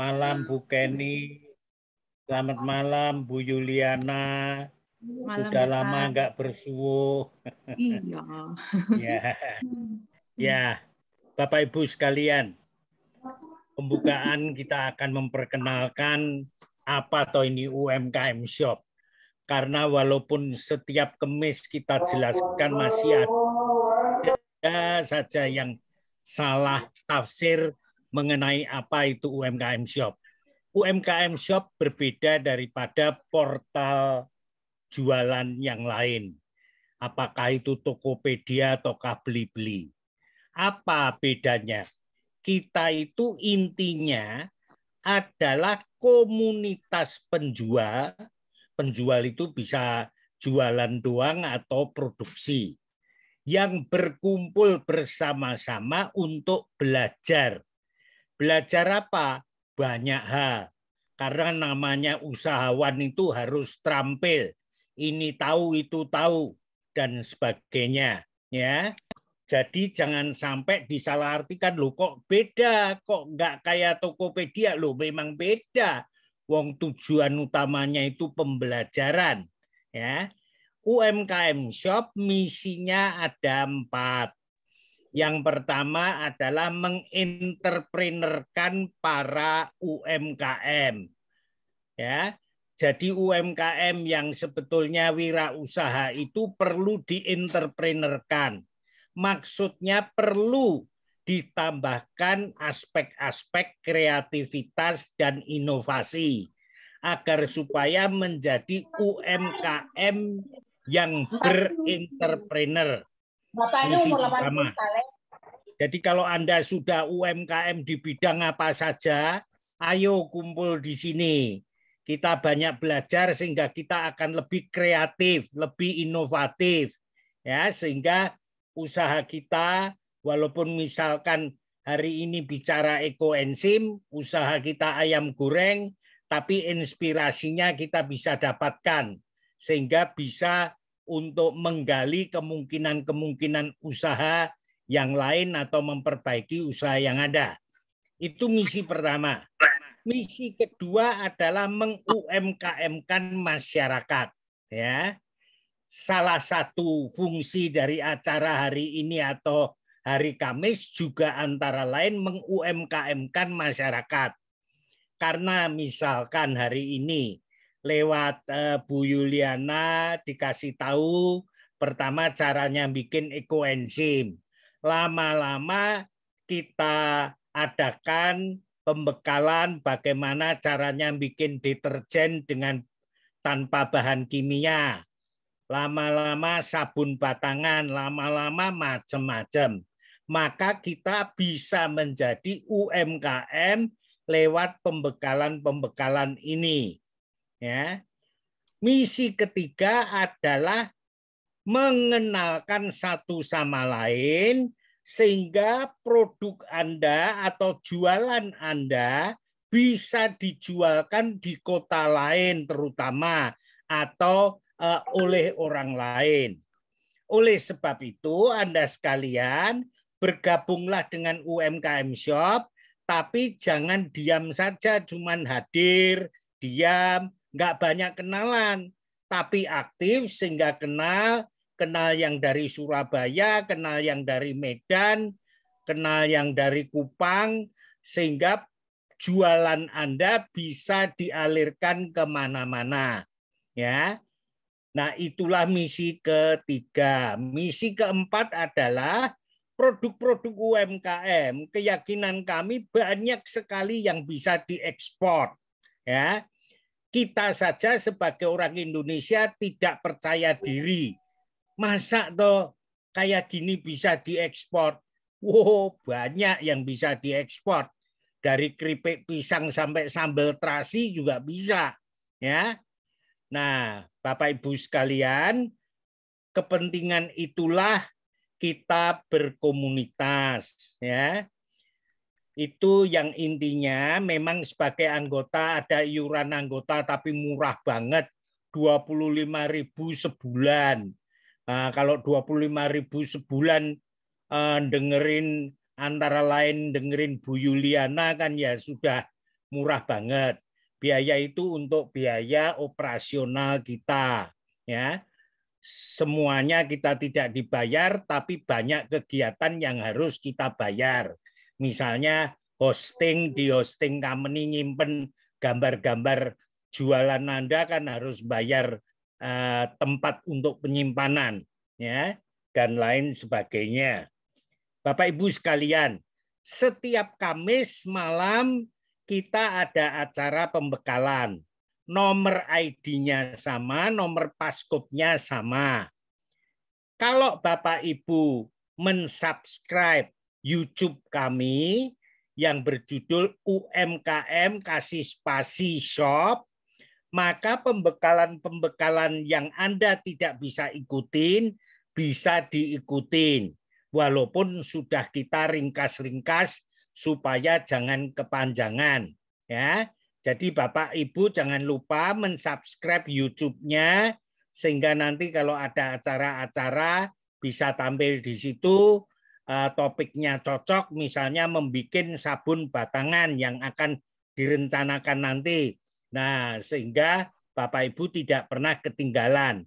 malam Bu Kenny. Selamat malam Bu Yuliana. Malam, Sudah malam. lama nggak bersuwo. Iya. ya. ya. Bapak Ibu sekalian, pembukaan kita akan memperkenalkan apa atau ini UMKM Shop. Karena walaupun setiap kemis kita jelaskan masih ada saja yang salah tafsir mengenai apa itu UMKM Shop. UMKM Shop berbeda daripada portal jualan yang lain. Apakah itu Tokopedia atau Beli-Beli. Apa bedanya? Kita itu intinya adalah komunitas penjual. Penjual itu bisa jualan doang atau produksi yang berkumpul bersama-sama untuk belajar Belajar apa? Banyak hal. Karena namanya usahawan itu harus terampil. Ini tahu, itu tahu, dan sebagainya. Ya, jadi jangan sampai disalahartikan loh kok beda, kok nggak kayak Tokopedia loh memang beda. Wong tujuan utamanya itu pembelajaran. Ya, UMKM Shop misinya ada empat. Yang pertama adalah menginterprenerkan para UMKM. Ya. Jadi UMKM yang sebetulnya wirausaha itu perlu diinterprenerkan. Maksudnya perlu ditambahkan aspek-aspek kreativitas dan inovasi agar supaya menjadi UMKM yang berinterpreneur Bapaknya umur 80 kali. Jadi kalau Anda sudah UMKM di bidang apa saja, ayo kumpul di sini. Kita banyak belajar sehingga kita akan lebih kreatif, lebih inovatif. Ya, sehingga usaha kita walaupun misalkan hari ini bicara ekoenzim, usaha kita ayam goreng, tapi inspirasinya kita bisa dapatkan sehingga bisa untuk menggali kemungkinan-kemungkinan usaha yang lain atau memperbaiki usaha yang ada. Itu misi pertama. Misi kedua adalah meng-UMKM-kan masyarakat. Ya, salah satu fungsi dari acara hari ini atau hari Kamis juga antara lain umkm kan masyarakat. Karena misalkan hari ini lewat uh, Bu Yuliana dikasih tahu pertama caranya bikin ekoenzim. Lama-lama kita adakan pembekalan bagaimana caranya bikin deterjen dengan tanpa bahan kimia. Lama-lama sabun batangan, lama-lama macam-macam. Maka kita bisa menjadi UMKM lewat pembekalan-pembekalan ini. Ya. Misi ketiga adalah mengenalkan satu sama lain sehingga produk Anda atau jualan Anda bisa dijualkan di kota lain terutama atau uh, oleh orang lain. Oleh sebab itu Anda sekalian bergabunglah dengan UMKM Shop tapi jangan diam saja cuman hadir, diam, nggak banyak kenalan, tapi aktif sehingga kenal, kenal yang dari Surabaya, kenal yang dari Medan, kenal yang dari Kupang, sehingga jualan Anda bisa dialirkan kemana-mana. Ya, Nah, itulah misi ketiga. Misi keempat adalah produk-produk UMKM. Keyakinan kami banyak sekali yang bisa diekspor. Ya, kita saja sebagai orang Indonesia tidak percaya diri. Masa toh kayak gini bisa diekspor? Wow, banyak yang bisa diekspor. Dari keripik pisang sampai sambal terasi juga bisa, ya. Nah, Bapak Ibu sekalian, kepentingan itulah kita berkomunitas, ya itu yang intinya memang sebagai anggota ada iuran anggota tapi murah banget 25.000 sebulan. Nah, kalau 25.000 sebulan eh, dengerin antara lain dengerin Bu Yuliana kan ya sudah murah banget. Biaya itu untuk biaya operasional kita ya. Semuanya kita tidak dibayar tapi banyak kegiatan yang harus kita bayar Misalnya hosting di hosting company menyimpan gambar-gambar jualan Anda kan harus bayar eh, tempat untuk penyimpanan ya dan lain sebagainya. Bapak Ibu sekalian, setiap Kamis malam kita ada acara pembekalan. Nomor ID-nya sama, nomor paskopnya sama. Kalau Bapak Ibu mensubscribe YouTube kami yang berjudul UMKM Kasih Spasi Shop, maka pembekalan-pembekalan yang Anda tidak bisa ikutin bisa diikutin. Walaupun sudah kita ringkas-ringkas supaya jangan kepanjangan. ya. Jadi Bapak Ibu jangan lupa mensubscribe YouTube-nya sehingga nanti kalau ada acara-acara bisa tampil di situ Eh, topiknya cocok misalnya membuat sabun batangan yang akan direncanakan nanti. Nah, sehingga Bapak Ibu tidak pernah ketinggalan.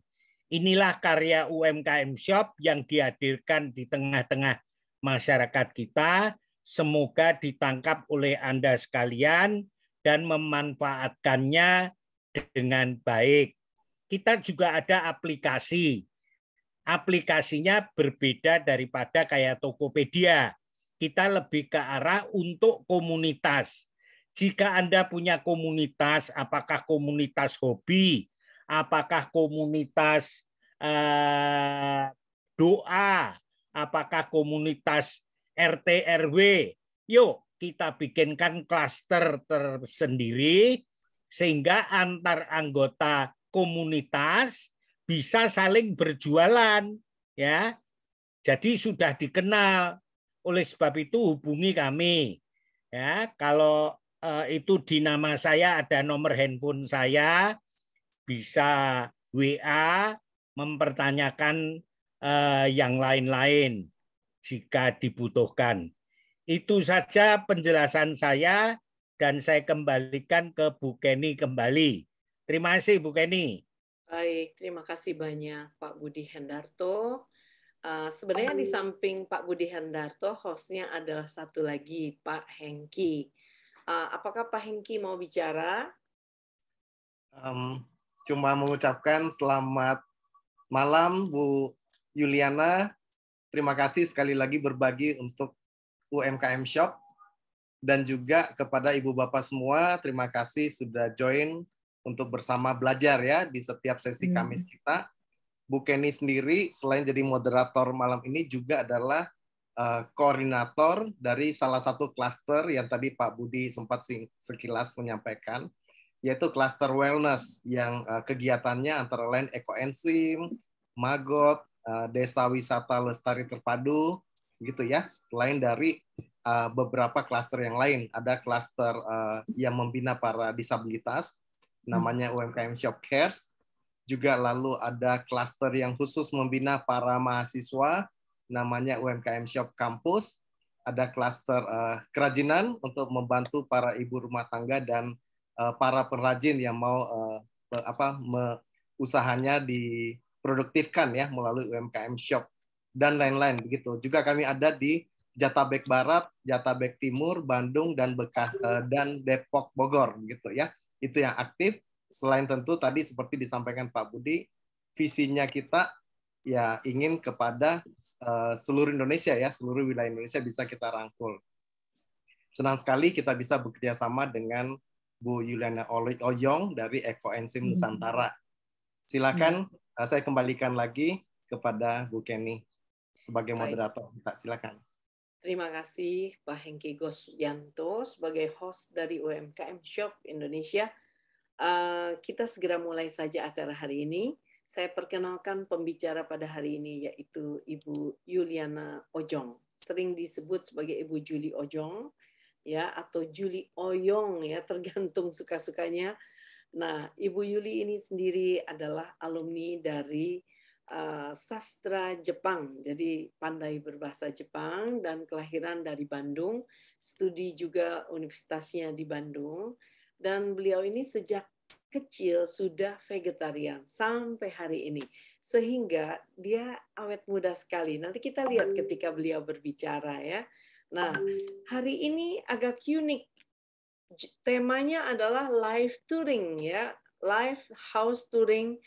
Inilah karya UMKM Shop yang dihadirkan di tengah-tengah masyarakat kita. Semoga ditangkap oleh Anda sekalian dan memanfaatkannya dengan baik. Kita juga ada aplikasi aplikasinya berbeda daripada kayak Tokopedia. Kita lebih ke arah untuk komunitas. Jika Anda punya komunitas, apakah komunitas hobi, apakah komunitas eh, doa, apakah komunitas RT RW. Yuk, kita bikinkan klaster tersendiri sehingga antar anggota komunitas bisa saling berjualan ya. Jadi sudah dikenal. Oleh sebab itu hubungi kami. Ya, kalau eh, itu di nama saya ada nomor handphone saya bisa WA mempertanyakan eh, yang lain-lain jika dibutuhkan. Itu saja penjelasan saya dan saya kembalikan ke Bu Kenny kembali. Terima kasih Bu Kenny. Baik, terima kasih banyak Pak Budi Hendarto. Uh, sebenarnya di samping Pak Budi Hendarto, hostnya adalah satu lagi Pak Hengki. Uh, apakah Pak Hengki mau bicara? Um, cuma mengucapkan selamat malam Bu Yuliana. Terima kasih sekali lagi berbagi untuk UMKM Shop dan juga kepada Ibu Bapak semua, terima kasih sudah join untuk bersama belajar ya di setiap sesi hmm. Kamis kita. Bu Kenny sendiri selain jadi moderator malam ini juga adalah uh, koordinator dari salah satu klaster yang tadi Pak Budi sempat sekilas menyampaikan yaitu klaster wellness yang uh, kegiatannya antara lain ekoenzim, magot, uh, desa wisata lestari terpadu gitu ya. Selain dari uh, beberapa klaster yang lain, ada klaster uh, yang membina para disabilitas, namanya UMKM Shop Cares. Juga lalu ada klaster yang khusus membina para mahasiswa, namanya UMKM Shop Kampus. Ada klaster uh, kerajinan untuk membantu para ibu rumah tangga dan uh, para perajin yang mau uh, apa me, usahanya diproduktifkan ya melalui UMKM Shop dan lain-lain begitu. Juga kami ada di Jatabek Barat, Jatabek Timur, Bandung dan uh, dan Depok Bogor gitu ya itu yang aktif. Selain tentu tadi seperti disampaikan Pak Budi, visinya kita ya ingin kepada uh, seluruh Indonesia ya, seluruh wilayah Indonesia bisa kita rangkul. Senang sekali kita bisa bekerja sama dengan Bu Yuliana Oyong dari Eko Enzim hmm. Nusantara. Silakan hmm. saya kembalikan lagi kepada Bu Kenny sebagai moderator. Baik. Silakan. Terima kasih Pak Hengki Gosyanto sebagai host dari UMKM Shop Indonesia. Eh, kita segera mulai saja acara hari ini. Saya perkenalkan pembicara pada hari ini yaitu Ibu Yuliana Ojong, sering disebut sebagai Ibu Juli Ojong ya atau Juli Oyong ya tergantung suka-sukanya. Nah, Ibu Yuli ini sendiri adalah alumni dari Eh, sastra Jepang, jadi pandai berbahasa Jepang dan kelahiran dari Bandung, studi juga universitasnya di Bandung, dan beliau ini sejak kecil sudah vegetarian sampai hari ini. Sehingga dia awet muda sekali. Nanti kita lihat ketika beliau berbicara ya. Nah, hari ini agak unik. Temanya adalah live touring ya, live house touring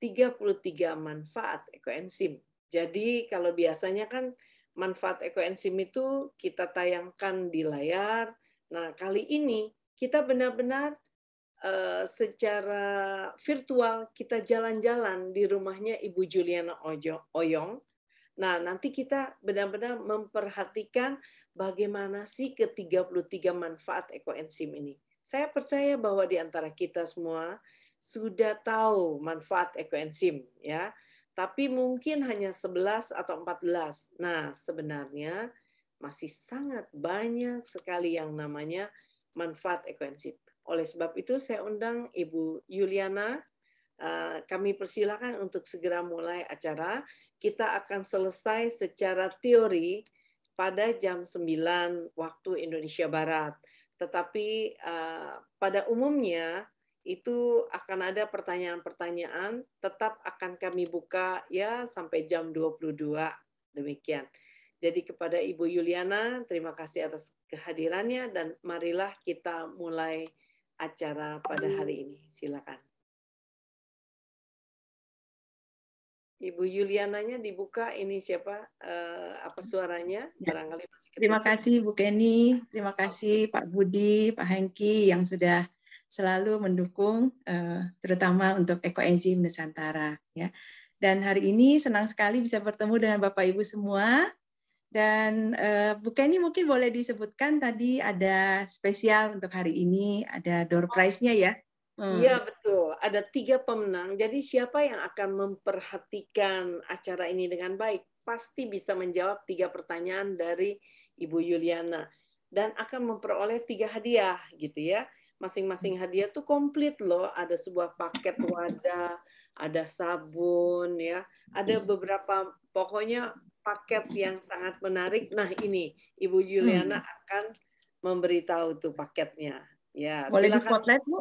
33 manfaat ekoenzim. Jadi kalau biasanya kan manfaat ekoenzim itu kita tayangkan di layar. Nah, kali ini kita benar-benar uh, secara virtual kita jalan-jalan di rumahnya Ibu Juliana Ojo, Oyong. Nah, nanti kita benar-benar memperhatikan bagaimana sih ke-33 manfaat ekoenzim ini. Saya percaya bahwa di antara kita semua sudah tahu manfaat ekoenzim ya. Tapi mungkin hanya 11 atau 14. Nah, sebenarnya masih sangat banyak sekali yang namanya manfaat ekoenzim. Oleh sebab itu saya undang Ibu Yuliana eh, kami persilakan untuk segera mulai acara. Kita akan selesai secara teori pada jam 9 waktu Indonesia Barat. Tetapi eh, pada umumnya itu akan ada pertanyaan-pertanyaan tetap akan kami buka ya sampai jam 22 demikian. Jadi kepada Ibu Yuliana, terima kasih atas kehadirannya dan marilah kita mulai acara pada hari ini. Silakan. Ibu Yuliananya dibuka ini siapa eh, apa suaranya ya. barangkali masih ketika. Terima kasih Bu Kenny, terima kasih Pak Budi, Pak Hengki yang sudah selalu mendukung eh, terutama untuk ekoenzim Nusantara ya. Dan hari ini senang sekali bisa bertemu dengan Bapak Ibu semua. Dan eh, Bu Kenny mungkin boleh disebutkan tadi ada spesial untuk hari ini, ada door prize-nya ya. Hmm. Iya hmm. betul, ada tiga pemenang. Jadi siapa yang akan memperhatikan acara ini dengan baik pasti bisa menjawab tiga pertanyaan dari Ibu Yuliana dan akan memperoleh tiga hadiah gitu ya masing-masing hadiah tuh komplit loh. Ada sebuah paket wadah, ada sabun ya, ada beberapa pokoknya paket yang sangat menarik. Nah, ini Ibu Juliana hmm. akan memberitahu tuh paketnya. Ya, boleh silakan. di spotlight Bu?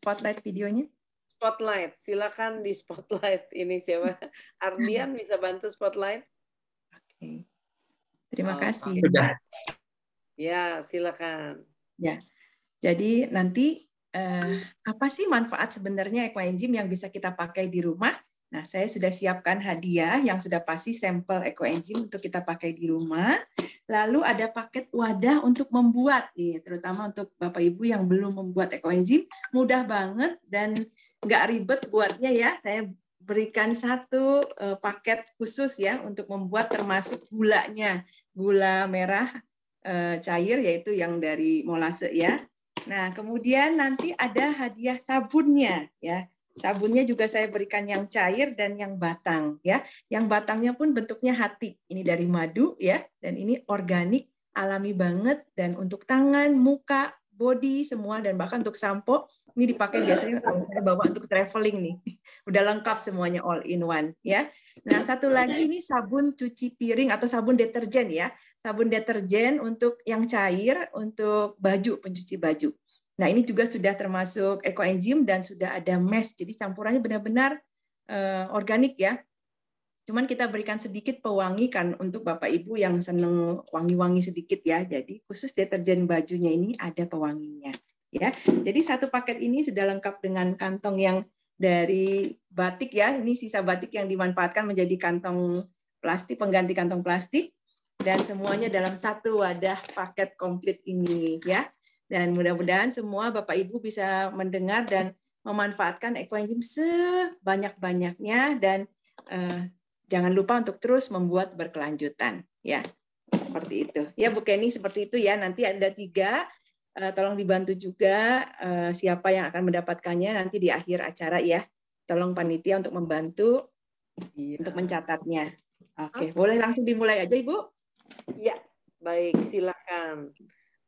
Spotlight videonya? Spotlight, silakan di spotlight ini siapa? Ardian bisa bantu spotlight? Oke. Terima oh, kasih. Sudah. Ya, silakan. Ya. Jadi nanti eh, apa sih manfaat sebenarnya ekoenzim yang bisa kita pakai di rumah? Nah, saya sudah siapkan hadiah yang sudah pasti sampel ekoenzim untuk kita pakai di rumah. Lalu ada paket wadah untuk membuat nih, terutama untuk Bapak Ibu yang belum membuat ekoenzim, mudah banget dan nggak ribet buatnya ya. Saya berikan satu eh, paket khusus ya untuk membuat termasuk gulanya, gula merah eh, cair yaitu yang dari molase ya Nah, kemudian nanti ada hadiah sabunnya ya. Sabunnya juga saya berikan yang cair dan yang batang ya. Yang batangnya pun bentuknya hati. Ini dari madu ya dan ini organik alami banget dan untuk tangan, muka, body semua dan bahkan untuk sampo ini dipakai biasanya kalau saya bawa untuk traveling nih. Udah lengkap semuanya all in one ya. Nah, satu lagi ini sabun cuci piring atau sabun deterjen ya sabun deterjen untuk yang cair untuk baju pencuci baju. Nah, ini juga sudah termasuk ekoenzim dan sudah ada mesh. Jadi campurannya benar-benar uh, organik ya. Cuman kita berikan sedikit pewangi kan untuk Bapak Ibu yang seneng wangi-wangi sedikit ya. Jadi khusus deterjen bajunya ini ada pewanginya ya. Jadi satu paket ini sudah lengkap dengan kantong yang dari batik ya. Ini sisa batik yang dimanfaatkan menjadi kantong plastik pengganti kantong plastik dan semuanya dalam satu wadah paket komplit ini ya. Dan mudah-mudahan semua Bapak Ibu bisa mendengar dan memanfaatkan ekoenzim sebanyak-banyaknya dan eh, jangan lupa untuk terus membuat berkelanjutan ya. Seperti itu. Ya Bu Kenny seperti itu ya. Nanti ada tiga eh, tolong dibantu juga eh, siapa yang akan mendapatkannya nanti di akhir acara ya. Tolong panitia untuk membantu iya. untuk mencatatnya. Oke, okay. boleh langsung dimulai aja Ibu. Ya, baik, silakan.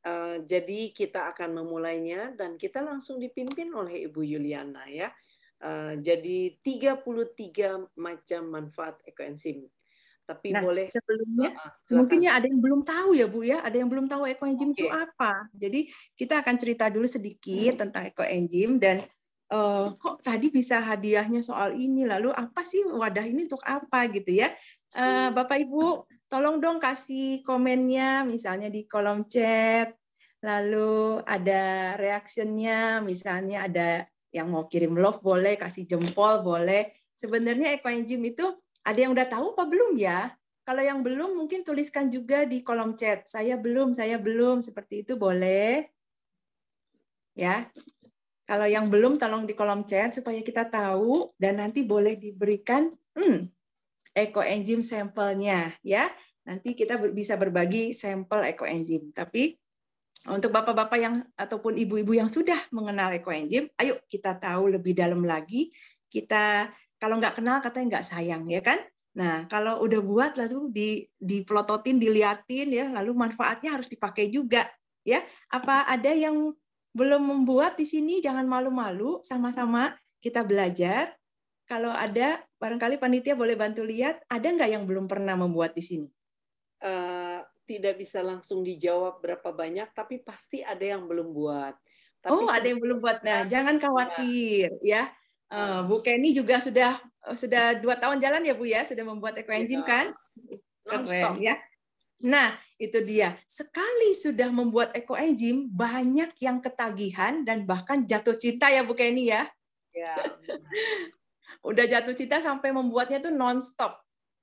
Uh, jadi kita akan memulainya dan kita langsung dipimpin oleh Ibu Yuliana ya. Uh, jadi 33 macam manfaat ekoenzim. Tapi nah, boleh sebelumnya uh, mungkin ya ada yang belum tahu ya Bu ya, ada yang belum tahu ekoenzim okay. itu apa. Jadi kita akan cerita dulu sedikit hmm. tentang ekoenzim dan uh, kok tadi bisa hadiahnya soal ini lalu apa sih wadah ini untuk apa gitu ya. Uh, Bapak Ibu tolong dong kasih komennya misalnya di kolom chat, lalu ada reaksinya misalnya ada yang mau kirim love boleh, kasih jempol boleh. Sebenarnya equine gym itu ada yang udah tahu apa belum ya? Kalau yang belum mungkin tuliskan juga di kolom chat. Saya belum, saya belum, seperti itu boleh. Ya. Kalau yang belum tolong di kolom chat supaya kita tahu dan nanti boleh diberikan hmm, ekoenzim sampelnya ya. Nanti kita bisa berbagi sampel ekoenzim. Tapi untuk bapak-bapak yang ataupun ibu-ibu yang sudah mengenal ekoenzim, ayo kita tahu lebih dalam lagi. Kita kalau nggak kenal katanya nggak sayang ya kan? Nah, kalau udah buat lalu di dipelototin, diliatin ya, lalu manfaatnya harus dipakai juga ya. Apa ada yang belum membuat di sini jangan malu-malu, sama-sama kita belajar kalau ada barangkali panitia boleh bantu lihat ada nggak yang belum pernah membuat di sini? Uh, tidak bisa langsung dijawab berapa banyak, tapi pasti ada yang belum buat. Tapi oh, ada yang belum buat. Nah, jangan khawatir ya. Uh, Bu Kenny juga sudah eh, sudah dua tahun jalan ya Bu ya, sudah membuat ekoenzim ya. kan? Keren ya. Nah, itu dia. Sekali sudah membuat ekoenzim, banyak yang ketagihan dan bahkan jatuh cinta ya Bu Kenny ya. Ya. udah jatuh cinta sampai membuatnya tuh nonstop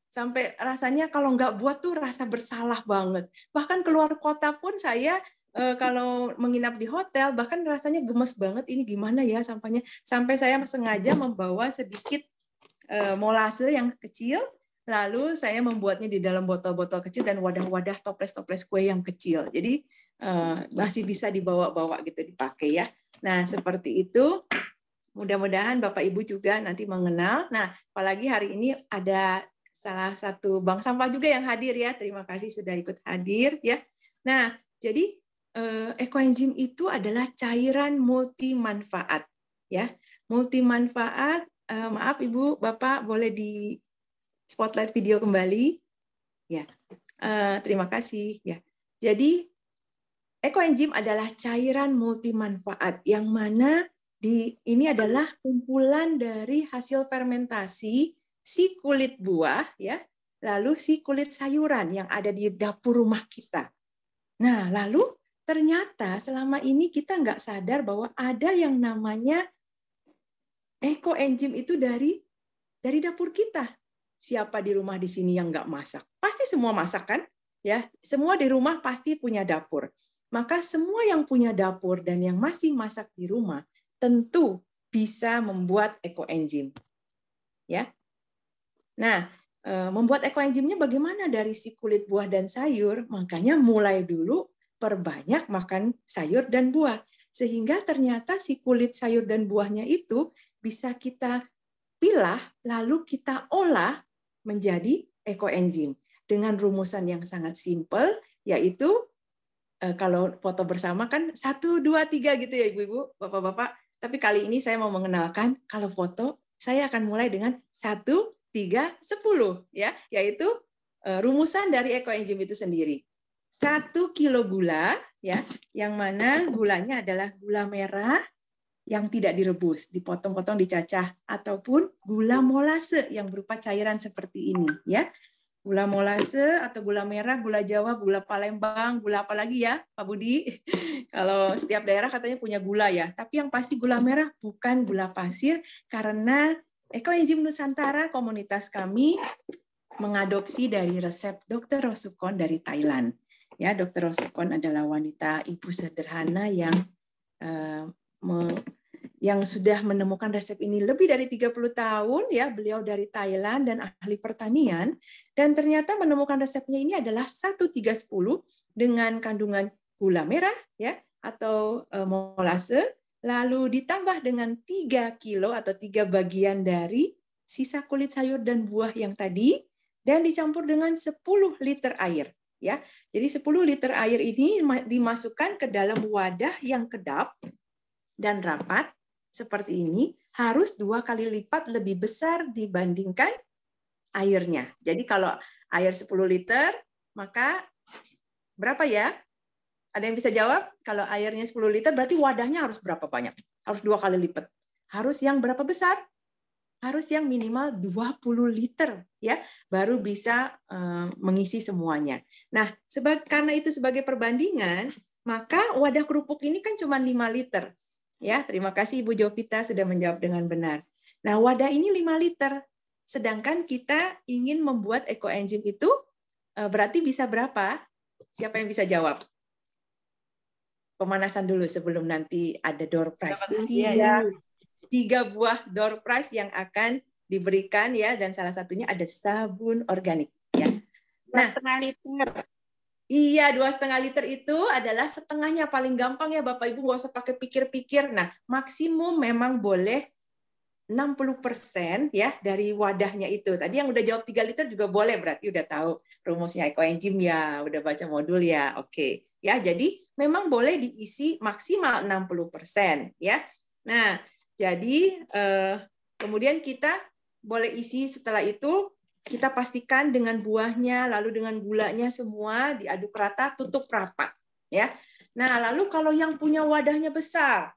sampai rasanya kalau nggak buat tuh rasa bersalah banget bahkan keluar kota pun saya e, kalau menginap di hotel bahkan rasanya gemes banget ini gimana ya sampahnya sampai saya sengaja membawa sedikit e, eh, molase yang kecil lalu saya membuatnya di dalam botol-botol kecil dan wadah-wadah toples-toples kue yang kecil jadi e, masih bisa dibawa-bawa gitu dipakai ya nah seperti itu Mudah-mudahan Bapak Ibu juga nanti mengenal. Nah, apalagi hari ini ada salah satu bank sampah juga yang hadir ya. Terima kasih sudah ikut hadir ya. Nah, jadi eh, ekoenzim itu adalah cairan multi manfaat ya. Multi manfaat eh, maaf Ibu, Bapak boleh di spotlight video kembali. Ya. Eh, terima kasih ya. Jadi ekoenzim adalah cairan multi manfaat yang mana di ini adalah kumpulan dari hasil fermentasi si kulit buah ya, lalu si kulit sayuran yang ada di dapur rumah kita. Nah, lalu ternyata selama ini kita nggak sadar bahwa ada yang namanya ekoenzim itu dari dari dapur kita. Siapa di rumah di sini yang nggak masak? Pasti semua masak kan? Ya, semua di rumah pasti punya dapur. Maka semua yang punya dapur dan yang masih masak di rumah tentu bisa membuat ekoenzim. Ya. Nah, eh, membuat ekoenzimnya bagaimana dari si kulit buah dan sayur? Makanya mulai dulu perbanyak makan sayur dan buah sehingga ternyata si kulit sayur dan buahnya itu bisa kita pilah lalu kita olah menjadi ekoenzim dengan rumusan yang sangat simpel yaitu eh, kalau foto bersama kan satu dua tiga gitu ya ibu-ibu bapak-bapak tapi kali ini saya mau mengenalkan kalau foto, saya akan mulai dengan satu tiga sepuluh ya, yaitu eh, rumusan dari eco enzim itu sendiri. satu kilo gula ya, yang mana gulanya adalah gula merah yang tidak direbus, dipotong-potong, dicacah ataupun gula molase yang berupa cairan seperti ini ya gula molase atau gula merah, gula Jawa, gula Palembang, gula apa lagi ya, Pak Budi? Kalau setiap daerah katanya punya gula ya, tapi yang pasti gula merah bukan gula pasir karena Ekoenzim Nusantara komunitas kami mengadopsi dari resep Dr. Rosukon dari Thailand. Ya, Dr. Rosukon adalah wanita ibu sederhana yang uh, yang sudah menemukan resep ini lebih dari 30 tahun ya, beliau dari Thailand dan ahli pertanian dan ternyata menemukan resepnya ini adalah 1310 dengan kandungan gula merah ya atau e, molase lalu ditambah dengan 3 kilo atau tiga bagian dari sisa kulit sayur dan buah yang tadi dan dicampur dengan 10 liter air ya. Jadi 10 liter air ini dimasukkan ke dalam wadah yang kedap dan rapat seperti ini harus dua kali lipat lebih besar dibandingkan airnya. Jadi kalau air 10 liter, maka berapa ya? Ada yang bisa jawab? Kalau airnya 10 liter, berarti wadahnya harus berapa banyak? Harus dua kali lipat. Harus yang berapa besar? Harus yang minimal 20 liter ya, baru bisa eh, mengisi semuanya. Nah, sebab, karena itu sebagai perbandingan, maka wadah kerupuk ini kan cuma 5 liter Ya, terima kasih Ibu Jovita sudah menjawab dengan benar. Nah, wadah ini 5 liter. Sedangkan kita ingin membuat ekoenzim itu e, berarti bisa berapa? Siapa yang bisa jawab? Pemanasan dulu sebelum nanti ada door prize. Tiga, ya. tiga buah door prize yang akan diberikan ya dan salah satunya ada sabun organik ya. Nah, liter. Iya, dua setengah liter itu adalah setengahnya paling gampang ya Bapak Ibu nggak usah pakai pikir-pikir. Nah, maksimum memang boleh 60% ya dari wadahnya itu. Tadi yang udah jawab 3 liter juga boleh berarti udah tahu rumusnya Eco ekoenzim ya, udah baca modul ya. Oke. Ya, jadi memang boleh diisi maksimal 60% ya. Nah, jadi eh, kemudian kita boleh isi setelah itu kita pastikan dengan buahnya lalu dengan gulanya semua diaduk rata tutup rapat ya nah lalu kalau yang punya wadahnya besar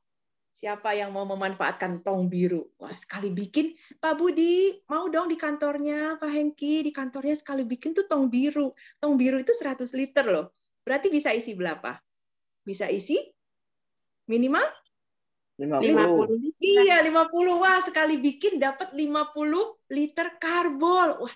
siapa yang mau memanfaatkan tong biru wah sekali bikin Pak Budi mau dong di kantornya Pak Hengki di kantornya sekali bikin tuh tong biru tong biru itu 100 liter loh berarti bisa isi berapa bisa isi minimal 50. 50 iya, 50. Wah, sekali bikin dapat 50 liter karbol. wah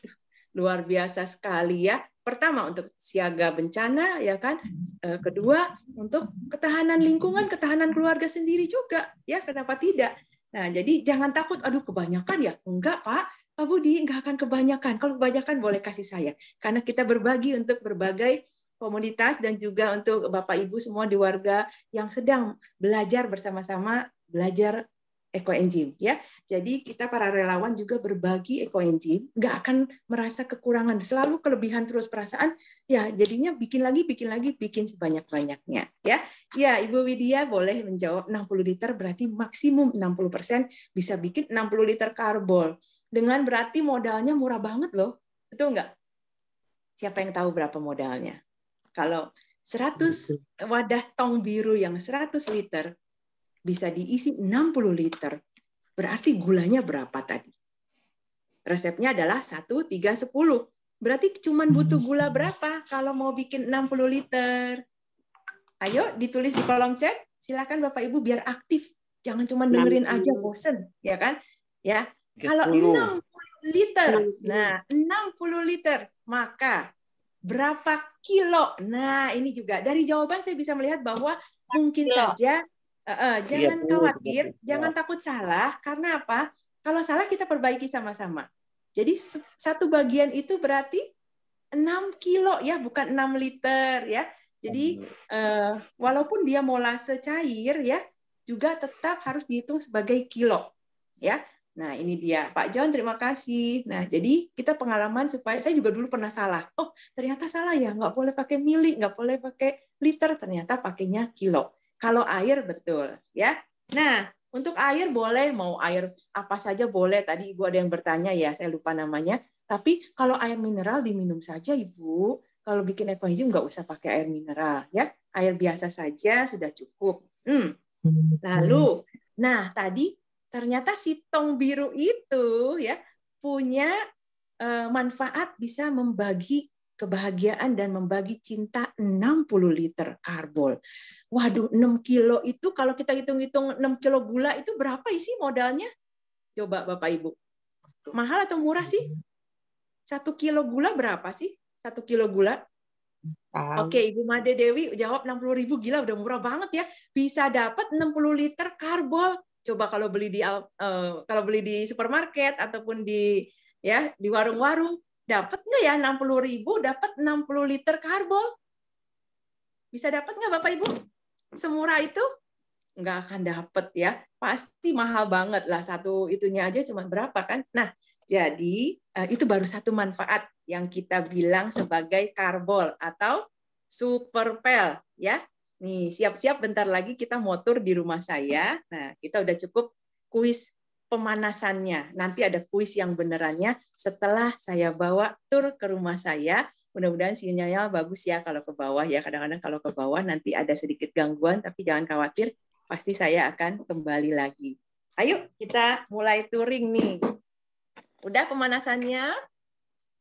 luar biasa sekali ya. Pertama untuk siaga bencana ya kan. Eh, kedua untuk ketahanan lingkungan, ketahanan keluarga sendiri juga ya, kenapa tidak? Nah, jadi jangan takut aduh kebanyakan ya. Enggak, Pak. Pak Budi nggak akan kebanyakan. Kalau kebanyakan boleh kasih saya. Karena kita berbagi untuk berbagai komunitas dan juga untuk Bapak Ibu semua di warga yang sedang belajar bersama-sama belajar ekoenzim ya. Jadi kita para relawan juga berbagi ekoenzim, nggak akan merasa kekurangan, selalu kelebihan terus perasaan ya jadinya bikin lagi bikin lagi bikin sebanyak-banyaknya ya. Ya, Ibu Widya boleh menjawab 60 liter berarti maksimum 60% bisa bikin 60 liter karbol. Dengan berarti modalnya murah banget loh. Betul nggak? Siapa yang tahu berapa modalnya? kalau 100 wadah tong biru yang 100 liter bisa diisi 60 liter. Berarti gulanya berapa tadi? Resepnya adalah 1, 3, 10. Berarti cuma hmm. butuh gula berapa kalau mau bikin 60 liter? Ayo ditulis di kolom chat. Silakan Bapak Ibu biar aktif. Jangan cuma dengerin aja bosen, ya kan? Ya. Kalau 60 liter. Nah, 60 liter, maka berapa kilo. Nah, ini juga dari jawaban saya bisa melihat bahwa mungkin kilo. Iya. saja uh, uh, jangan iya, khawatir, iya. jangan takut salah karena apa? Kalau salah kita perbaiki sama-sama. Jadi satu bagian itu berarti 6 kilo ya, bukan 6 liter ya. Jadi uh, walaupun dia molase cair ya, juga tetap harus dihitung sebagai kilo ya. Nah, ini dia Pak John, terima kasih. Nah, jadi kita pengalaman supaya saya juga dulu pernah salah. Oh, ternyata salah ya, nggak boleh pakai mili, nggak boleh pakai liter, ternyata pakainya kilo. Kalau air betul, ya. Nah, untuk air boleh mau air apa saja boleh. Tadi Ibu ada yang bertanya ya, saya lupa namanya. Tapi kalau air mineral diminum saja Ibu. Kalau bikin ecoism nggak usah pakai air mineral ya. Air biasa saja sudah cukup. Hmm. hmm. Lalu, nah tadi ternyata si tong biru itu ya punya eh, manfaat bisa membagi kebahagiaan dan membagi cinta 60 liter karbol. Waduh, 6 kilo itu kalau kita hitung-hitung 6 kilo gula itu berapa sih modalnya? Coba Bapak Ibu. Mahal atau murah sih? Satu kilo gula berapa sih? Satu kilo gula? Um. Oke, Ibu Made Dewi jawab 60 ribu. Gila, udah murah banget ya. Bisa dapat 60 liter karbol coba kalau beli di uh, kalau beli di supermarket ataupun di ya di warung-warung dapat nggak ya 60 ribu dapat 60 liter karbol bisa dapat nggak bapak ibu semurah itu nggak akan dapat ya pasti mahal banget lah satu itunya aja cuma berapa kan nah jadi eh, itu baru satu manfaat yang kita bilang sebagai karbol atau super pel ya Nih, siap-siap bentar lagi kita motor di rumah saya. Nah, kita udah cukup kuis pemanasannya. Nanti ada kuis yang benerannya setelah saya bawa tur ke rumah saya. Mudah-mudahan sinyalnya bagus ya kalau ke bawah ya. Kadang-kadang kalau ke bawah nanti ada sedikit gangguan, tapi jangan khawatir, pasti saya akan kembali lagi. Ayo kita mulai touring nih. Udah pemanasannya?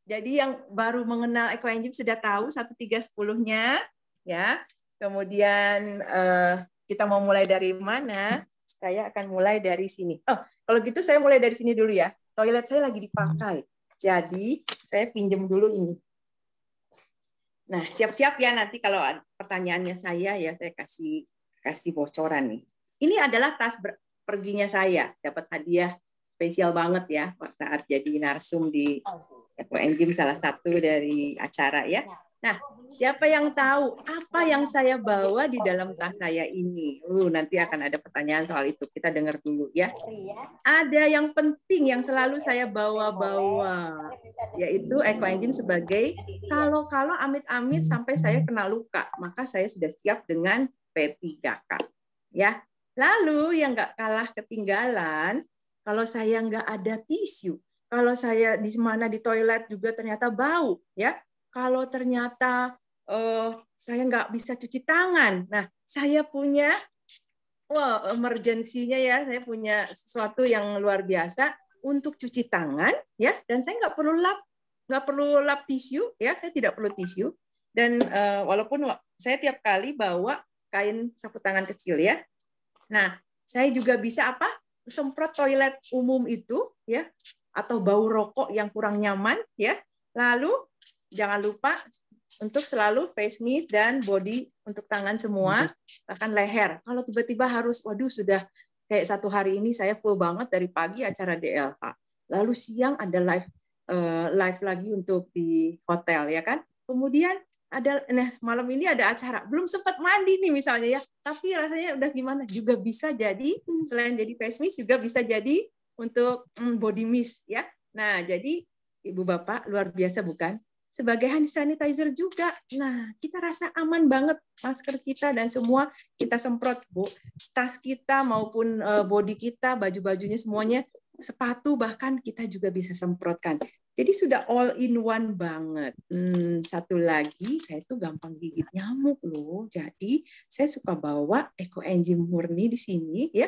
Jadi yang baru mengenal Eco Engine sudah tahu 1310-nya ya kemudian uh, kita mau mulai dari mana, saya akan mulai dari sini. Oh, kalau gitu saya mulai dari sini dulu ya. Toilet saya lagi dipakai, jadi saya pinjam dulu ini. Nah, siap-siap ya nanti kalau pertanyaannya saya ya saya kasih kasih bocoran nih. Ini adalah tas perginya saya, dapat hadiah spesial banget ya saat jadi narsum di Eko salah satu dari acara ya. ya. Nah, siapa yang tahu apa yang saya bawa di dalam tas saya ini? Uh, nanti akan ada pertanyaan soal itu. Kita dengar dulu ya. Iya. Ada yang penting yang selalu saya bawa-bawa, yaitu Eco Engine sebagai kalau-kalau amit-amit sampai saya kena luka, maka saya sudah siap dengan P3K. Ya. Lalu yang nggak kalah ketinggalan, kalau saya nggak ada tisu, kalau saya di mana di toilet juga ternyata bau, ya kalau ternyata uh, saya nggak bisa cuci tangan. Nah, saya punya wah wow, emergensinya ya, saya punya sesuatu yang luar biasa untuk cuci tangan ya, dan saya nggak perlu lap nggak perlu lap tisu ya, saya tidak perlu tisu. Dan uh, walaupun saya tiap kali bawa kain sapu tangan kecil ya. Nah, saya juga bisa apa? semprot toilet umum itu ya atau bau rokok yang kurang nyaman ya. Lalu jangan lupa untuk selalu face mist dan body untuk tangan semua, mhm. bahkan leher. Kalau tiba-tiba harus, waduh sudah kayak satu hari ini saya full banget dari pagi acara DLH. Lalu siang ada live eh, live lagi untuk di hotel ya kan. Kemudian ada nah malam ini ada acara belum sempat mandi nih misalnya ya tapi rasanya udah gimana juga bisa jadi mhm. selain jadi face mist juga bisa jadi untuk mm, body mist ya nah jadi ibu bapak luar biasa bukan sebagai hand sanitizer juga. Nah, kita rasa aman banget masker kita dan semua kita semprot, Bu. Tas kita maupun eh, body kita, baju-bajunya semuanya, sepatu bahkan kita juga bisa semprotkan. Jadi sudah all in one banget. Hmm, satu lagi, saya tuh gampang gigit nyamuk loh. Jadi saya suka bawa eco Enzyme murni di sini ya.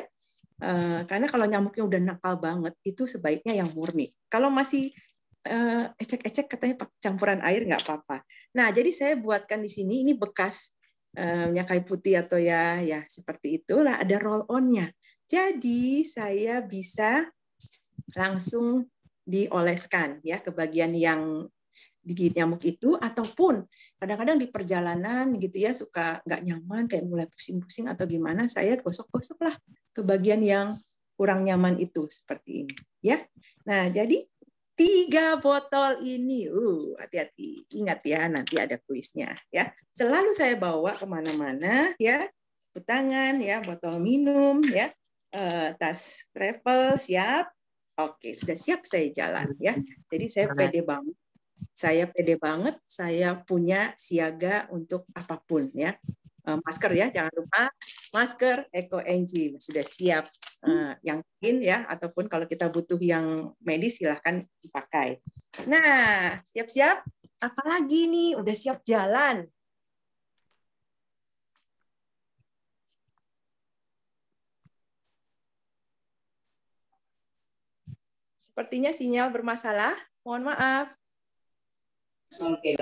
Uh, karena kalau nyamuknya udah nakal banget, itu sebaiknya yang murni. Kalau masih Eh, ecek-ecek katanya campuran air nggak apa-apa. Nah, jadi saya buatkan di sini ini bekas minyak eh, kayu putih atau ya ya seperti itulah ada roll onnya Jadi saya bisa langsung dioleskan ya ke bagian yang digigit nyamuk itu ataupun kadang-kadang di perjalanan gitu ya suka nggak nyaman kayak mulai pusing-pusing atau gimana saya gosok-gosok lah ke bagian yang kurang nyaman itu seperti ini ya. Nah, jadi tiga botol ini. Uh, hati-hati, ingat ya nanti ada kuisnya ya. Selalu saya bawa kemana-mana ya, tangan ya, botol minum ya, uh, tas travel siap. Oke, sudah siap saya jalan ya. Jadi saya pede banget. Saya pede banget, saya punya siaga untuk apapun ya. Uh, masker ya, jangan lupa masker Eco NG sudah siap uh, yang lain ya ataupun kalau kita butuh yang medis silahkan dipakai. Nah, siap-siap apalagi nih udah siap jalan. Sepertinya sinyal bermasalah. Mohon maaf. Oke.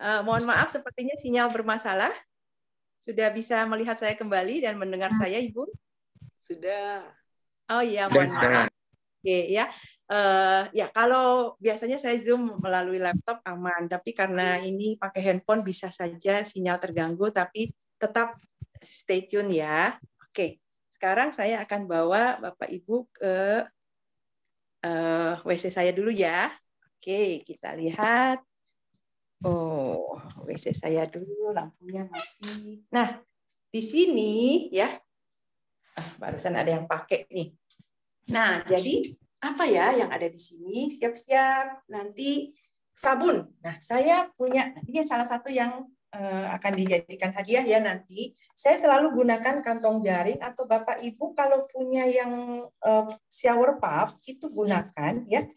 Uh, mohon maaf, sepertinya sinyal bermasalah. Sudah bisa melihat saya kembali dan mendengar hmm. saya, Ibu? Sudah. Oh iya, mohon maaf. Oke, ya. Uh, ya kalau biasanya saya zoom melalui laptop aman, tapi karena hmm. ini pakai handphone bisa saja sinyal terganggu, tapi tetap stay tune ya. Oke, sekarang saya akan bawa Bapak Ibu ke uh, eh, WC saya dulu ya. Oke, kita lihat. Oh, WC saya dulu lampunya masih. Nah, di sini ya. Ah, barusan ada yang pakai nih. Nah, jadi apa ya yang ada di sini? Siap-siap nanti sabun. Nah, saya punya ini salah satu yang uh, akan dijadikan hadiah ya nanti. Saya selalu gunakan kantong jaring atau Bapak Ibu kalau punya yang uh, shower puff itu gunakan ya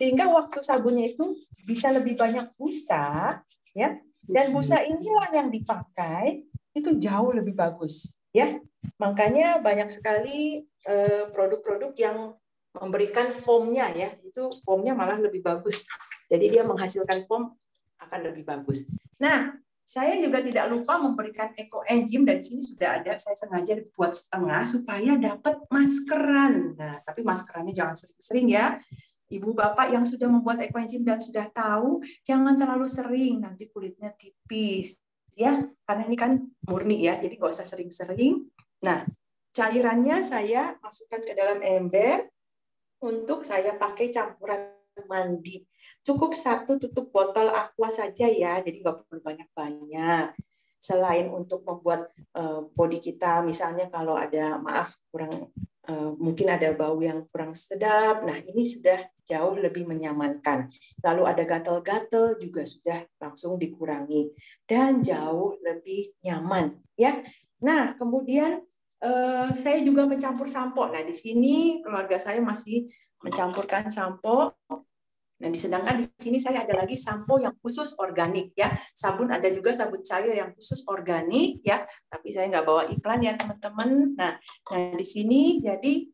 sehingga waktu sabunnya itu bisa lebih banyak busa ya dan busa inilah yang dipakai itu jauh lebih bagus ya makanya banyak sekali eh, produk-produk yang memberikan foamnya ya itu foamnya malah lebih bagus jadi dia menghasilkan foam akan lebih bagus nah saya juga tidak lupa memberikan eco enzyme dan sini sudah ada saya sengaja buat setengah supaya dapat maskeran nah tapi maskerannya jangan sering-sering ya ibu bapak yang sudah membuat gym dan sudah tahu jangan terlalu sering nanti kulitnya tipis ya karena ini kan murni ya jadi nggak usah sering-sering nah cairannya saya masukkan ke dalam ember untuk saya pakai campuran mandi cukup satu tutup botol aqua saja ya jadi nggak perlu banyak-banyak selain untuk membuat eh, body kita misalnya kalau ada maaf kurang Eh, mungkin ada bau yang kurang sedap. Nah, ini sudah jauh lebih menyamankan. Lalu ada gatal-gatal juga sudah langsung dikurangi dan jauh lebih nyaman, ya. Nah, kemudian eh, saya juga mencampur sampo. Nah, di sini keluarga saya masih mencampurkan sampo Nah, sedangkan di sini saya ada lagi sampo yang khusus organik ya. Sabun ada juga sabun cair yang khusus organik ya. Tapi saya nggak bawa iklan ya teman-teman. Nah, nah di sini jadi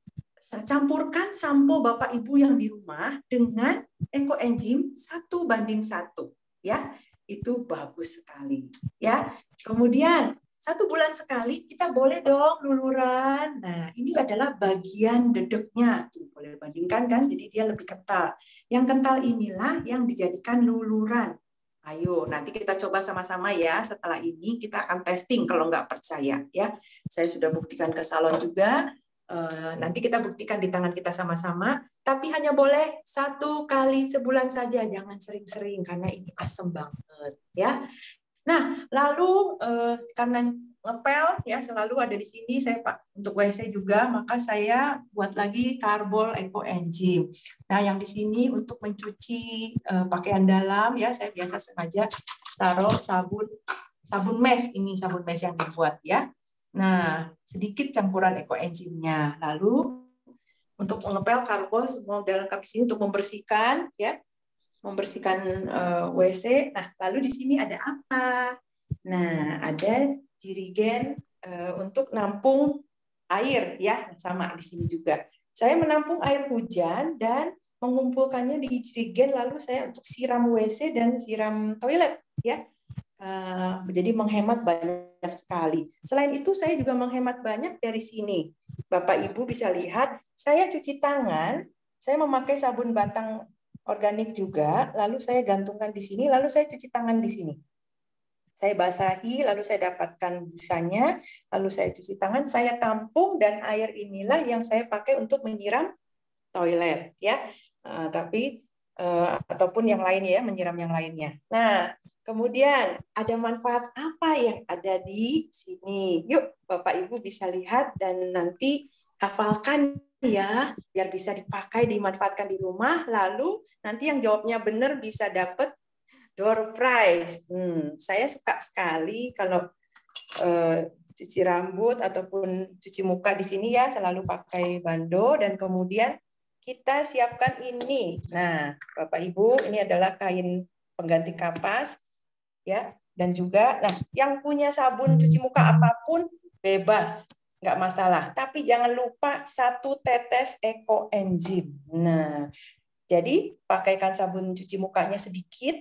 campurkan sampo bapak ibu yang di rumah dengan ekoenzim satu banding satu ya. Itu bagus sekali ya. Kemudian satu bulan sekali kita boleh dong luluran. Nah, ini adalah bagian dedeknya. Boleh bandingkan kan, jadi dia lebih kental. Yang kental inilah yang dijadikan luluran. Ayo, nanti kita coba sama-sama ya. Setelah ini kita akan testing kalau nggak percaya ya. Saya sudah buktikan ke salon juga. Eh, nanti kita buktikan di tangan kita sama-sama. Tapi hanya boleh satu kali sebulan saja, jangan sering-sering karena ini asem banget ya. Nah, lalu eh, karena ngepel ya selalu ada di sini saya pak untuk WC juga maka saya buat lagi karbol eco engine. Nah yang di sini untuk mencuci eh, pakaian dalam ya saya biasa sengaja taruh sabun sabun mes ini sabun mes yang dibuat ya. Nah sedikit campuran eco nya lalu untuk mengepel karbol semua dalam kapis ini sini untuk membersihkan ya membersihkan uh, eh, WC. Nah, lalu di sini ada apa? Nah, ada jirigen uh, untuk nampung air ya, sama di sini juga. Saya menampung air hujan dan mengumpulkannya di jirigen lalu saya untuk siram WC dan siram toilet ya. Uh, jadi menghemat banyak sekali. Selain itu saya juga menghemat banyak dari sini. Bapak Ibu bisa lihat saya cuci tangan, saya memakai sabun batang organik juga, lalu saya gantungkan di sini, lalu saya cuci tangan di sini. Saya basahi, lalu saya dapatkan busanya, lalu saya cuci tangan, saya tampung dan air inilah yang saya pakai untuk menyiram toilet ya. Uh, tapi uh, ataupun yang lainnya ya, menyiram yang lainnya. Nah, kemudian ada manfaat apa yang ada di sini? Yuk, Bapak Ibu bisa lihat dan nanti hafalkan ya biar bisa dipakai dimanfaatkan di rumah lalu nanti yang jawabnya benar bisa dapat door prize hmm, saya suka sekali kalau uh, cuci rambut ataupun cuci muka di sini ya selalu pakai bando dan kemudian kita siapkan ini nah bapak ibu ini adalah kain pengganti kapas ya dan juga nah yang punya sabun cuci muka apapun bebas nggak masalah. Tapi jangan lupa satu tetes eco ekoenzim. Nah, jadi pakaikan sabun cuci mukanya sedikit,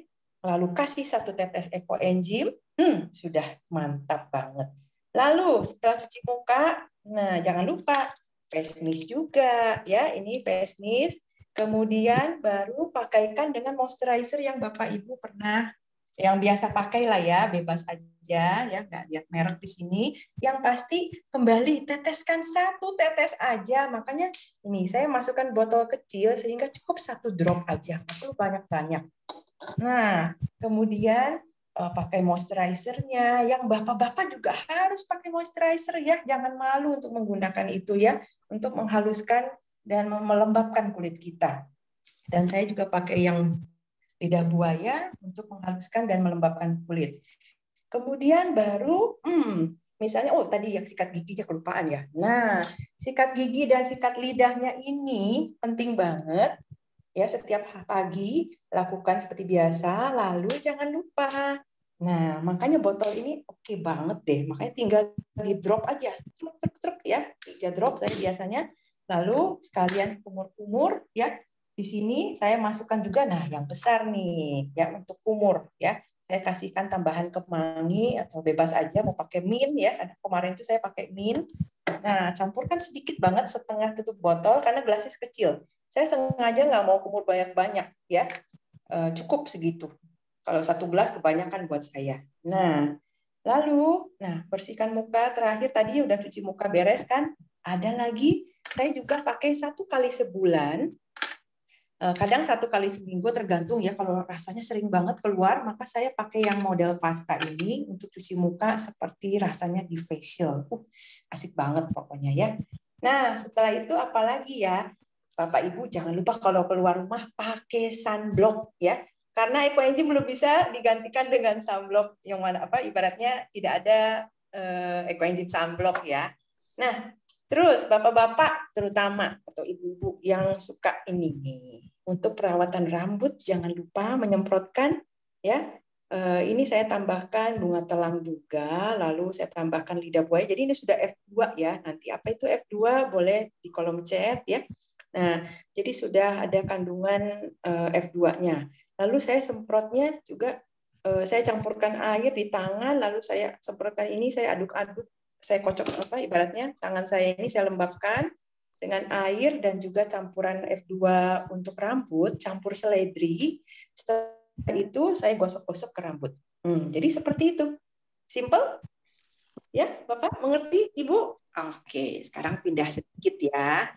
lalu kasih satu tetes ekoenzim. Hmm, sudah mantap banget. Lalu setelah cuci muka, nah jangan lupa face mist juga ya. Ini face mist. Kemudian baru pakaikan dengan moisturizer yang Bapak Ibu pernah yang biasa pakai lah ya, bebas aja aja ya nggak lihat merek di sini yang pasti kembali teteskan satu tetes aja makanya ini saya masukkan botol kecil sehingga cukup satu drop aja perlu banyak banyak nah kemudian eh, pakai moisturizernya yang bapak-bapak juga harus pakai moisturizer ya jangan malu untuk menggunakan itu ya untuk menghaluskan dan melembabkan kulit kita dan saya juga pakai yang lidah buaya untuk menghaluskan dan melembabkan kulit. Kemudian baru, hmm, misalnya, oh tadi yang sikat giginya kelupaan ya. Nah, sikat gigi dan sikat lidahnya ini penting banget. Ya, setiap pagi lakukan seperti biasa, lalu jangan lupa. Nah, makanya botol ini oke okay banget deh. Makanya tinggal di drop aja. Truk, truk, truk ya. Tiga drop dari biasanya. Lalu sekalian kumur-kumur ya. Di sini saya masukkan juga nah yang besar nih ya untuk kumur ya saya kasihkan tambahan kemangi atau bebas aja mau pakai min ya karena kemarin itu saya pakai min nah campurkan sedikit banget setengah tutup botol karena gelasnya kecil saya sengaja nggak mau kumur banyak banyak ya e, cukup segitu kalau satu gelas kebanyakan buat saya nah lalu nah bersihkan muka terakhir tadi udah cuci muka beres kan ada lagi saya juga pakai satu kali sebulan Eh, kadang satu kali seminggu tergantung ya kalau rasanya sering banget keluar maka saya pakai yang model pasta ini untuk cuci muka seperti rasanya di facial uh, asik banget pokoknya ya nah setelah itu apalagi ya bapak ibu jangan lupa kalau keluar rumah pakai sunblock ya karena eco belum bisa digantikan dengan sunblock yang mana apa ibaratnya tidak ada eh, eco sunblock ya nah Terus bapak-bapak terutama atau ibu-ibu yang suka ini untuk perawatan rambut jangan lupa menyemprotkan ya eh, ini saya tambahkan bunga telang juga lalu saya tambahkan lidah buaya jadi ini sudah F2 ya nanti apa itu F2 boleh di kolom chat ya nah jadi sudah ada kandungan eh, F2-nya lalu saya semprotnya juga eh, saya campurkan air di tangan lalu saya semprotkan ini saya aduk-aduk saya kocok apa ibaratnya tangan saya ini saya lembabkan dengan air dan juga campuran F2 untuk rambut, campur seledri. Setelah itu saya gosok-gosok ke rambut. Hmm, jadi seperti itu. Simple? Ya, Bapak mengerti, Ibu? Oke, sekarang pindah sedikit ya.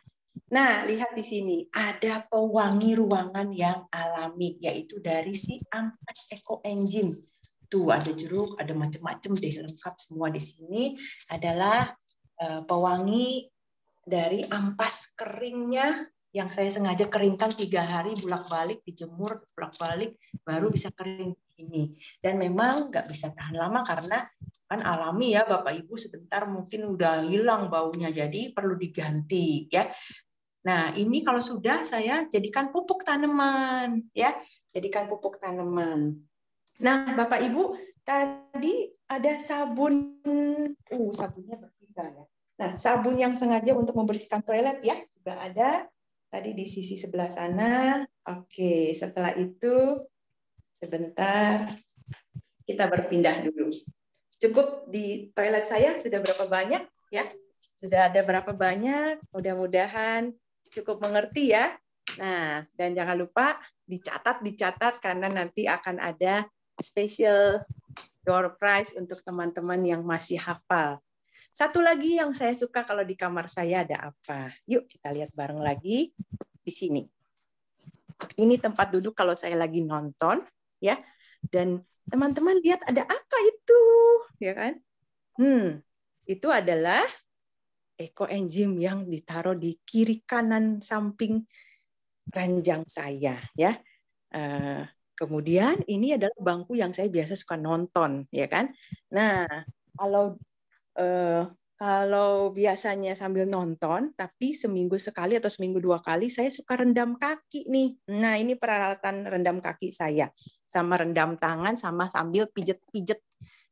Nah, lihat di sini ada pewangi ruangan yang alami yaitu dari si ampas eco engine tuh ada jeruk, ada macam-macam deh lengkap semua di sini adalah eh, pewangi dari ampas keringnya yang saya sengaja keringkan tiga hari bolak-balik dijemur bolak-balik baru bisa kering ini dan memang nggak bisa tahan lama karena kan alami ya bapak ibu sebentar mungkin udah hilang baunya jadi perlu diganti ya nah ini kalau sudah saya jadikan pupuk tanaman ya jadikan pupuk tanaman Nah, Bapak Ibu, tadi ada sabun, uh sabunnya bertiga ya. Nah, sabun yang sengaja untuk membersihkan toilet ya juga ada tadi di sisi sebelah sana. Oke, setelah itu sebentar kita berpindah dulu. Cukup di toilet saya sudah berapa banyak ya? Sudah ada berapa banyak? Mudah-mudahan cukup mengerti ya. Nah, dan jangan lupa dicatat dicatat karena nanti akan ada special door prize untuk teman-teman yang masih hafal. Satu lagi yang saya suka kalau di kamar saya ada apa? Yuk kita lihat bareng lagi di sini. Ini tempat duduk kalau saya lagi nonton, ya. Dan teman-teman lihat ada apa itu, ya kan? Hmm, itu adalah eco enzim yang ditaruh di kiri kanan samping ranjang saya, ya. Uh, Kemudian ini adalah bangku yang saya biasa suka nonton, ya kan? Nah, kalau uh, kalau biasanya sambil nonton, tapi seminggu sekali atau seminggu dua kali saya suka rendam kaki nih. Nah, ini peralatan rendam kaki saya, sama rendam tangan, sama sambil pijet-pijet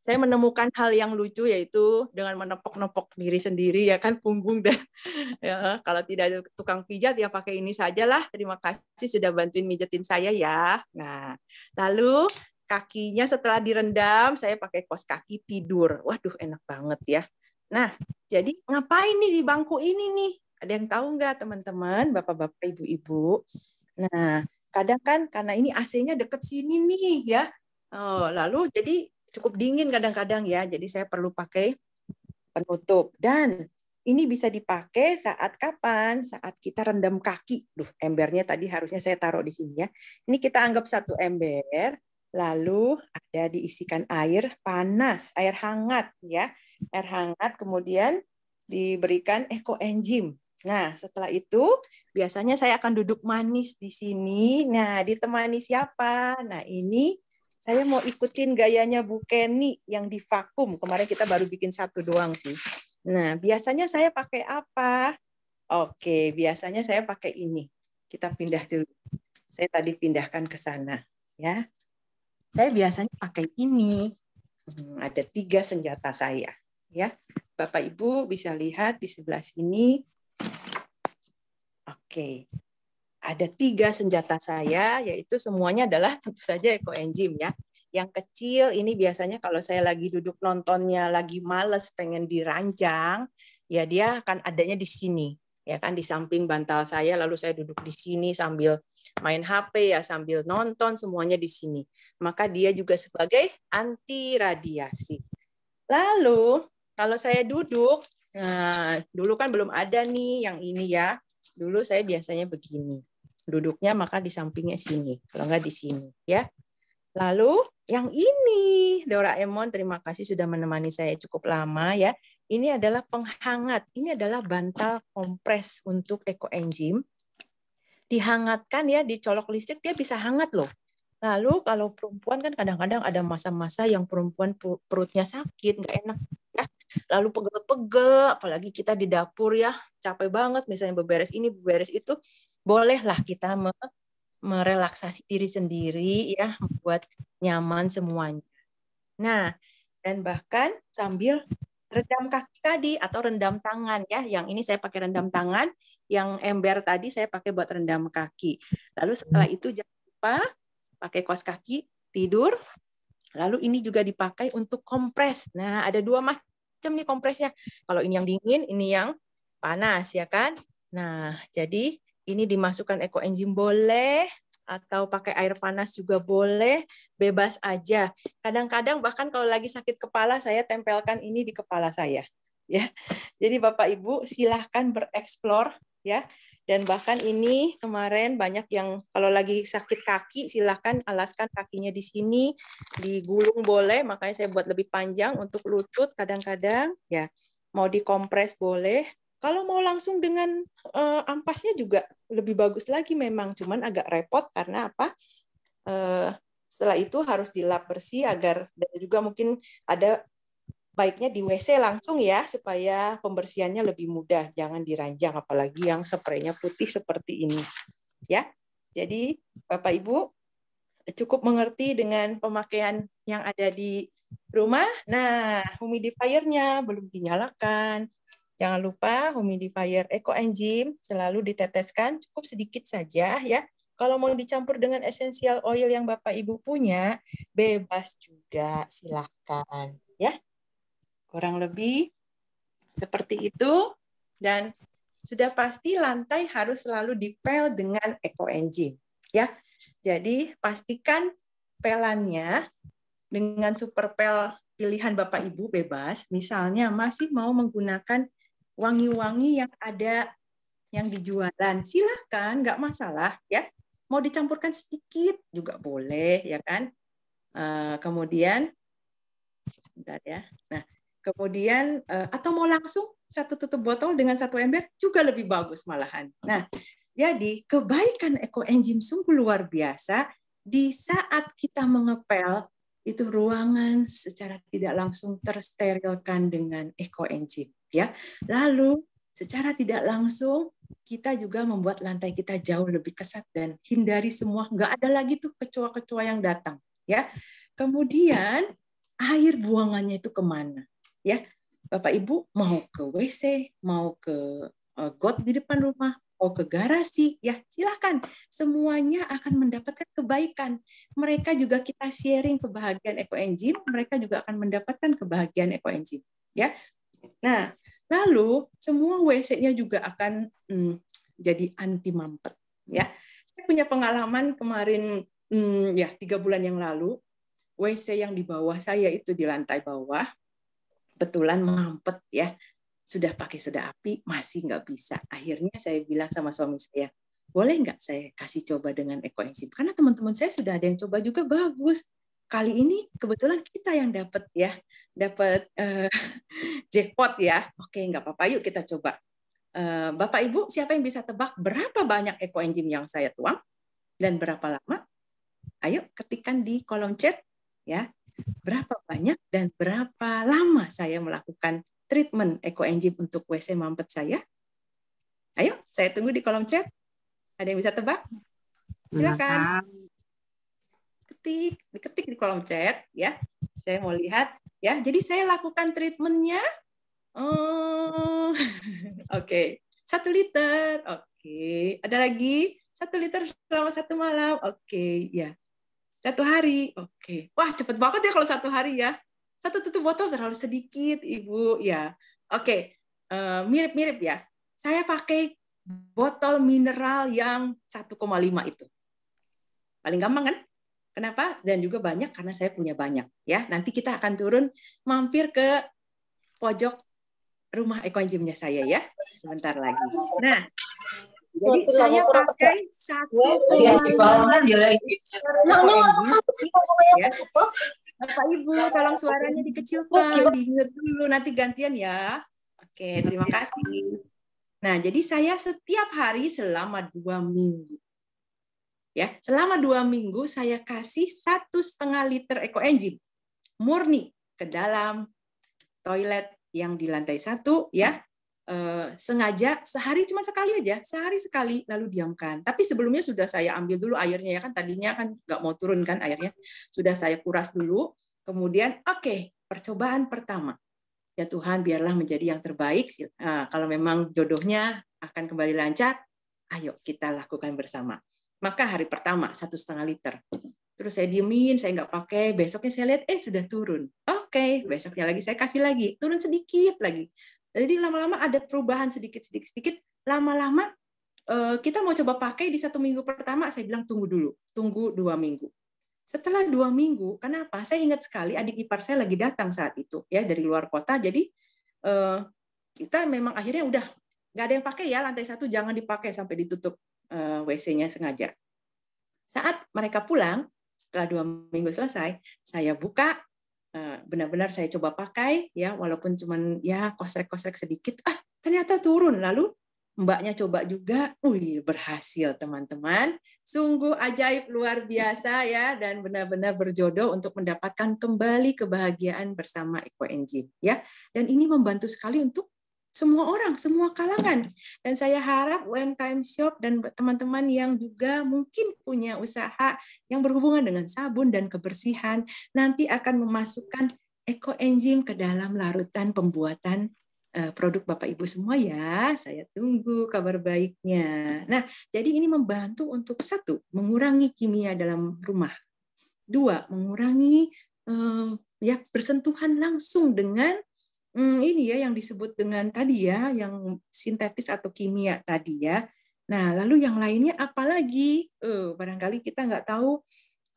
saya menemukan hal yang lucu yaitu dengan menepok-nepok diri sendiri ya kan punggung dan ya, kalau tidak ada tukang pijat ya pakai ini sajalah terima kasih sudah bantuin mijetin saya ya nah lalu kakinya setelah direndam saya pakai kos kaki tidur waduh enak banget ya nah jadi ngapain nih di bangku ini nih ada yang tahu nggak teman-teman bapak-bapak ibu-ibu nah kadang kan karena ini AC-nya deket sini nih ya Oh, lalu jadi cukup dingin kadang-kadang ya, jadi saya perlu pakai penutup. Dan ini bisa dipakai saat kapan? Saat kita rendam kaki. Duh, embernya tadi harusnya saya taruh di sini ya. Ini kita anggap satu ember, lalu ada diisikan air panas, air hangat ya. Air hangat kemudian diberikan eco enzim. Nah, setelah itu biasanya saya akan duduk manis di sini. Nah, ditemani siapa? Nah, ini saya mau ikutin gayanya Bu Kenny yang di vakum. Kemarin kita baru bikin satu doang sih. Nah, biasanya saya pakai apa? Oke, biasanya saya pakai ini. Kita pindah dulu. Saya tadi pindahkan ke sana, ya. Saya biasanya pakai ini. Hmm, ada tiga senjata saya, ya. Bapak Ibu bisa lihat di sebelah sini. Oke, ada tiga senjata saya, yaitu semuanya adalah tentu saja ekoenzim ya. Yang kecil ini biasanya kalau saya lagi duduk nontonnya lagi males pengen dirancang, ya dia akan adanya di sini ya kan di samping bantal saya lalu saya duduk di sini sambil main HP ya sambil nonton semuanya di sini maka dia juga sebagai anti radiasi lalu kalau saya duduk nah dulu kan belum ada nih yang ini ya dulu saya biasanya begini duduknya maka di sampingnya sini, kalau nggak di sini, ya. Lalu yang ini, Doraemon, terima kasih sudah menemani saya cukup lama ya. Ini adalah penghangat, ini adalah bantal kompres untuk ekoenzim. Dihangatkan ya, dicolok listrik dia bisa hangat loh. Lalu kalau perempuan kan kadang-kadang ada masa-masa yang perempuan perutnya sakit, nggak enak. Ya. Lalu pegel-pegel, apalagi kita di dapur ya, capek banget misalnya beberes ini, beberes itu bolehlah kita merelaksasi diri sendiri ya membuat nyaman semuanya. Nah, dan bahkan sambil rendam kaki tadi atau rendam tangan ya. Yang ini saya pakai rendam tangan, yang ember tadi saya pakai buat rendam kaki. Lalu setelah itu jangan lupa pakai kos kaki tidur. Lalu ini juga dipakai untuk kompres. Nah, ada dua macam nih kompresnya. Kalau ini yang dingin, ini yang panas ya kan. Nah, jadi ini dimasukkan eco ekoenzim boleh atau pakai air panas juga boleh, bebas aja. Kadang-kadang bahkan kalau lagi sakit kepala saya tempelkan ini di kepala saya, ya. Jadi Bapak Ibu silahkan bereksplor, ya. Dan bahkan ini kemarin banyak yang kalau lagi sakit kaki silahkan alaskan kakinya di sini, digulung boleh, makanya saya buat lebih panjang untuk lutut kadang-kadang, ya. Mau dikompres boleh, kalau mau langsung dengan uh, ampasnya juga lebih bagus lagi memang, cuman agak repot karena apa? Uh, setelah itu harus dilap bersih agar dan juga mungkin ada baiknya di WC langsung ya supaya pembersihannya lebih mudah, jangan diranjang apalagi yang spraynya putih seperti ini. Ya. Jadi Bapak Ibu cukup mengerti dengan pemakaian yang ada di rumah. Nah, humidifiernya belum dinyalakan, Jangan lupa humidifier eco enzyme selalu diteteskan cukup sedikit saja ya. Kalau mau dicampur dengan essential oil yang Bapak Ibu punya, bebas juga silahkan ya. Kurang lebih seperti itu dan sudah pasti lantai harus selalu dipel dengan eco enzyme ya. Jadi pastikan pelannya dengan super pel pilihan Bapak Ibu bebas, misalnya masih mau menggunakan wangi-wangi yang ada yang dijualan. Silahkan, nggak masalah ya. Mau dicampurkan sedikit juga boleh ya kan. Uh, kemudian, sebentar ya. Nah, kemudian uh, atau mau langsung satu tutup botol dengan satu ember juga lebih bagus malahan. Nah, jadi kebaikan ekoenzim sungguh luar biasa di saat kita mengepel itu ruangan secara tidak langsung tersterilkan dengan ekoenzim ya. Lalu secara tidak langsung kita juga membuat lantai kita jauh lebih kesat dan hindari semua nggak ada lagi tuh kecoa-kecoa yang datang ya. Kemudian air buangannya itu kemana ya? Bapak Ibu mau ke WC, mau ke eh, got di depan rumah, Oh ke garasi, ya silahkan. Semuanya akan mendapatkan kebaikan. Mereka juga kita sharing kebahagiaan Eko Engine, mereka juga akan mendapatkan kebahagiaan Eko Engine, Ya, Nah, lalu semua WC-nya juga akan hmm, jadi anti mampet. Ya, saya punya pengalaman kemarin hmm, ya tiga bulan yang lalu WC yang di bawah saya itu di lantai bawah betulan mampet ya sudah pakai soda api masih nggak bisa. Akhirnya saya bilang sama suami saya, boleh nggak saya kasih coba dengan ekoenzim? Karena teman-teman saya sudah ada yang coba juga bagus. Kali ini kebetulan kita yang dapat ya, dapat uh, eh, jackpot ya. Oke, nggak apa-apa, yuk kita coba. Uh, Bapak Ibu, siapa yang bisa tebak berapa banyak ekoenzim yang saya tuang dan berapa lama? Ayo ketikkan di kolom chat ya. Berapa banyak dan berapa lama saya melakukan treatment ekoenzim untuk WC mampet saya? Ayo, saya tunggu di kolom chat. Ada yang bisa tebak? Silakan. Ketik, diketik di kolom chat ya. Saya mau lihat ya. Jadi saya lakukan treatmentnya. Oh, oke. Okay. Satu liter. Oke. Okay. Ada lagi satu liter selama satu malam. Oke, okay. ya. Satu hari. Oke. Okay. Wah, cepet banget ya kalau satu hari ya satu kan tutup botol terlalu sedikit ibu ya oke okay. uh, eh, mirip-mirip ya saya pakai botol mineral yang 1,5 itu paling gampang kan Kenapa? Dan juga banyak karena saya punya banyak. Ya, nanti kita akan turun mampir ke pojok rumah ekonjimnya saya ya, sebentar lagi. Nah, jadi saya pakai satu. Iya, kan, ya. Bapak Ibu, tolong suaranya dikecilkan, di dulu nanti gantian ya. Oke, terima kasih. Nah, jadi saya setiap hari selama dua minggu, ya, selama dua minggu saya kasih satu setengah liter eco ekoenzim murni ke dalam toilet yang di lantai satu, ya, Eh, sengaja sehari cuma sekali aja, sehari sekali lalu diamkan. Tapi sebelumnya sudah saya ambil dulu airnya ya kan tadinya kan nggak mau turun kan airnya, sudah saya kuras dulu. Kemudian oke okay, percobaan pertama ya Tuhan biarlah menjadi yang terbaik. Eh, kalau memang jodohnya akan kembali lancar, ayo kita lakukan bersama. Maka hari pertama satu setengah liter. Terus saya diemin, saya nggak pakai. Besoknya saya lihat, eh sudah turun. Oke, okay. besoknya lagi saya kasih lagi, turun sedikit lagi. Jadi lama-lama ada perubahan sedikit sedikit lama-lama eh, kita mau coba pakai di satu minggu pertama, saya bilang tunggu dulu, tunggu dua minggu. Setelah dua minggu, kenapa? Saya ingat sekali adik ipar saya lagi datang saat itu, ya dari luar kota. Jadi eh, kita memang akhirnya udah nggak ada yang pakai ya lantai satu jangan dipakai sampai ditutup eh, WC-nya sengaja. Saat mereka pulang setelah dua minggu selesai, saya buka Eh, benar-benar saya coba pakai ya walaupun cuman ya kosrek-kosrek sedikit ah ternyata turun lalu mbaknya coba juga wih berhasil teman-teman sungguh ajaib luar biasa ya dan benar-benar berjodoh untuk mendapatkan kembali kebahagiaan bersama Eco Engine ya dan ini membantu sekali untuk semua orang, semua kalangan. Dan saya harap UMKM Shop dan teman-teman yang juga mungkin punya usaha yang berhubungan dengan sabun dan kebersihan nanti akan memasukkan ekoenzim ke dalam larutan pembuatan eh, produk Bapak Ibu semua ya. Saya tunggu kabar baiknya. Nah, jadi ini membantu untuk satu, mengurangi kimia dalam rumah. Dua, mengurangi eh, ya bersentuhan langsung dengan hmm, ini ya yang disebut dengan tadi ya, yang sintetis atau kimia tadi ya. Nah, lalu yang lainnya apalagi? Eh, barangkali kita nggak tahu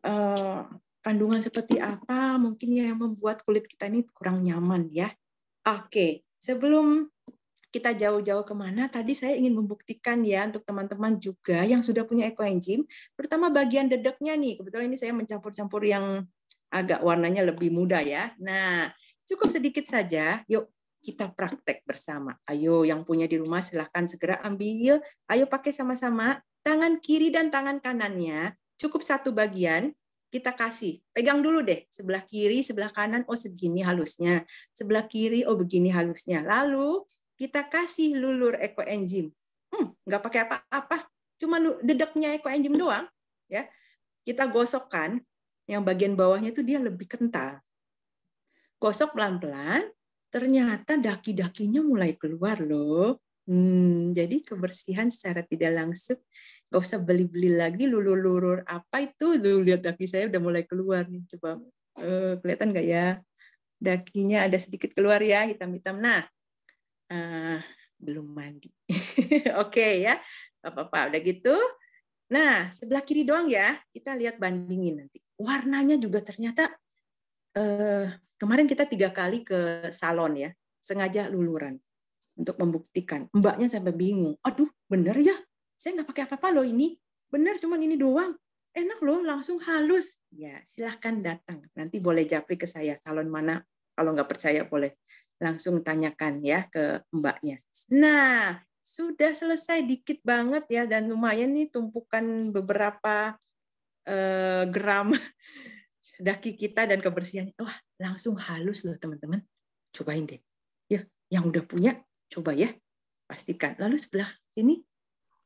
eh, kandungan seperti apa, mungkin ya yang membuat kulit kita ini kurang nyaman ya. Oke, sebelum kita jauh-jauh kemana, tadi saya ingin membuktikan ya untuk teman-teman juga yang sudah punya ekoenzim, terutama bagian dedeknya nih. Kebetulan ini saya mencampur-campur yang agak warnanya lebih muda ya. Nah, Cukup sedikit saja, yuk kita praktek bersama. Ayo yang punya di rumah silahkan segera ambil. Ayo pakai sama-sama tangan kiri dan tangan kanannya. Cukup satu bagian, kita kasih. Pegang dulu deh, sebelah kiri, sebelah kanan, oh segini halusnya. Sebelah kiri, oh begini halusnya. Lalu kita kasih lulur ekoenzim. Hmm, nggak pakai apa-apa, cuma dedeknya ekoenzim doang. ya Kita gosokkan, yang bagian bawahnya itu dia lebih kental. Gosok pelan-pelan, ternyata daki-dakinya mulai keluar loh. Hmm, jadi kebersihan secara tidak langsung nggak usah beli-beli lagi lulur-lulur apa itu lu lihat daki saya udah mulai keluar nih coba uh, kelihatan nggak ya dakinya ada sedikit keluar ya hitam-hitam nah uh, belum mandi oke okay, ya apa-apa udah gitu nah sebelah kiri doang ya kita lihat bandingin nanti warnanya juga ternyata Eh, kemarin kita tiga kali ke salon ya, sengaja luluran untuk membuktikan. Mbaknya sampai bingung. Aduh, bener ya? Saya nggak pakai apa-apa loh ini. Bener, cuman ini doang. Enak loh, langsung halus. Ya, silahkan datang. Nanti boleh japri ke saya salon mana. Kalau nggak percaya boleh langsung tanyakan ya ke mbaknya. Nah, sudah selesai dikit banget ya dan lumayan nih tumpukan beberapa eh, gram daki kita dan kebersihannya. Wah, langsung halus loh teman-teman. Cobain deh. Ya, yang udah punya, coba ya. Pastikan. Lalu sebelah sini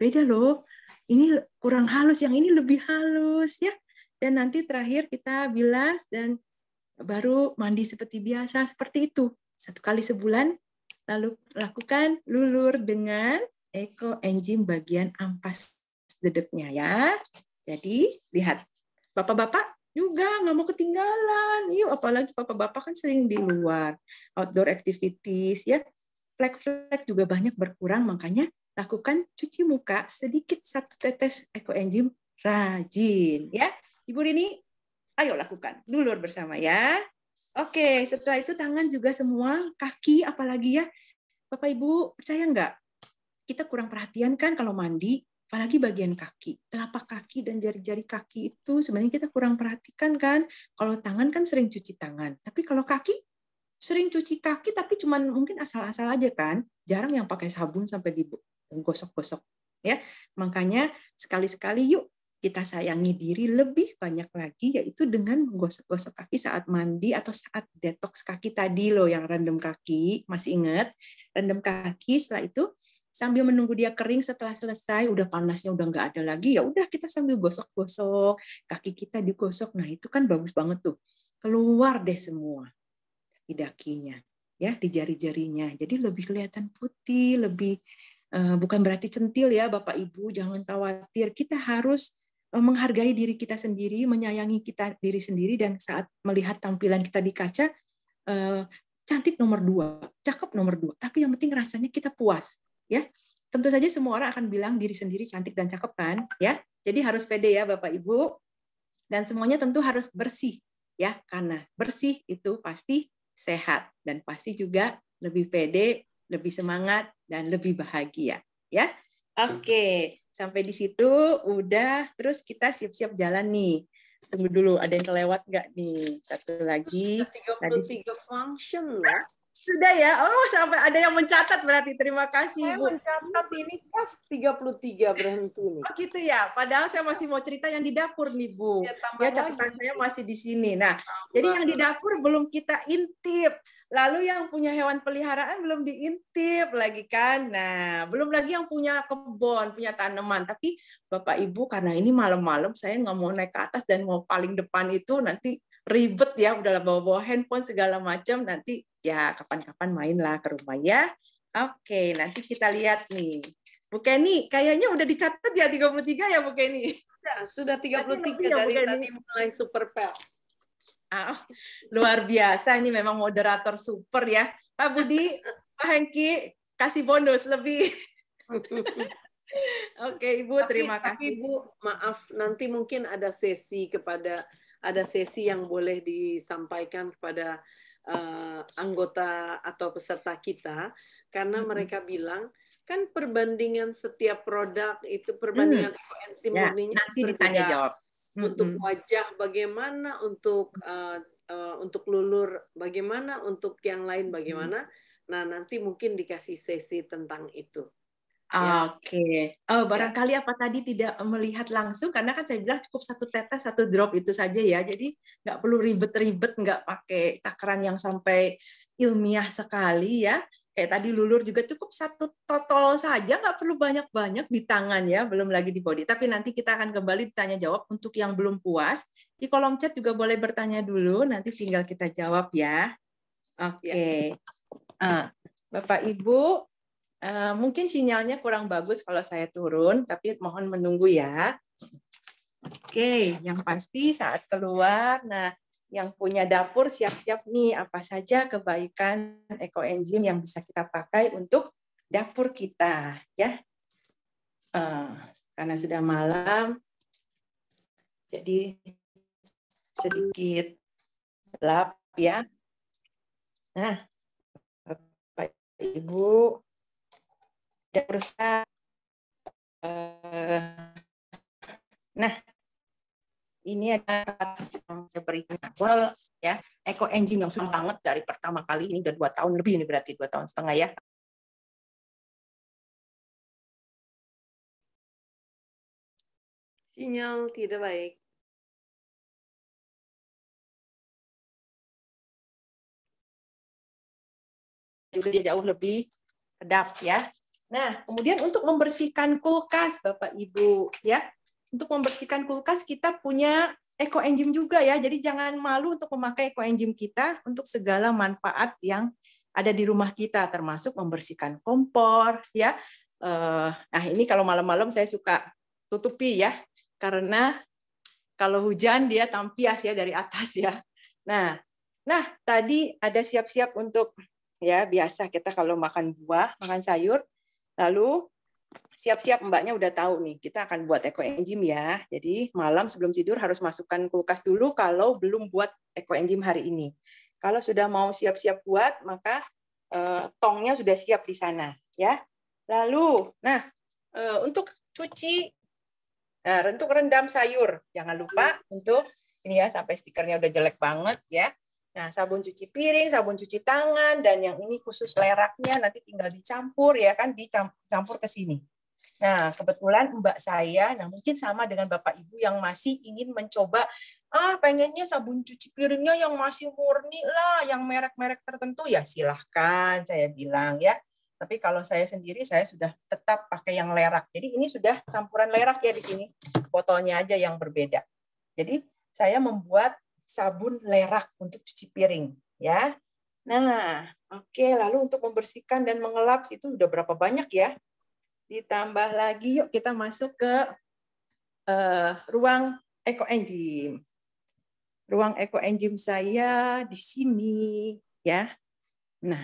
beda loh. Ini kurang halus, yang ini lebih halus ya. Dan nanti terakhir kita bilas dan baru mandi seperti biasa, seperti itu. Satu kali sebulan, lalu lakukan lulur dengan eco enzim bagian ampas dedeknya ya. Jadi, lihat. Bapak-bapak, juga nggak mau ketinggalan. Yuk, apalagi papa bapak kan sering di luar, outdoor activities ya. Flek-flek juga banyak berkurang, makanya lakukan cuci muka sedikit satu tetes ekoenzim rajin ya. Ibu Rini, ayo lakukan dulur bersama ya. Oke, setelah itu tangan juga semua, kaki apalagi ya. Bapak Ibu percaya nggak? Kita kurang perhatian kan kalau mandi, apalagi bagian kaki. Telapak kaki dan jari-jari kaki itu sebenarnya kita kurang perhatikan kan. Kalau tangan kan sering cuci tangan, tapi kalau kaki sering cuci kaki tapi cuman mungkin asal-asal aja kan. Jarang yang pakai sabun sampai digosok-gosok ya. Makanya sekali-sekali yuk kita sayangi diri lebih banyak lagi yaitu dengan menggosok-gosok kaki saat mandi atau saat detox kaki tadi loh yang rendam kaki masih ingat rendam kaki setelah itu sambil menunggu dia kering setelah selesai udah panasnya udah nggak ada lagi ya udah kita sambil gosok-gosok kaki kita digosok nah itu kan bagus banget tuh keluar deh semua di dakinya ya di jari-jarinya jadi lebih kelihatan putih lebih uh, bukan berarti centil ya bapak ibu jangan khawatir kita harus eh, menghargai diri kita sendiri menyayangi kita diri sendiri dan saat melihat tampilan kita di kaca uh, cantik nomor dua cakep nomor dua tapi yang penting rasanya kita puas ya tentu saja semua orang akan bilang diri sendiri cantik dan cakep kan ya jadi harus pede ya bapak ibu dan semuanya tentu harus bersih ya karena bersih itu pasti sehat dan pasti juga lebih pede lebih semangat dan lebih bahagia ya oke sampai di situ udah terus kita siap-siap jalan nih tunggu dulu ada yang kelewat nggak nih satu lagi tadi... function lah sudah ya. Oh, sampai ada yang mencatat berarti. Terima kasih, saya Bu. mencatat ini pas 33 berhenti nih. Oh, gitu ya. Padahal saya masih mau cerita yang di dapur nih, Bu. Ya, ya catatan lagi. saya masih di sini. Nah, tambah. jadi yang di dapur belum kita intip. Lalu yang punya hewan peliharaan belum diintip lagi kan. Nah, belum lagi yang punya kebun, punya tanaman. Tapi Bapak Ibu karena ini malam-malam saya nggak mau naik ke atas dan mau paling depan itu nanti ribet ya udahlah bawa-bawa handphone segala macam nanti Ya, kapan-kapan mainlah ke rumah ya. Oke, nanti kita lihat nih. Bu Kenny, kayaknya udah dicatat ya 33 ya Bu Kenny? Ya, sudah 33 nanti, dari ya, tadi mulai super pel. Ah, oh, luar biasa, ini memang moderator super ya. Pak Budi, Pak Hengki, kasih bonus lebih. Oke Ibu, tapi, terima kasih. Ibu, maaf nanti mungkin ada sesi kepada ada sesi yang boleh disampaikan kepada uh, anggota atau peserta kita karena hmm. mereka bilang kan perbandingan setiap produk itu perbandingan hmm. ekoensim ya, murninya nanti ditanya jawab hmm. untuk wajah bagaimana untuk uh, uh, untuk lulur bagaimana untuk yang lain bagaimana hmm. nah nanti mungkin dikasih sesi tentang itu Ya. Oke. Okay. Oh, ya. barangkali apa tadi tidak melihat langsung karena kan saya bilang cukup satu tetes satu drop itu saja ya. Jadi nggak perlu ribet-ribet, nggak pakai takaran yang sampai ilmiah sekali ya. Kayak tadi lulur juga cukup satu total saja, nggak perlu banyak-banyak di tangan ya, belum lagi di body. Tapi nanti kita akan kembali ditanya jawab untuk yang belum puas. Di kolom chat juga boleh bertanya dulu, nanti tinggal kita jawab ya. ya. Oke. Okay. Ya. Uh, eh, Bapak Ibu, Eh, mungkin sinyalnya kurang bagus kalau saya turun, tapi mohon menunggu ya. Oke, yang pasti saat keluar, nah yang punya dapur siap-siap nih apa saja kebaikan ekoenzim yang bisa kita pakai untuk dapur kita, ya. Uh, karena sudah malam, jadi sedikit gelap ya. Nah, Bapak Ibu tidak berusaha eh, nah ini adalah yang saya berikan awal ya eco engine yang sulit banget dari pertama kali ini udah dua tahun lebih ini berarti dua tahun setengah ya sinyal tidak baik juga jauh lebih kedap ya Nah, kemudian untuk membersihkan kulkas, Bapak Ibu, ya. Untuk membersihkan kulkas kita punya eco enzim juga ya. Jadi jangan malu untuk memakai eco enzim kita untuk segala manfaat yang ada di rumah kita, termasuk membersihkan kompor, ya. Eh, nah, ini kalau malam-malam saya suka tutupi ya, karena kalau hujan dia tampias ya dari atas ya. Nah, nah tadi ada siap-siap untuk ya biasa kita kalau makan buah, makan sayur, Lalu siap-siap mbaknya udah tahu nih, kita akan buat eco enzyme ya. Jadi malam sebelum tidur harus masukkan kulkas dulu kalau belum buat eco enzyme hari ini. Kalau sudah mau siap-siap buat, maka eh, tongnya sudah siap di sana ya. Lalu, nah eh, untuk cuci nah, untuk rendam sayur, jangan lupa untuk ini ya sampai stikernya udah jelek banget ya. Nah, sabun cuci piring, sabun cuci tangan, dan yang ini khusus leraknya nanti tinggal dicampur ya kan, dicampur ke sini. Nah, kebetulan mbak saya, nah mungkin sama dengan bapak ibu yang masih ingin mencoba, ah pengennya sabun cuci piringnya yang masih murni lah, yang merek-merek tertentu ya silahkan, saya bilang ya. Tapi kalau saya sendiri, saya sudah tetap pakai yang lerak. Jadi ini sudah campuran lerak ya di sini, botolnya aja yang berbeda. Jadi saya membuat sabun lerak untuk cuci piring ya. Nah, oke okay, lalu untuk membersihkan dan mengelap itu sudah berapa banyak ya? Ditambah lagi yuk kita masuk ke uh, eh, ruang ekoenzim. Ruang eco ekoenzim saya di sini ya. Nah,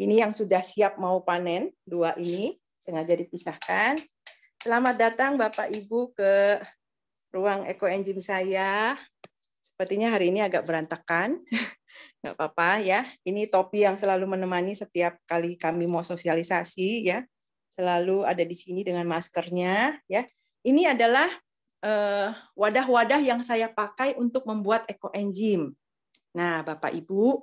ini yang sudah siap mau panen dua ini sengaja dipisahkan. Selamat datang Bapak Ibu ke ruang eco ekoenzim saya. Sepertinya hari ini agak berantakan. Nggak apa-apa ya. Ini topi yang selalu menemani setiap kali kami mau sosialisasi ya. Selalu ada di sini dengan maskernya ya. Ini adalah eh, wadah-wadah yang saya pakai untuk membuat ekoenzim. Nah, Bapak Ibu,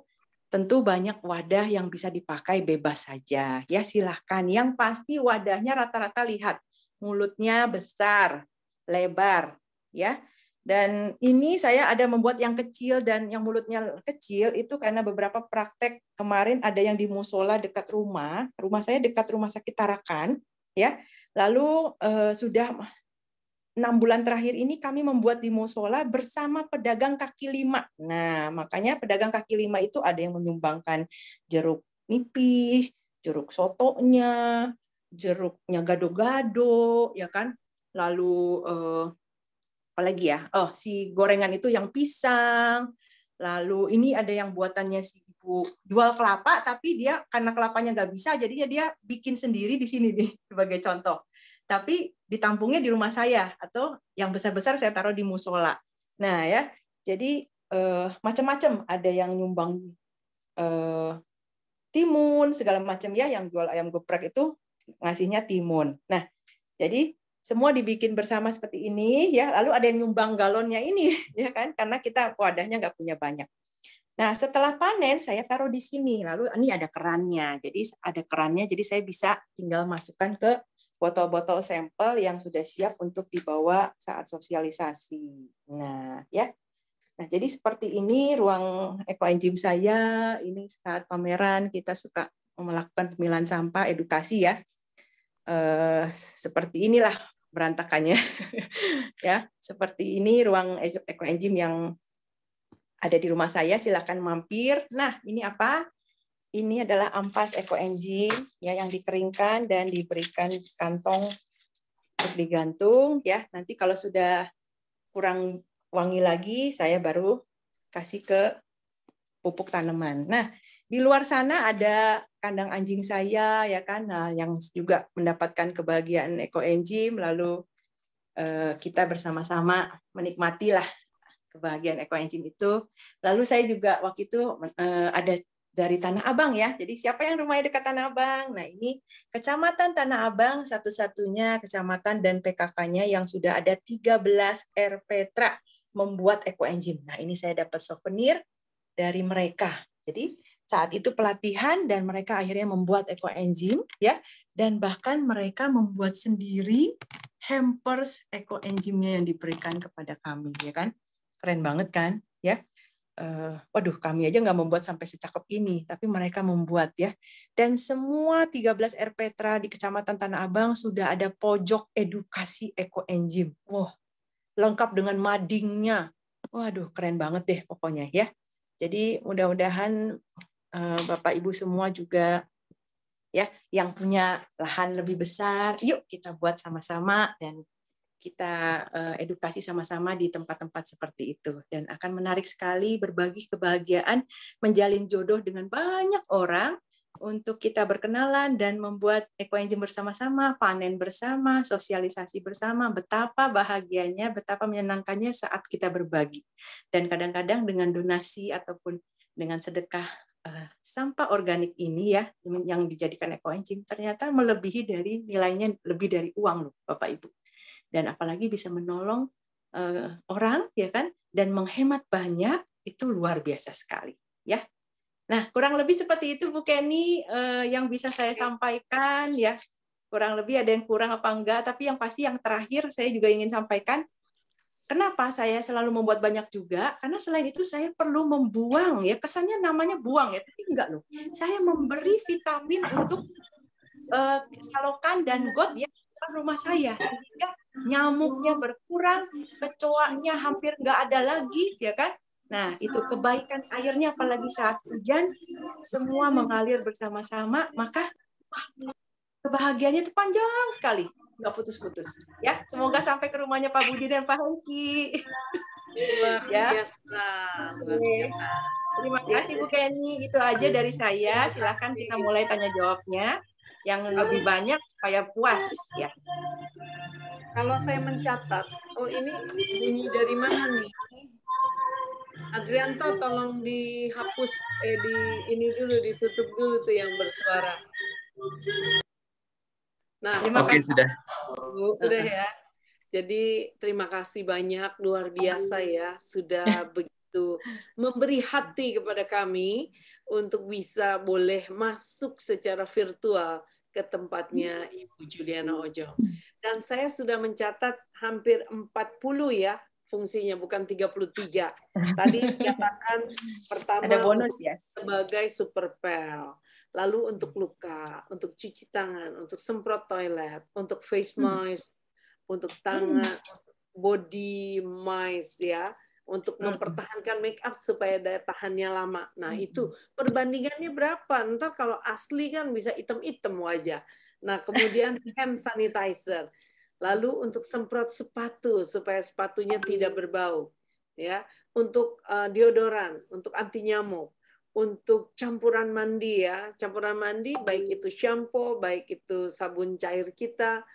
tentu banyak wadah yang bisa dipakai bebas saja. Ya, silahkan. Yang pasti wadahnya rata-rata lihat. Mulutnya besar, lebar. ya dan ini saya ada membuat yang kecil dan yang mulutnya kecil itu karena beberapa praktek kemarin ada yang di musola dekat rumah. Rumah saya dekat rumah sakit Tarakan, ya. Lalu eh, sudah enam bulan terakhir ini kami membuat di musola bersama pedagang kaki lima. Nah, makanya pedagang kaki lima itu ada yang menyumbangkan jeruk nipis, jeruk sotonya, jeruknya gado-gado, ya kan? Lalu eh, apalagi ya oh si gorengan itu yang pisang lalu ini ada yang buatannya si ibu jual kelapa tapi dia karena kelapanya nggak bisa jadinya dia bikin sendiri di sini nih sebagai contoh tapi ditampungnya di rumah saya atau yang besar-besar saya taruh di musola nah ya jadi eh, macam-macam ada yang nyumbang eh, timun segala macam ya yang jual ayam geprek itu ngasihnya timun nah jadi semua dibikin bersama seperti ini ya lalu ada yang nyumbang galonnya ini ya kan karena kita wadahnya nggak punya banyak nah setelah panen saya taruh di sini lalu ini ada kerannya jadi ada kerannya jadi saya bisa tinggal masukkan ke botol-botol sampel yang sudah siap untuk dibawa saat sosialisasi nah ya nah jadi seperti ini ruang ekoenzim saya ini saat pameran kita suka melakukan pemilahan sampah edukasi ya Eh, seperti inilah berantakannya ya seperti ini ruang eco engine yang ada di rumah saya silahkan mampir nah ini apa ini adalah ampas engine ya yang dikeringkan dan diberikan kantong untuk digantung ya nanti kalau sudah kurang wangi lagi saya baru kasih ke pupuk tanaman nah di luar sana ada kandang anjing saya ya kan nah, yang juga mendapatkan kebahagiaan Eko Enzim lalu eh, kita bersama-sama menikmati lah kebahagiaan Eko Enzim itu lalu saya juga waktu itu eh, ada dari Tanah Abang ya jadi siapa yang rumahnya dekat Tanah Abang nah ini kecamatan Tanah Abang satu-satunya kecamatan dan PKK-nya yang sudah ada 13 RPTRA membuat Eko Enzim nah ini saya dapat souvenir dari mereka jadi saat itu pelatihan dan mereka akhirnya membuat ekoenzim ya dan bahkan mereka membuat sendiri hampers eco ekoenzimnya yang diberikan kepada kami ya kan keren banget kan ya uh, waduh kami aja nggak membuat sampai secakep ini, tapi mereka membuat ya. Dan semua 13 RPTRA di Kecamatan Tanah Abang sudah ada pojok edukasi ekoenzim. enzim wow, lengkap dengan madingnya. Waduh, keren banget deh pokoknya ya. Jadi mudah-mudahan Eh, bapak Ibu semua juga ya yang punya lahan lebih besar, yuk kita buat sama-sama dan kita eh, edukasi sama-sama di tempat-tempat seperti itu dan akan menarik sekali berbagi kebahagiaan, menjalin jodoh dengan banyak orang untuk kita berkenalan dan membuat ekoenzim bersama-sama, panen bersama, sosialisasi bersama, betapa bahagianya, betapa menyenangkannya saat kita berbagi. Dan kadang-kadang dengan donasi ataupun dengan sedekah Eh, sampah organik ini ya yang dijadikan ekoenzim ternyata melebihi dari nilainya lebih dari uang loh Bapak Ibu. Dan apalagi bisa menolong uh, orang ya kan dan menghemat banyak itu luar biasa sekali ya. Nah, kurang lebih seperti itu Bu Kenny uh, yang bisa saya sampaikan ya. Kurang lebih ada yang kurang apa enggak, tapi yang pasti yang terakhir saya juga ingin sampaikan Kenapa saya selalu membuat banyak juga? Karena selain itu saya perlu membuang ya kesannya namanya buang ya, tapi enggak loh. Saya memberi vitamin untuk uh, eh, salokan dan got ya rumah saya sehingga nyamuknya berkurang, kecoaknya hampir enggak ada lagi ya kan? Nah, itu kebaikan airnya apalagi saat hujan semua mengalir bersama-sama, maka kebahagiaannya itu panjang sekali nggak putus-putus. Ya, semoga sampai ke rumahnya Pak Budi dan Pak Hengki. Luar ya. biasa, luar biasa. Terima kasih Bu Kenny. Itu aja dari saya. Silahkan kita mulai tanya jawabnya yang lebih banyak supaya puas ya. Kalau saya mencatat, oh ini bunyi dari mana nih? Adrianto tolong dihapus eh di ini dulu ditutup dulu tuh yang bersuara. Nah, oke okay, sudah. sudah ya. Jadi terima kasih banyak, luar biasa ya, sudah begitu memberi hati kepada kami untuk bisa boleh masuk secara virtual ke tempatnya Ibu Juliana Ojo. Dan saya sudah mencatat hampir 40 ya fungsinya, bukan 33. Tadi katakan pertama Ada bonus ya. sebagai super pal lalu untuk luka, untuk cuci tangan, untuk semprot toilet, untuk face hmm. mask, hmm. untuk tangan, hmm. body mask ya, untuk hmm. mempertahankan make up supaya daya tahannya lama. Nah, hmm. itu perbandingannya berapa? Ntar kalau asli kan bisa item-item wajah. Nah, kemudian hand sanitizer. Lalu untuk semprot sepatu supaya sepatunya tidak hmm. berbau ya, untuk uh, deodoran, untuk anti nyamuk untuk campuran mandi ya, campuran mandi baik itu shampoo, baik itu sabun cair kita,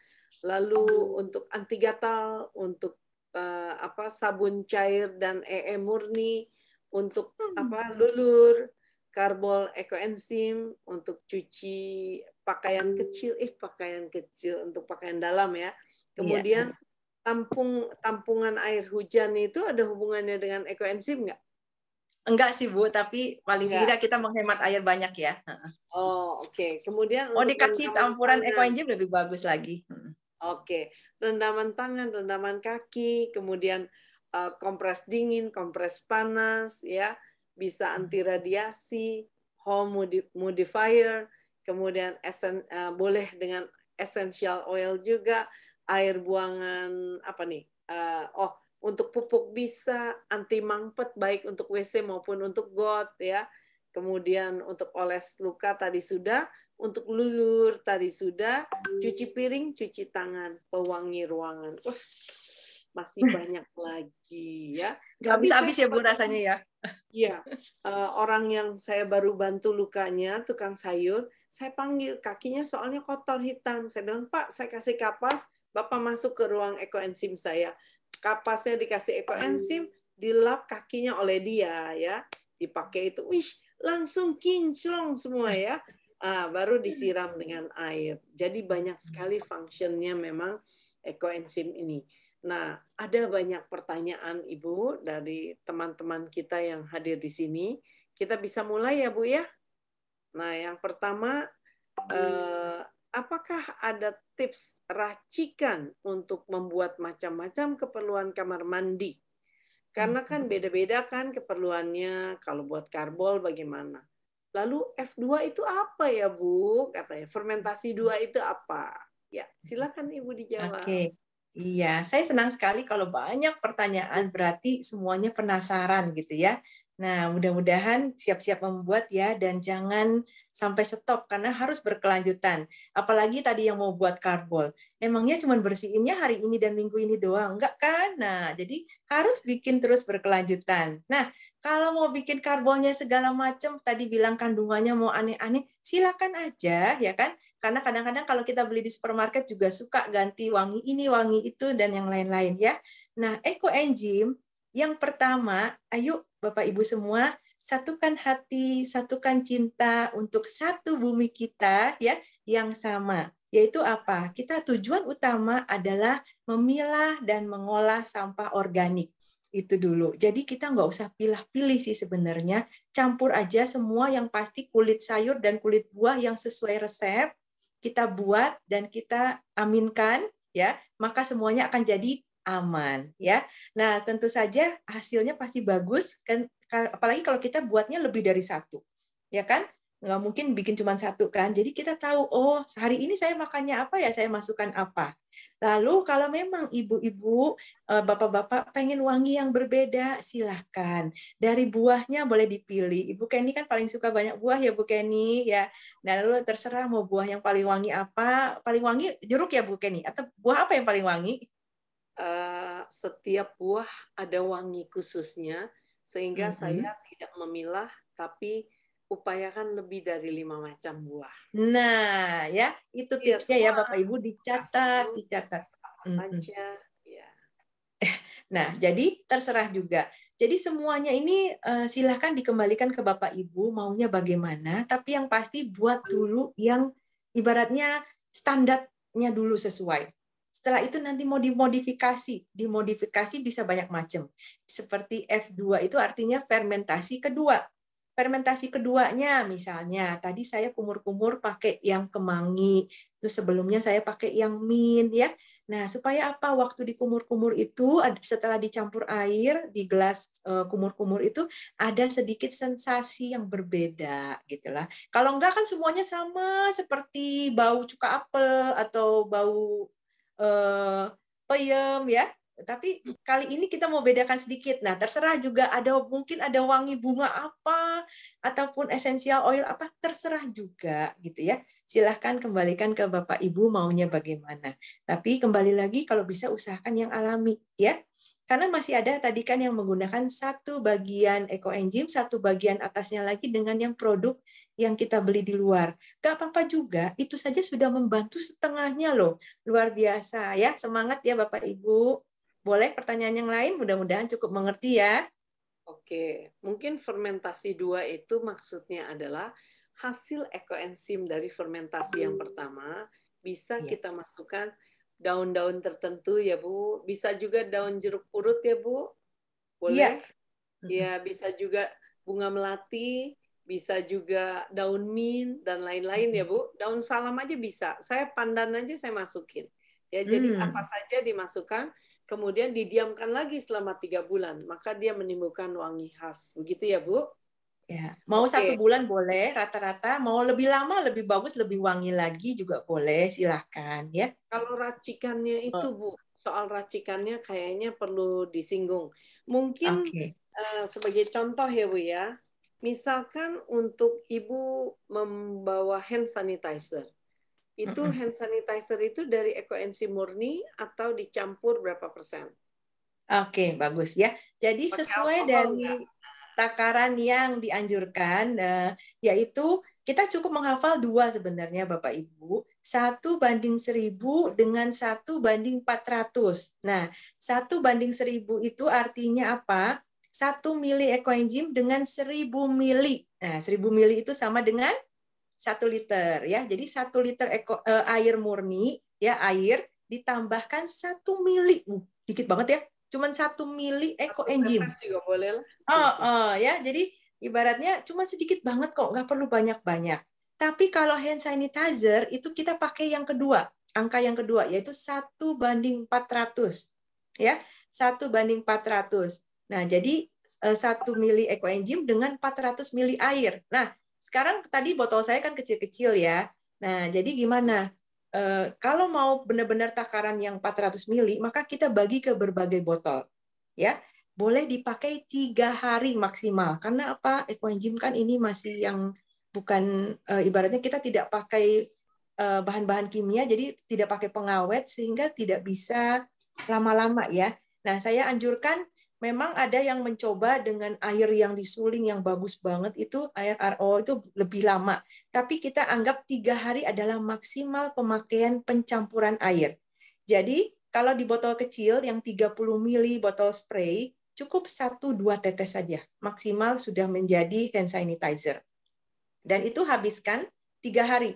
lalu untuk anti gatal, untuk uh, apa sabun cair dan ee e murni, untuk hmm. apa lulur, karbol ekoenzim, untuk cuci pakaian hmm. kecil, eh pakaian kecil untuk pakaian dalam ya. Iya. Kemudian yeah. tampung tampungan air hujan itu ada hubungannya dengan ekoenzim nggak? Enggak sih Bu, tapi paling Enggak. tidak kita menghemat air banyak ya. Oh oke. Okay. Kemudian oh dikasih campuran eco engine lebih bagus lagi. Oke, okay. rendaman tangan, rendaman kaki, kemudian uh, kompres dingin, kompres panas, ya bisa hmm. anti radiasi, home modifier, kemudian esen, uh, boleh dengan essential oil juga, air buangan apa nih? Uh, oh untuk pupuk bisa, anti mangpet baik untuk WC maupun untuk got ya. Kemudian untuk oles luka tadi sudah, untuk lulur tadi sudah, cuci piring, cuci tangan, pewangi ruangan. Uh, masih banyak lagi ya. Gak habis habis ya Bu rasanya ya. Iya, uh, orang yang saya baru bantu lukanya, tukang sayur, saya panggil kakinya soalnya kotor hitam. Saya bilang, "Pak, saya kasih kapas, Bapak masuk ke ruang ekoenzim saya." kapasnya dikasih ekoenzim, hmm. dilap kakinya oleh dia ya, dipakai itu, wish langsung kinclong semua ya, ah, baru disiram dengan air. Jadi banyak sekali fungsinya memang ekoenzim ini. Nah, ada banyak pertanyaan Ibu dari teman-teman kita yang hadir di sini. Kita bisa mulai ya Bu ya. Nah, yang pertama eh, apakah ada tips racikan untuk membuat macam-macam keperluan kamar mandi? Karena kan hmm. beda-beda kan keperluannya, kalau buat karbol bagaimana. Lalu F2 itu apa ya Bu? Katanya fermentasi 2 hmm. itu apa? Ya, silakan Ibu dijawab. Oke. Okay. Iya, saya senang sekali kalau banyak pertanyaan berarti semuanya penasaran gitu ya. Nah, mudah-mudahan siap-siap membuat ya dan jangan sampai stop karena harus berkelanjutan. Apalagi tadi yang mau buat karbol. Emangnya cuma bersihinnya hari ini dan minggu ini doang? Enggak kan? Nah, jadi harus bikin terus berkelanjutan. Nah, kalau mau bikin karbolnya segala macam, tadi bilang kandungannya mau aneh-aneh, silakan aja ya kan? Karena kadang-kadang kalau kita beli di supermarket juga suka ganti wangi ini, wangi itu dan yang lain-lain ya. Nah, ekoenzim yang pertama, ayo Bapak Ibu semua, satukan hati, satukan cinta untuk satu bumi kita ya yang sama. Yaitu apa? Kita tujuan utama adalah memilah dan mengolah sampah organik. Itu dulu. Jadi kita nggak usah pilih pilih sih sebenarnya. Campur aja semua yang pasti kulit sayur dan kulit buah yang sesuai resep. Kita buat dan kita aminkan ya maka semuanya akan jadi aman ya. Nah, tentu saja hasilnya pasti bagus kan apalagi kalau kita buatnya lebih dari satu. Ya kan? Nggak mungkin bikin cuma satu kan. Jadi kita tahu oh, hari ini saya makannya apa ya, saya masukkan apa. Lalu kalau memang ibu-ibu, eh, bapak-bapak pengen wangi yang berbeda, silahkan. Dari buahnya boleh dipilih. Ibu Kenny kan paling suka banyak buah ya Bu Kenny ya. Nah lalu terserah mau buah yang paling wangi apa, paling wangi jeruk ya Bu Kenny atau buah apa yang paling wangi? Eh, setiap buah ada wangi khususnya sehingga mm -hmm. saya tidak memilah tapi upayakan lebih dari lima macam buah. Nah, ya itu iya, tipsnya ya, Bapak Ibu dicatat, dicatat saja. Mm -hmm. Ya. Nah, jadi terserah juga. Jadi semuanya ini eh, silahkan dikembalikan ke Bapak Ibu maunya bagaimana, tapi yang pasti buat dulu yang ibaratnya standarnya dulu sesuai. Setelah itu nanti mau dimodifikasi. Dimodifikasi bisa banyak macam. Seperti F2 itu artinya fermentasi kedua. Fermentasi keduanya misalnya, tadi saya kumur-kumur pakai yang kemangi, terus sebelumnya saya pakai yang mint ya. Nah, supaya apa? Waktu dikumur-kumur itu setelah dicampur air di gelas eh, kumur-kumur itu ada sedikit sensasi yang berbeda gitu lah. Kalau enggak kan semuanya sama seperti bau cuka apel atau bau uh, peyem ya. Tapi kali ini kita mau bedakan sedikit. Nah, terserah juga ada mungkin ada wangi bunga apa ataupun esensial oil apa, terserah juga gitu ya. Silahkan kembalikan ke Bapak Ibu maunya bagaimana. Tapi kembali lagi kalau bisa usahakan yang alami ya karena masih ada tadi kan yang menggunakan satu bagian eco ekoenzim, satu bagian atasnya lagi dengan yang produk yang kita beli di luar. Gak apa-apa juga, itu saja sudah membantu setengahnya loh. Luar biasa ya, semangat ya Bapak Ibu. Boleh pertanyaan yang lain, mudah-mudahan cukup mengerti ya. Oke, mungkin fermentasi dua itu maksudnya adalah hasil ekoenzim dari fermentasi yang pertama bisa ya. kita masukkan daun-daun tertentu ya Bu, bisa juga daun jeruk purut ya Bu, iya. boleh? Iya, ya, bisa juga bunga melati, bisa juga daun mint dan lain-lain ya Bu. Daun salam aja bisa. Saya pandan aja saya masukin. Ya jadi hmm. apa saja dimasukkan, kemudian didiamkan lagi selama tiga bulan, maka dia menimbulkan wangi khas. Begitu ya Bu? Ya, mau okay. satu bulan boleh rata-rata, mau lebih lama lebih bagus, lebih wangi lagi juga boleh, silahkan ya. Kalau racikannya itu oh. Bu, soal racikannya kayaknya perlu disinggung. Mungkin okay. uh, eh, sebagai contoh ya Bu ya, Misalkan untuk ibu membawa hand sanitizer, itu hand sanitizer itu dari ekoenzim murni atau dicampur berapa persen? Oke, okay, bagus ya. Jadi sesuai dari enggak? takaran yang dianjurkan, eh, yaitu kita cukup menghafal dua sebenarnya Bapak Ibu. Satu banding seribu dengan satu banding empat ratus. Nah, satu banding seribu itu artinya apa? 1 mili ekoenzim dengan 1000 mili. Nah, 1000 mili itu sama dengan 1 liter ya. Jadi 1 liter eko, eh, air murni ya air ditambahkan 1 mili. Uh, dikit banget ya. Cuman 1 mili ekoenzim. Juga boleh Oh, oh ya. Jadi ibaratnya cuma sedikit banget kok, nggak perlu banyak-banyak. Tapi kalau hand sanitizer itu kita pakai yang kedua, angka yang kedua yaitu 1 banding 400. Ya, 1 banding 400. Nah, jadi eh, satu mili ekoenzim dengan 400 mili air. Nah, sekarang tadi botol saya kan kecil-kecil ya. Nah, jadi gimana? E, kalau mau benar-benar takaran yang 400 mili, maka kita bagi ke berbagai botol. Ya, boleh dipakai tiga hari maksimal. Karena apa? Ekoenzim kan ini masih yang bukan e, ibaratnya kita tidak pakai bahan-bahan kimia, jadi tidak pakai pengawet sehingga tidak bisa lama-lama ya. Nah, saya anjurkan memang ada yang mencoba dengan air yang disuling yang bagus banget itu air RO itu lebih lama. Tapi kita anggap tiga hari adalah maksimal pemakaian pencampuran air. Jadi kalau di botol kecil yang 30 mili botol spray cukup satu dua tetes saja. Maksimal sudah menjadi hand sanitizer. Dan itu habiskan tiga hari.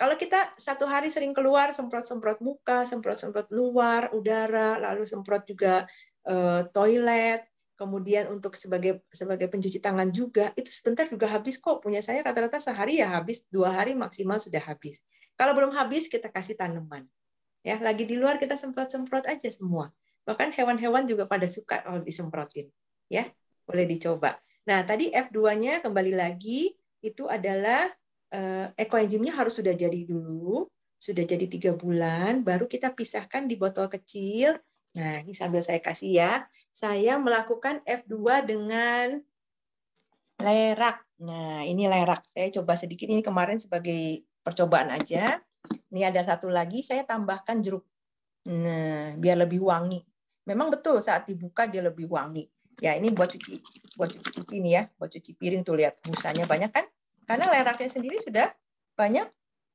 Kalau kita satu hari sering keluar, semprot-semprot muka, semprot-semprot luar, udara, lalu semprot juga Eh, toilet, kemudian untuk sebagai sebagai pencuci tangan juga itu sebentar juga habis kok punya saya rata-rata sehari ya habis dua hari maksimal sudah habis kalau belum habis kita kasih tanaman ya lagi di luar kita semprot-semprot aja semua bahkan hewan-hewan juga pada suka kalau disemprotin ya boleh dicoba nah tadi F2-nya kembali lagi itu adalah eh, ekoenzimnya harus sudah jadi dulu sudah jadi tiga bulan baru kita pisahkan di botol kecil Nah, ini sambil saya kasih ya. Saya melakukan F2 dengan lerak. Nah, ini lerak. Saya coba sedikit ini kemarin sebagai percobaan aja. Ini ada satu lagi saya tambahkan jeruk. Nah, biar lebih wangi. Memang betul saat dibuka dia lebih wangi. Ya, ini buat cuci buat cuci-cuci ini ya, buat cuci piring tuh lihat busanya banyak kan? Karena leraknya sendiri sudah banyak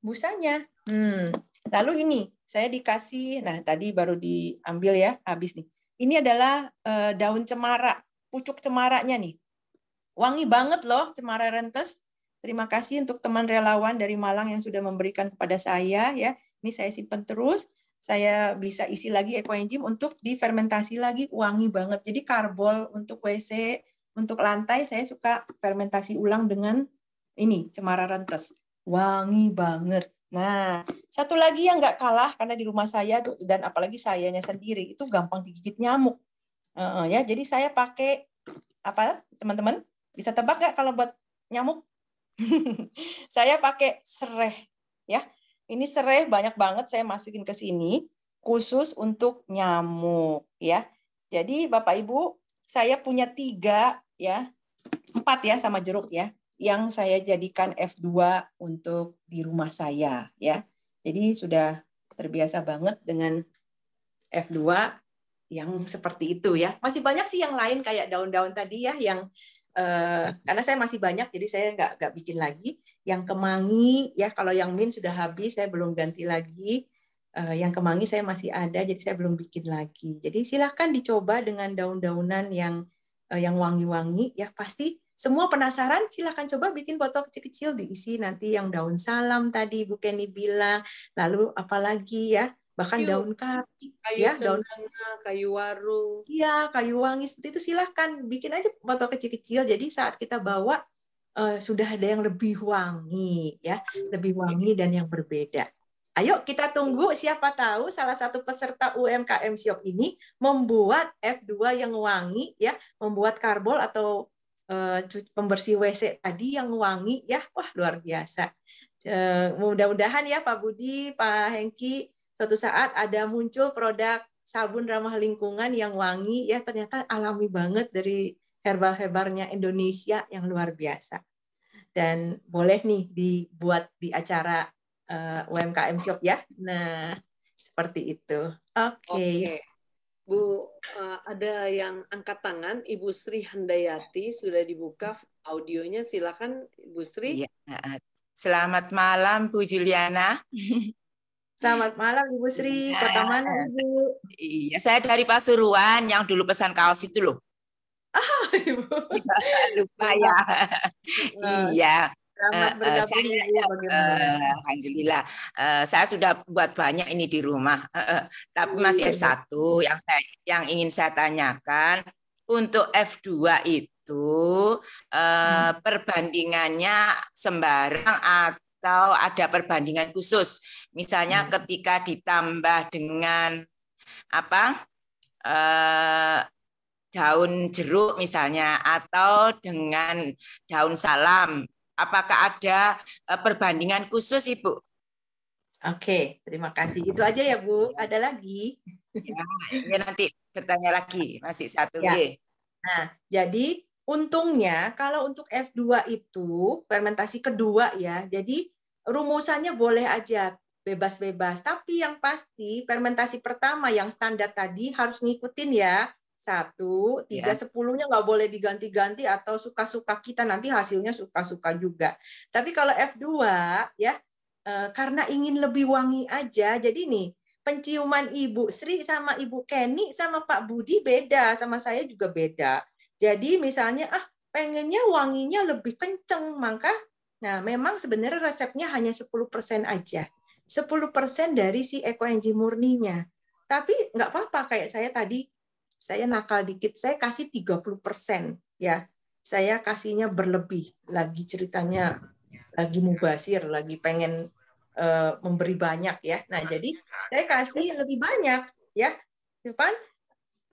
busanya. Hmm. Lalu ini saya dikasih, nah tadi baru diambil ya, habis nih. Ini adalah uh, daun cemara, pucuk cemaranya nih. Wangi banget loh cemara rentes. Terima kasih untuk teman relawan dari Malang yang sudah memberikan kepada saya ya. Ini saya simpan terus. Saya bisa isi lagi ekoenzim untuk difermentasi lagi wangi banget. Jadi karbol untuk WC, untuk lantai saya suka fermentasi ulang dengan ini cemara rentes. Wangi banget Nah, satu lagi yang nggak kalah karena di rumah saya tuh dan apalagi sayanya sendiri itu gampang digigit nyamuk. Uh, ya, jadi saya pakai apa teman-teman bisa tebak nggak kalau buat nyamuk? saya pakai sereh, ya. Ini sereh banyak banget saya masukin ke sini khusus untuk nyamuk, ya. Jadi Bapak Ibu, saya punya tiga, ya, empat ya sama jeruk ya yang saya jadikan F2 untuk di rumah saya ya. Jadi sudah terbiasa banget dengan F2 yang seperti itu ya. Masih banyak sih yang lain kayak daun-daun tadi ya yang eh, karena saya masih banyak jadi saya nggak nggak bikin lagi. Yang kemangi ya kalau yang min sudah habis saya belum ganti lagi. Eh, yang kemangi saya masih ada jadi saya belum bikin lagi. Jadi silahkan dicoba dengan daun-daunan yang eh, yang wangi-wangi ya pasti semua penasaran, silahkan coba bikin foto kecil-kecil diisi nanti yang daun salam tadi Bu Kenny bilang, lalu apalagi ya, bahkan kayu, daun kaki, kayu ya, daun kayu waru. Iya, kayu wangi seperti itu silahkan bikin aja foto kecil-kecil. Jadi saat kita bawa uh, sudah ada yang lebih wangi ya, lebih wangi dan yang berbeda. Ayo kita tunggu siapa tahu salah satu peserta UMKM Siok ini membuat F2 yang wangi ya, membuat karbol atau Eh, pembersih WC tadi yang wangi ya wah luar biasa mudah-mudahan ya Pak Budi Pak Hengki suatu saat ada muncul produk sabun ramah lingkungan yang wangi ya ternyata alami banget dari herbal herbalnya Indonesia yang luar biasa dan boleh nih dibuat di acara uh, eh, UMKM shop ya nah seperti itu oke okay. okay. Bu, eh, ada yang angkat tangan, Ibu Sri Handayati sudah dibuka audionya, silakan Ibu Sri. Ya. Selamat malam Bu Juliana. Selamat malam Ibu Sri, iya. kota mana Ibu? Iya, saya dari Pasuruan yang dulu pesan kaos itu loh. Ah, Ibu. Lupa ya. iya. Selamat uh, saya, Uh, Alhamdulillah. Uh, saya sudah buat banyak ini di rumah. Uh, uh, tapi hmm. masih F1 yang saya yang ingin saya tanyakan untuk F2 itu uh, hmm. perbandingannya sembarang atau ada perbandingan khusus. Misalnya hmm. ketika ditambah dengan apa? Uh, daun jeruk misalnya atau dengan daun salam Apakah ada eh, perbandingan khusus, Ibu? Oke, terima kasih. Itu aja ya, Bu. Ada lagi? Ya, ya nanti bertanya lagi, masih satu. Ya. Nah, jadi untungnya kalau untuk F2 itu fermentasi kedua ya, jadi rumusannya boleh aja bebas-bebas. Tapi yang pasti fermentasi pertama yang standar tadi harus ngikutin ya satu, iya. tiga yeah. sepuluhnya nggak boleh diganti-ganti atau suka-suka kita nanti hasilnya suka-suka juga. Tapi kalau F2 ya eh, karena ingin lebih wangi aja. Jadi nih, penciuman Ibu Sri sama Ibu Kenny sama Pak Budi beda, sama saya juga beda. Jadi misalnya ah pengennya wanginya lebih kenceng, maka nah memang sebenarnya resepnya hanya 10% aja. 10% dari si ekoenzim murninya. Tapi nggak apa-apa kayak saya tadi saya nakal dikit, saya kasih 30%, ya. Saya kasihnya berlebih. Lagi ceritanya lagi mubasir, lagi pengen uh, memberi banyak ya. Nah, jadi saya kasih lebih banyak ya. Cuman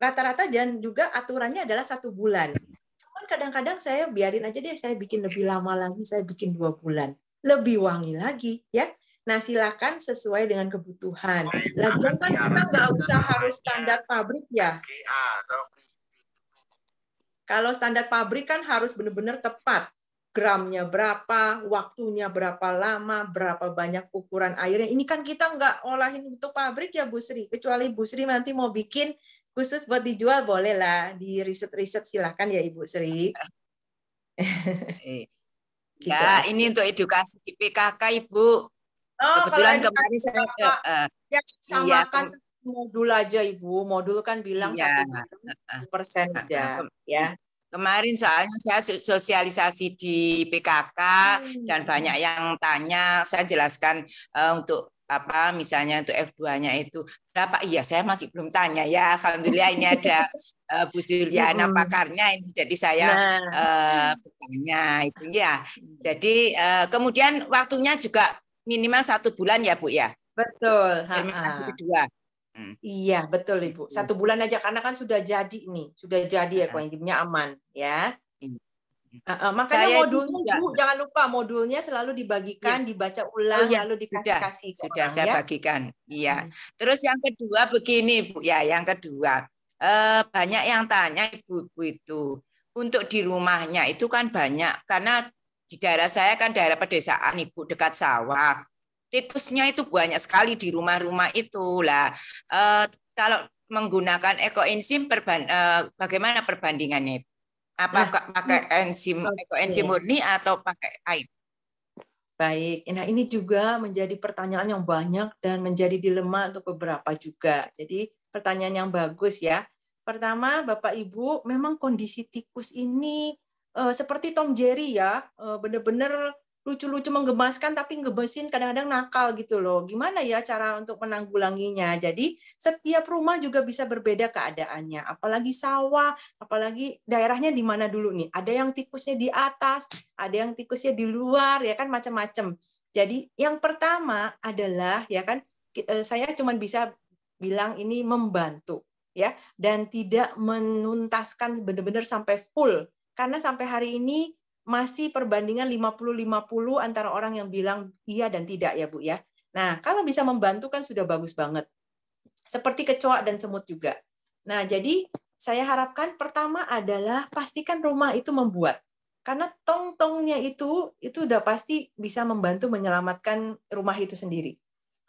rata-rata dan juga aturannya adalah satu bulan. Cuman kadang-kadang saya biarin aja deh, saya bikin lebih lama lagi, saya bikin dua bulan. Lebih wangi lagi ya. Nah, silakan sesuai dengan kebutuhan. Lagian kan kita nggak usah harus standar pabrik ya. Ah, Kalau standar pabrik kan harus benar-benar tepat. Gramnya berapa, waktunya berapa lama, berapa banyak ukuran airnya. Ini kan kita nggak olahin untuk pabrik ya Bu Sri. Kecuali Bu Sri nanti mau bikin khusus buat dijual bolehlah Di riset-riset silakan ya Ibu Sri. Ya, ini untuk edukasi di PKK Ibu. Oh, Kebetulan kemarin saya ke uh, ya, samakan iya, modul aja Ibu. Modul kan bilang iya, satu 1 persen uh, Ke, ya. Kemarin soalnya saya sosialisasi di PKK hmm. dan banyak yang tanya, saya jelaskan uh, untuk apa misalnya untuk F2-nya itu berapa? Iya, saya masih belum tanya ya. Alhamdulillah ini ada uh, Bu Juliana hmm. pakarnya ini jadi saya nah. uh, bertanya itu ya. Mm. Jadi uh, kemudian waktunya juga minimal satu bulan ya Bu ya. Betul. ha kedua. Hmm. Iya betul ibu. Iya. Satu bulan aja karena kan sudah jadi nih, sudah jadi ya koenzimnya aman ya. Uh, uh, makanya Saya modulnya juga. Bu, jangan lupa modulnya selalu dibagikan, ya. dibaca oh, ulang, oh, ya. lalu dikasih Sudah, sudah saya ya. bagikan. Iya. Hmm. Terus yang kedua begini bu ya, yang kedua uh, banyak yang tanya ibu-ibu itu untuk di rumahnya itu kan banyak karena di daerah saya kan daerah pedesaan, Ibu, dekat sawah. Tikusnya itu banyak sekali di rumah-rumah itu. Lah, e, kalau menggunakan ekoenzim perban, e, bagaimana perbandingannya? Apakah nah, pakai enzim okay. ekoenzim murni atau pakai air? Baik, nah ini juga menjadi pertanyaan yang banyak dan menjadi dilema untuk beberapa juga. Jadi pertanyaan yang bagus ya. Pertama, Bapak Ibu, memang kondisi tikus ini Eh, seperti Tom Jerry ya, uh, bener-bener lucu-lucu menggemaskan tapi ngebesin kadang-kadang nakal gitu loh. Gimana ya cara untuk menanggulanginya? Jadi setiap rumah juga bisa berbeda keadaannya. Apalagi sawah, apalagi daerahnya di mana dulu nih. Ada yang tikusnya di atas, ada yang tikusnya di luar, ya kan macam-macam. Jadi yang pertama adalah ya kan eh, saya cuma bisa bilang ini membantu ya dan tidak menuntaskan benar-benar sampai full karena sampai hari ini masih perbandingan 50-50 antara orang yang bilang iya dan tidak ya Bu ya. Nah, kalau bisa membantu kan sudah bagus banget. Seperti kecoa dan semut juga. Nah, jadi saya harapkan pertama adalah pastikan rumah itu membuat. Karena tong-tongnya itu itu udah pasti bisa membantu menyelamatkan rumah itu sendiri.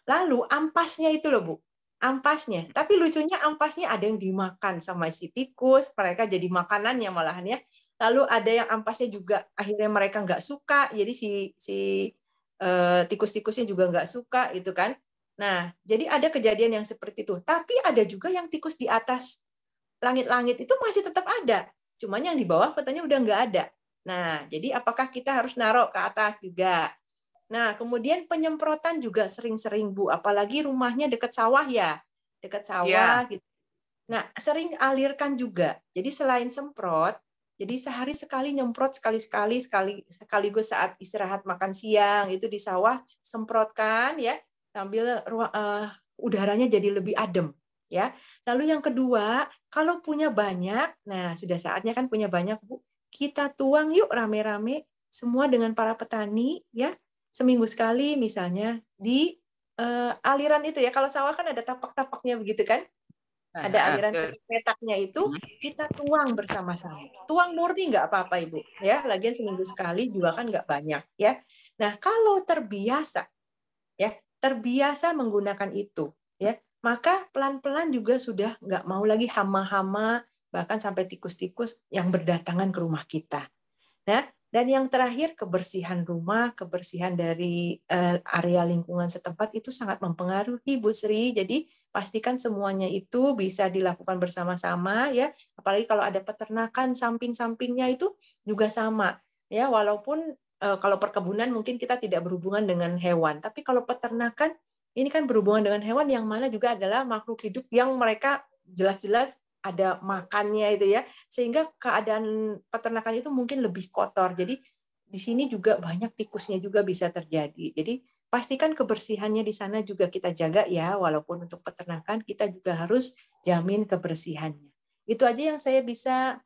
Lalu ampasnya itu loh Bu, ampasnya. Tapi lucunya ampasnya ada yang dimakan sama si tikus, mereka jadi makanannya malahan ya lalu ada yang ampasnya juga akhirnya mereka nggak suka jadi si si uh, tikus-tikusnya juga nggak suka itu kan nah jadi ada kejadian yang seperti itu tapi ada juga yang tikus di atas langit-langit itu masih tetap ada cuman yang di bawah petanya udah nggak ada nah jadi apakah kita harus narok ke atas juga nah kemudian penyemprotan juga sering-sering bu apalagi rumahnya dekat sawah ya dekat sawah yeah. gitu nah sering alirkan juga jadi selain semprot jadi sehari sekali nyemprot sekali-sekali sekali sekaligus saat istirahat makan siang itu di sawah semprotkan ya sambil ruang, uh, eh, udaranya jadi lebih adem ya. Lalu yang kedua, kalau punya banyak, nah sudah saatnya kan punya banyak Bu, kita tuang yuk rame-rame semua dengan para petani ya. Seminggu sekali misalnya di uh, aliran itu ya. Kalau sawah kan ada tapak-tapaknya begitu kan? Nah, ada aliran petaknya itu hmm. kita tuang bersama-sama. Tuang murni nggak apa-apa ibu, ya. Lagian seminggu sekali juga kan nggak banyak, ya. Nah kalau terbiasa, ya terbiasa menggunakan itu, ya maka pelan-pelan juga sudah nggak mau lagi hama-hama bahkan sampai tikus-tikus yang berdatangan ke rumah kita. Nah, dan yang terakhir kebersihan rumah, kebersihan dari eh, area lingkungan setempat itu sangat mempengaruhi Bu Sri. Jadi pastikan semuanya itu bisa dilakukan bersama-sama ya. Apalagi kalau ada peternakan samping-sampingnya itu juga sama ya. Walaupun e, kalau perkebunan mungkin kita tidak berhubungan dengan hewan, tapi kalau peternakan ini kan berhubungan dengan hewan yang mana juga adalah makhluk hidup yang mereka jelas-jelas ada makannya itu ya sehingga keadaan peternakan itu mungkin lebih kotor jadi di sini juga banyak tikusnya juga bisa terjadi jadi Pastikan kebersihannya di sana juga kita jaga ya, walaupun untuk peternakan kita juga harus jamin kebersihannya. Itu aja yang saya bisa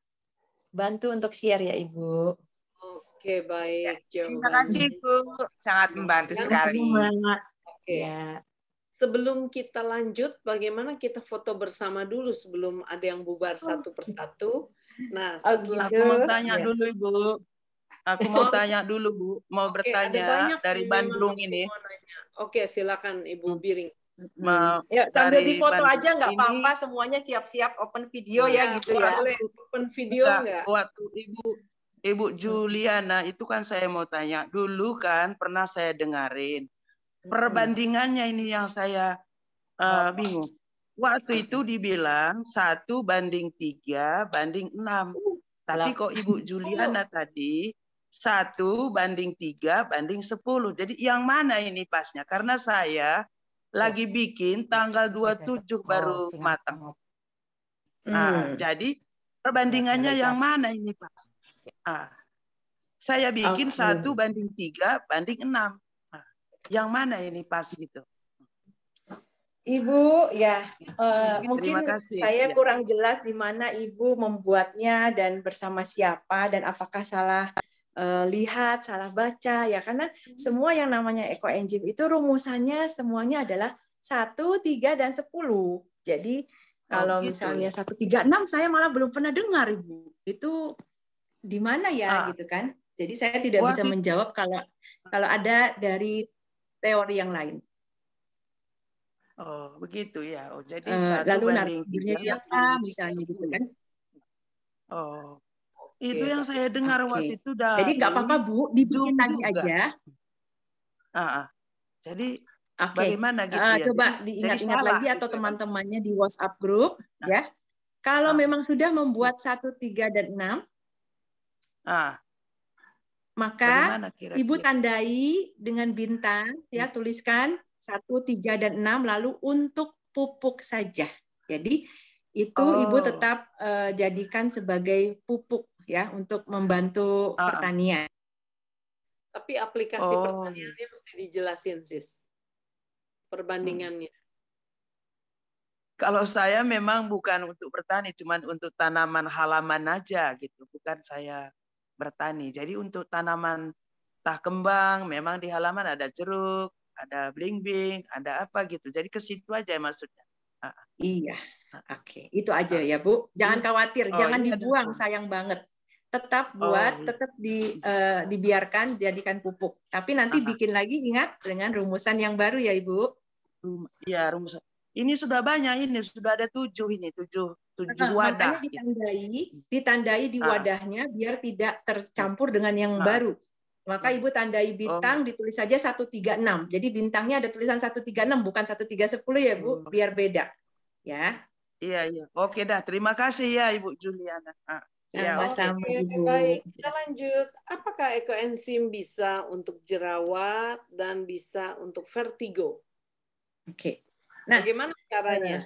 bantu untuk share ya Ibu. Oke, baik. Ya, terima kasih ibu, sangat membantu ya, sekali. Oke. Ya. Sebelum kita lanjut, bagaimana kita foto bersama dulu sebelum ada yang bubar oh. satu persatu. Nah, setelah oh, mau tanya ya. dulu Ibu. Aku mau tanya dulu Bu, mau okay, bertanya dari Bandung ini. Oke, silakan Ibu hmm. Biring. Hmm. Ma, hmm. ya, sambil di foto aja nggak apa-apa, semuanya siap-siap open video ya, ya gitu ya. open video nggak? Waktu Ibu Ibu Juliana itu kan saya mau tanya dulu kan pernah saya dengarin perbandingannya ini yang saya uh, bingung. Waktu itu dibilang satu banding tiga banding enam. Uh, Tapi kok Ibu Juliana tadi satu banding tiga banding sepuluh. Jadi yang mana ini pasnya? Karena saya lagi iya. bikin tanggal 27 iya, iya, baru matang. Nah, jadi perbandingannya yang mana ini pas Nah, saya bikin satu banding tiga banding enam. Nah, yang mana ini pas gitu? Ibu, ya uh, mungkin kasih. saya kurang jelas di mana ibu membuatnya dan bersama siapa dan apakah salah Eh, lihat, salah baca ya karena hmm. semua yang namanya eco engine itu rumusannya semuanya adalah satu tiga dan sepuluh Jadi oh, kalau oh, gitu. misalnya ya. enam saya malah belum pernah dengar Ibu. Itu di mana ya ah. gitu kan? Jadi saya tidak Wah, bisa gitu. menjawab kalau kalau ada dari teori yang lain. Oh, begitu ya. Oh, jadi uh, lalu nanti siapa misalnya gitu kan? Oh itu yang saya dengar okay. waktu itu. dah Jadi nggak apa-apa Bu, dibikin lagi aja. Ah, ah. Jadi okay. bagaimana gitu ah, ya? Coba diingat-ingat lagi atau gitu ya. teman-temannya di WhatsApp grup nah. ya. Kalau nah. memang sudah membuat satu tiga dan enam, ah. maka Ibu tandai dengan bintang, ya hmm. tuliskan satu tiga dan enam lalu untuk pupuk saja. Jadi itu oh. Ibu tetap uh, jadikan sebagai pupuk ya untuk membantu uh. pertanian. Tapi aplikasi oh. pertaniannya mesti dijelasin sis perbandingannya. Hmm. Kalau saya memang bukan untuk bertani, cuman untuk tanaman halaman aja gitu, bukan saya bertani. Jadi untuk tanaman tah kembang memang di halaman ada jeruk, ada blingbing, ada apa gitu. Jadi ke situ aja maksudnya. Ah. Iya. Ah. Oke, okay. itu aja ya, Bu. Jangan khawatir, oh, jangan iya, dibuang, sayang banget tetap oh, buat oh. tetap di uh, dibiarkan jadikan pupuk tapi nanti Aha. bikin lagi ingat dengan rumusan yang baru ya ibu ya rumusan ini sudah banyak ini sudah ada tujuh ini tujuh tujuh nah, wadah makanya gitu. ditandai ditandai di ah. wadahnya ah. biar tidak tercampur hmm. dengan yang ah. baru maka hmm. ibu tandai bintang oh. ditulis saja 136 jadi bintangnya ada tulisan 136 bukan 1310 ya bu hmm. biar beda ya iya iya oke dah terima kasih ya ibu Juliana ah sama Ya, okay. Baik, kita lanjut. Apakah ekoenzim bisa untuk jerawat dan bisa untuk vertigo? Oke. Okay. Nah, bagaimana caranya? Eh,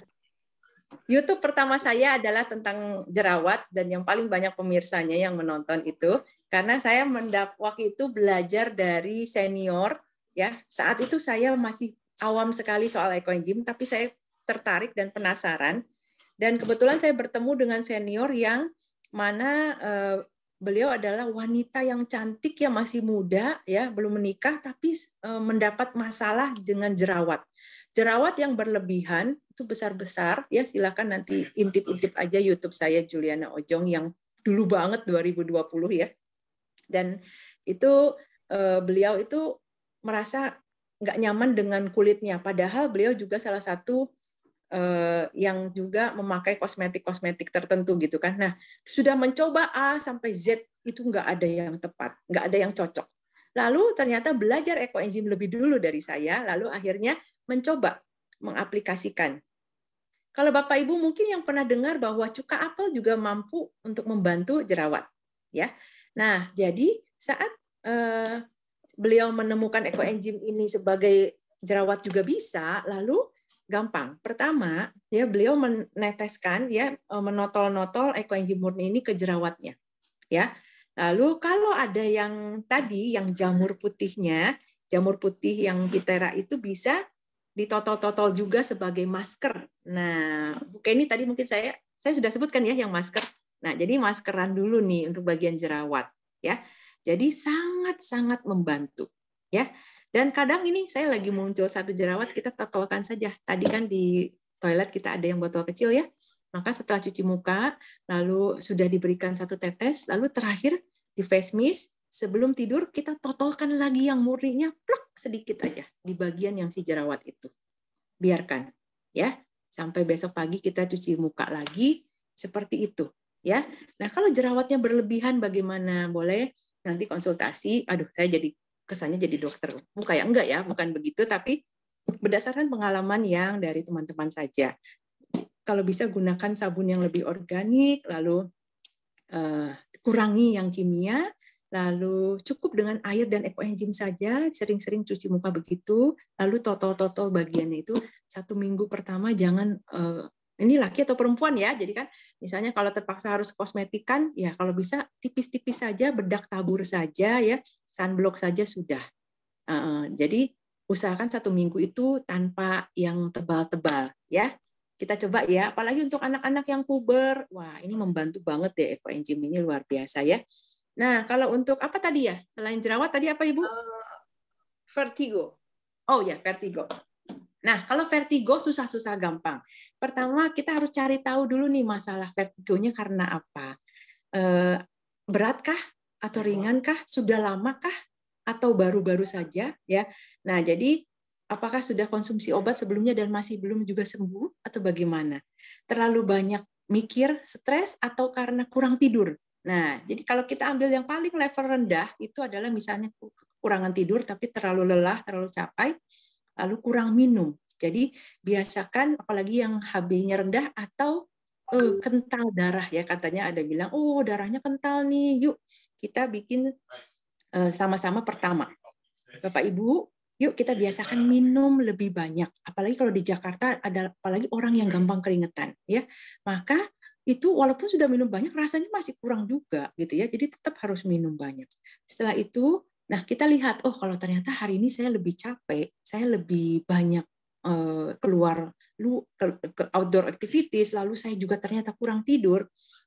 YouTube pertama saya adalah tentang jerawat dan yang paling banyak pemirsanya yang menonton itu karena saya mendap waktu itu belajar dari senior ya saat itu saya masih awam sekali soal ekoenzim tapi saya tertarik dan penasaran dan kebetulan saya bertemu dengan senior yang mana eh, beliau adalah wanita yang cantik yang masih muda ya belum menikah tapi eh, mendapat masalah dengan jerawat jerawat yang berlebihan itu besar-besar ya silakan nanti intip-intip aja YouTube saya Juliana Ojong yang dulu banget 2020 ya dan itu eh, beliau itu merasa nggak nyaman dengan kulitnya padahal beliau juga salah satu Eh, yang juga memakai kosmetik-kosmetik tertentu gitu kan. Nah, sudah mencoba A sampai Z itu nggak ada yang tepat, nggak ada yang cocok. Lalu ternyata belajar ekoenzim lebih dulu dari saya, lalu akhirnya mencoba mengaplikasikan. Kalau Bapak Ibu mungkin yang pernah dengar bahwa cuka apel juga mampu untuk membantu jerawat, ya. Nah, jadi saat eh, beliau menemukan ekoenzim ini sebagai jerawat juga bisa, lalu Gampang. Pertama, ya beliau meneteskan ya e, menotol-notol ekoenzim murni ini ke jerawatnya. Ya. Lalu kalau ada yang tadi yang jamur putihnya, jamur putih yang bitera itu bisa ditotol-totol juga sebagai masker. Nah, oke ini tadi mungkin saya saya sudah sebutkan ya yang masker. Nah, jadi maskeran dulu nih untuk bagian jerawat ya. Jadi sangat-sangat membantu ya. Dan kadang ini saya lagi muncul satu jerawat, kita totolkan saja. Tadi kan di toilet kita ada yang botol kecil ya. Maka setelah cuci muka, lalu sudah diberikan satu tetes, lalu terakhir di face mist, sebelum tidur kita totolkan lagi yang murninya plak sedikit aja di bagian yang si jerawat itu. Biarkan ya sampai besok pagi kita cuci muka lagi seperti itu ya. Nah, kalau jerawatnya berlebihan bagaimana? Boleh nanti konsultasi. Aduh, saya jadi kesannya jadi dokter. Bukan ya enggak ya, bukan begitu tapi berdasarkan pengalaman yang dari teman-teman saja. Kalau bisa gunakan sabun yang lebih organik, lalu uh, kurangi yang kimia, lalu cukup dengan air dan ekoenzim saja, sering-sering cuci muka begitu, lalu total-total bagiannya itu satu minggu pertama jangan uh, ini laki atau perempuan ya. Jadi kan misalnya kalau terpaksa harus kosmetikan, ya kalau bisa tipis-tipis saja, bedak tabur saja ya, sunblock saja sudah. Uh, jadi usahakan satu minggu itu tanpa yang tebal-tebal ya. Kita coba ya, apalagi untuk anak-anak yang puber. Wah, ini membantu banget ya, ekoenzim ini luar biasa ya. Nah, kalau untuk apa tadi ya? Selain jerawat tadi apa Ibu? Uh, vertigo. Oh ya, vertigo. Nah, kalau vertigo susah-susah gampang. Pertama, kita harus cari tahu dulu nih masalah vertigonya karena apa. Eh, beratkah atau ringankah? Sudah lamakah atau baru-baru saja ya. Nah, jadi apakah sudah konsumsi obat sebelumnya dan masih belum juga sembuh atau bagaimana? Terlalu banyak mikir, stres atau karena kurang tidur. Nah, jadi kalau kita ambil yang paling level rendah itu adalah misalnya kekurangan tidur tapi terlalu lelah, terlalu capek lalu kurang minum. Jadi biasakan apalagi yang HB-nya rendah atau uh, kental darah ya katanya ada bilang oh darahnya kental nih yuk kita bikin eh, sama-sama pertama. Bapak Ibu, yuk kita biasakan minum lebih banyak. Apalagi kalau di Jakarta ada apalagi orang yang gampang keringetan ya. Maka itu walaupun sudah minum banyak rasanya masih kurang juga gitu ya. Jadi tetap harus minum banyak. Setelah itu Nah, kita lihat, oh kalau ternyata hari ini saya lebih capek, saya lebih banyak eh, keluar lu ke, outdoor activities, lalu saya juga ternyata kurang tidur,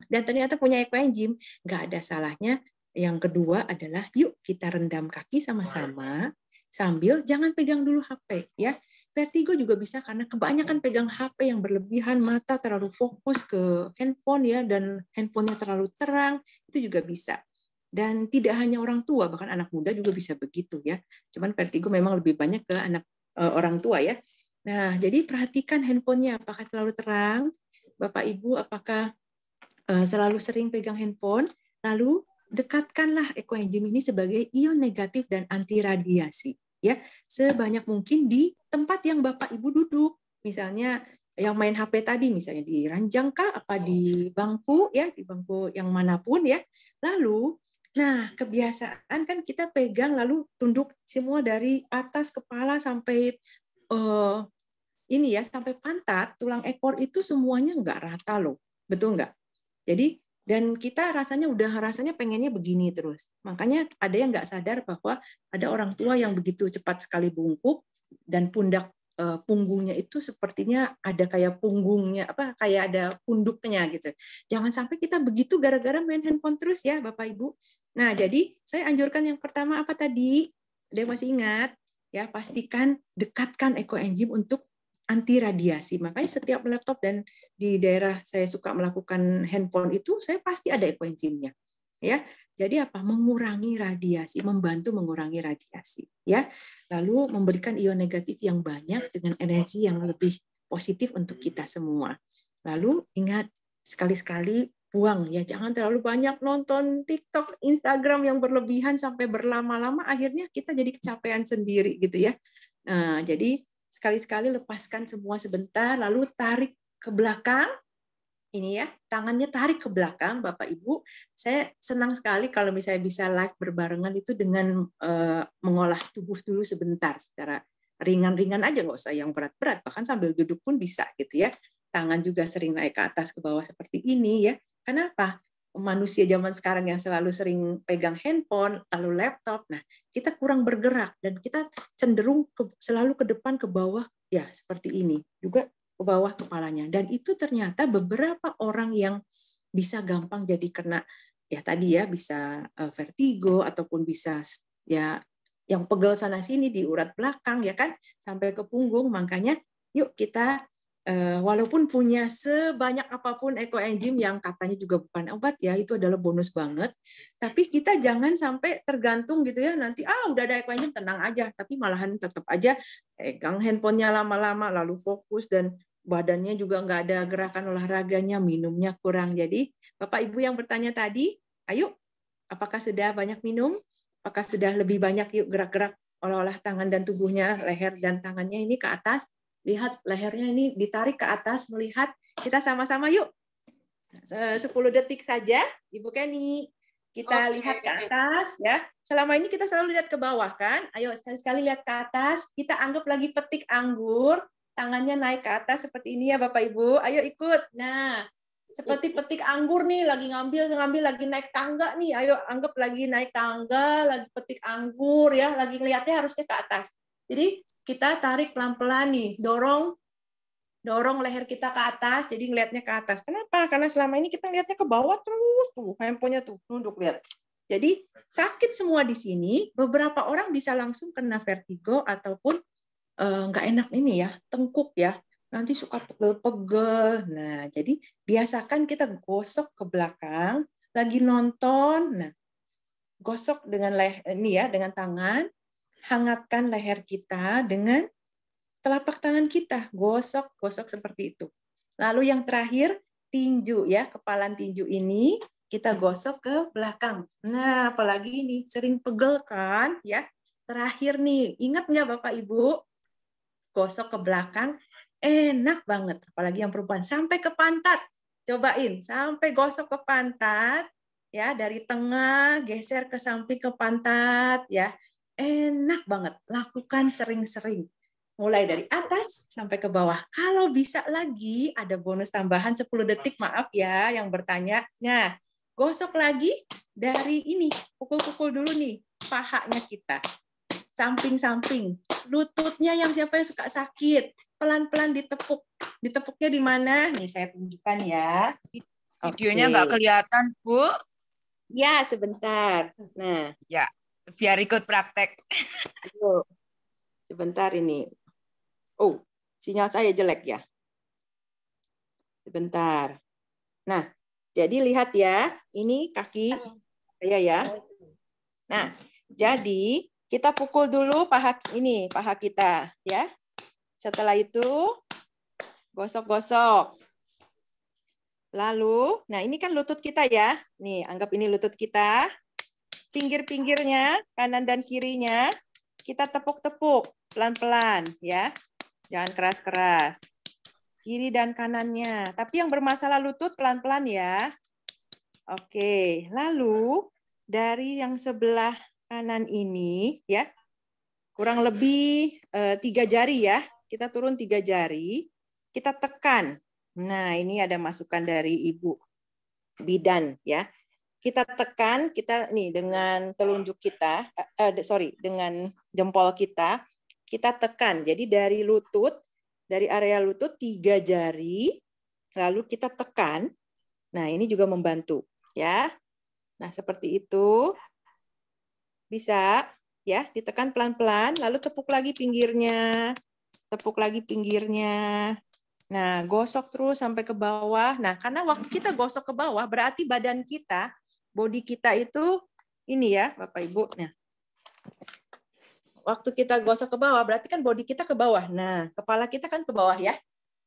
dan ternyata punya gym, nggak ada salahnya. Yang kedua adalah, yuk kita rendam kaki sama-sama, sambil jangan pegang dulu HP, ya. Vertigo juga bisa karena kebanyakan pegang HP yang berlebihan, mata terlalu fokus ke handphone ya, dan handphonenya terlalu terang, itu juga bisa dan tidak hanya orang tua bahkan anak muda juga bisa begitu ya cuman vertigo memang lebih banyak ke anak uh, orang tua ya nah jadi perhatikan handphonenya apakah selalu terang bapak ibu apakah uh, selalu sering pegang handphone lalu dekatkanlah ekoenzim ini sebagai ion negatif dan anti radiasi ya sebanyak mungkin di tempat yang bapak ibu duduk misalnya yang main HP tadi misalnya di ranjang kah apa di bangku ya di bangku yang manapun ya lalu Nah, kebiasaan kan kita pegang lalu tunduk semua dari atas kepala sampai uh, ini ya, sampai pantat, tulang ekor itu semuanya nggak rata loh. Betul nggak? Jadi, dan kita rasanya udah rasanya pengennya begini terus. Makanya ada yang nggak sadar bahwa ada orang tua yang begitu cepat sekali bungkuk dan pundak Eh, punggungnya itu sepertinya ada kayak punggungnya apa kayak ada punduknya gitu. Jangan sampai kita begitu gara-gara main handphone terus ya Bapak Ibu. Nah, jadi saya anjurkan yang pertama apa tadi? Ada masih ingat? Ya, pastikan dekatkan ekoenzim untuk anti radiasi. Makanya setiap laptop dan di daerah saya suka melakukan handphone itu saya pasti ada ekoenzimnya. Ya, jadi apa? Mengurangi radiasi, membantu mengurangi radiasi, ya. Lalu memberikan ion negatif yang banyak dengan energi yang lebih positif untuk kita semua. Lalu ingat sekali-sekali buang ya, jangan terlalu banyak nonton TikTok, Instagram yang berlebihan sampai berlama-lama akhirnya kita jadi kecapean sendiri gitu ya. Nah, jadi sekali-sekali lepaskan semua sebentar, lalu tarik ke belakang, ini ya, tangannya tarik ke belakang, Bapak Ibu. Saya senang sekali kalau misalnya bisa live berbarengan itu dengan uh, mengolah tubuh dulu sebentar secara ringan-ringan aja nggak usah yang berat-berat bahkan sambil duduk pun bisa gitu ya tangan juga sering naik ke atas ke bawah seperti ini ya kenapa manusia zaman sekarang yang selalu sering pegang handphone lalu laptop nah kita kurang bergerak dan kita cenderung ke, selalu ke depan ke bawah ya seperti ini juga ke bawah kepalanya. Dan itu ternyata beberapa orang yang bisa gampang jadi kena ya tadi ya bisa eh, vertigo ataupun bisa ya yang pegel sana sini di urat belakang ya kan sampai ke punggung makanya yuk kita eh, walaupun punya sebanyak apapun eco ekoenzim yang katanya juga bukan obat ya itu adalah bonus banget tapi kita jangan sampai tergantung gitu ya nanti ah udah ada ekoenzim tenang aja tapi malahan tetap aja pegang handphonenya lama-lama lalu fokus dan badannya juga nggak ada gerakan olahraganya, minumnya kurang. Jadi Bapak Ibu yang bertanya tadi, ayo apakah sudah banyak minum? Apakah sudah lebih banyak yuk gerak-gerak olah-olah tangan dan tubuhnya, leher dan tangannya ini ke atas. Lihat lehernya ini ditarik ke atas, melihat. Kita sama-sama yuk. 10 eh, detik saja, Ibu Kenny. Kita okay. lihat ke atas ya. Selama ini kita selalu lihat ke bawah kan? Ayo sekali-sekali lihat ke atas. Kita anggap lagi petik anggur tangannya naik ke atas seperti ini ya Bapak Ibu. Ayo ikut. Nah, seperti petik anggur nih, lagi ngambil, ngambil lagi naik tangga nih. Ayo anggap lagi naik tangga, lagi petik anggur ya, lagi lihatnya harusnya ke atas. Jadi kita tarik pelan-pelan nih, dorong dorong leher kita ke atas, jadi ngeliatnya ke atas. Kenapa? Karena selama ini kita ngeliatnya ke bawah terus tuh, handphonenya tuh nunduk lihat. Jadi sakit semua di sini. Beberapa orang bisa langsung kena vertigo ataupun Eh, nggak uh, enak ini ya, tengkuk ya, nanti suka pegel-pegel. Nah, jadi biasakan kita gosok ke belakang, lagi nonton. Nah, gosok dengan leher ini ya, dengan tangan, hangatkan leher kita dengan telapak tangan kita, gosok-gosok seperti itu. Lalu yang terakhir tinju ya, kepalan tinju ini kita gosok ke belakang. Nah, apalagi ini sering pegel kan ya. Terakhir nih, ingat nggak Bapak Ibu? gosok ke belakang, enak banget. Apalagi yang perempuan sampai ke pantat. Cobain sampai gosok ke pantat ya dari tengah geser ke samping ke pantat ya. Enak banget. Lakukan sering-sering. Mulai dari atas sampai ke bawah. Kalau bisa lagi ada bonus tambahan 10 detik maaf ya yang bertanya. Nah, gosok lagi dari ini. Pukul-pukul dulu nih pahanya kita samping-samping. Lututnya yang siapa yang suka sakit, pelan-pelan ditepuk. Ditepuknya di mana? Nih saya tunjukkan ya. Videonya nggak kelihatan, Bu. Ya, sebentar. Nah. Ya, biar ikut praktek. sebentar ini. Oh, sinyal saya jelek ya. Sebentar. Nah, jadi lihat ya, ini kaki saya ya. Nah, jadi kita pukul dulu paha ini, paha kita, ya. Setelah itu gosok-gosok. Lalu, nah ini kan lutut kita ya. Nih, anggap ini lutut kita. Pinggir-pinggirnya, kanan dan kirinya, kita tepuk-tepuk pelan-pelan ya. Jangan keras-keras. Kiri dan kanannya. Tapi yang bermasalah lutut pelan-pelan ya. Oke, lalu dari yang sebelah kanan ini ya kurang lebih eh, tiga jari ya kita turun tiga jari kita tekan nah ini ada masukan dari ibu bidan ya kita tekan kita nih dengan telunjuk kita eh, eh, sorry dengan jempol kita kita tekan jadi dari lutut dari area lutut tiga jari lalu kita tekan nah ini juga membantu ya nah seperti itu bisa ya, ditekan pelan-pelan lalu tepuk lagi pinggirnya. Tepuk lagi pinggirnya. Nah, gosok terus sampai ke bawah. Nah, karena waktu kita gosok ke bawah berarti badan kita, body kita itu ini ya, Bapak Ibu. Nah, waktu kita gosok ke bawah berarti kan body kita ke bawah. Nah, kepala kita kan ke bawah ya.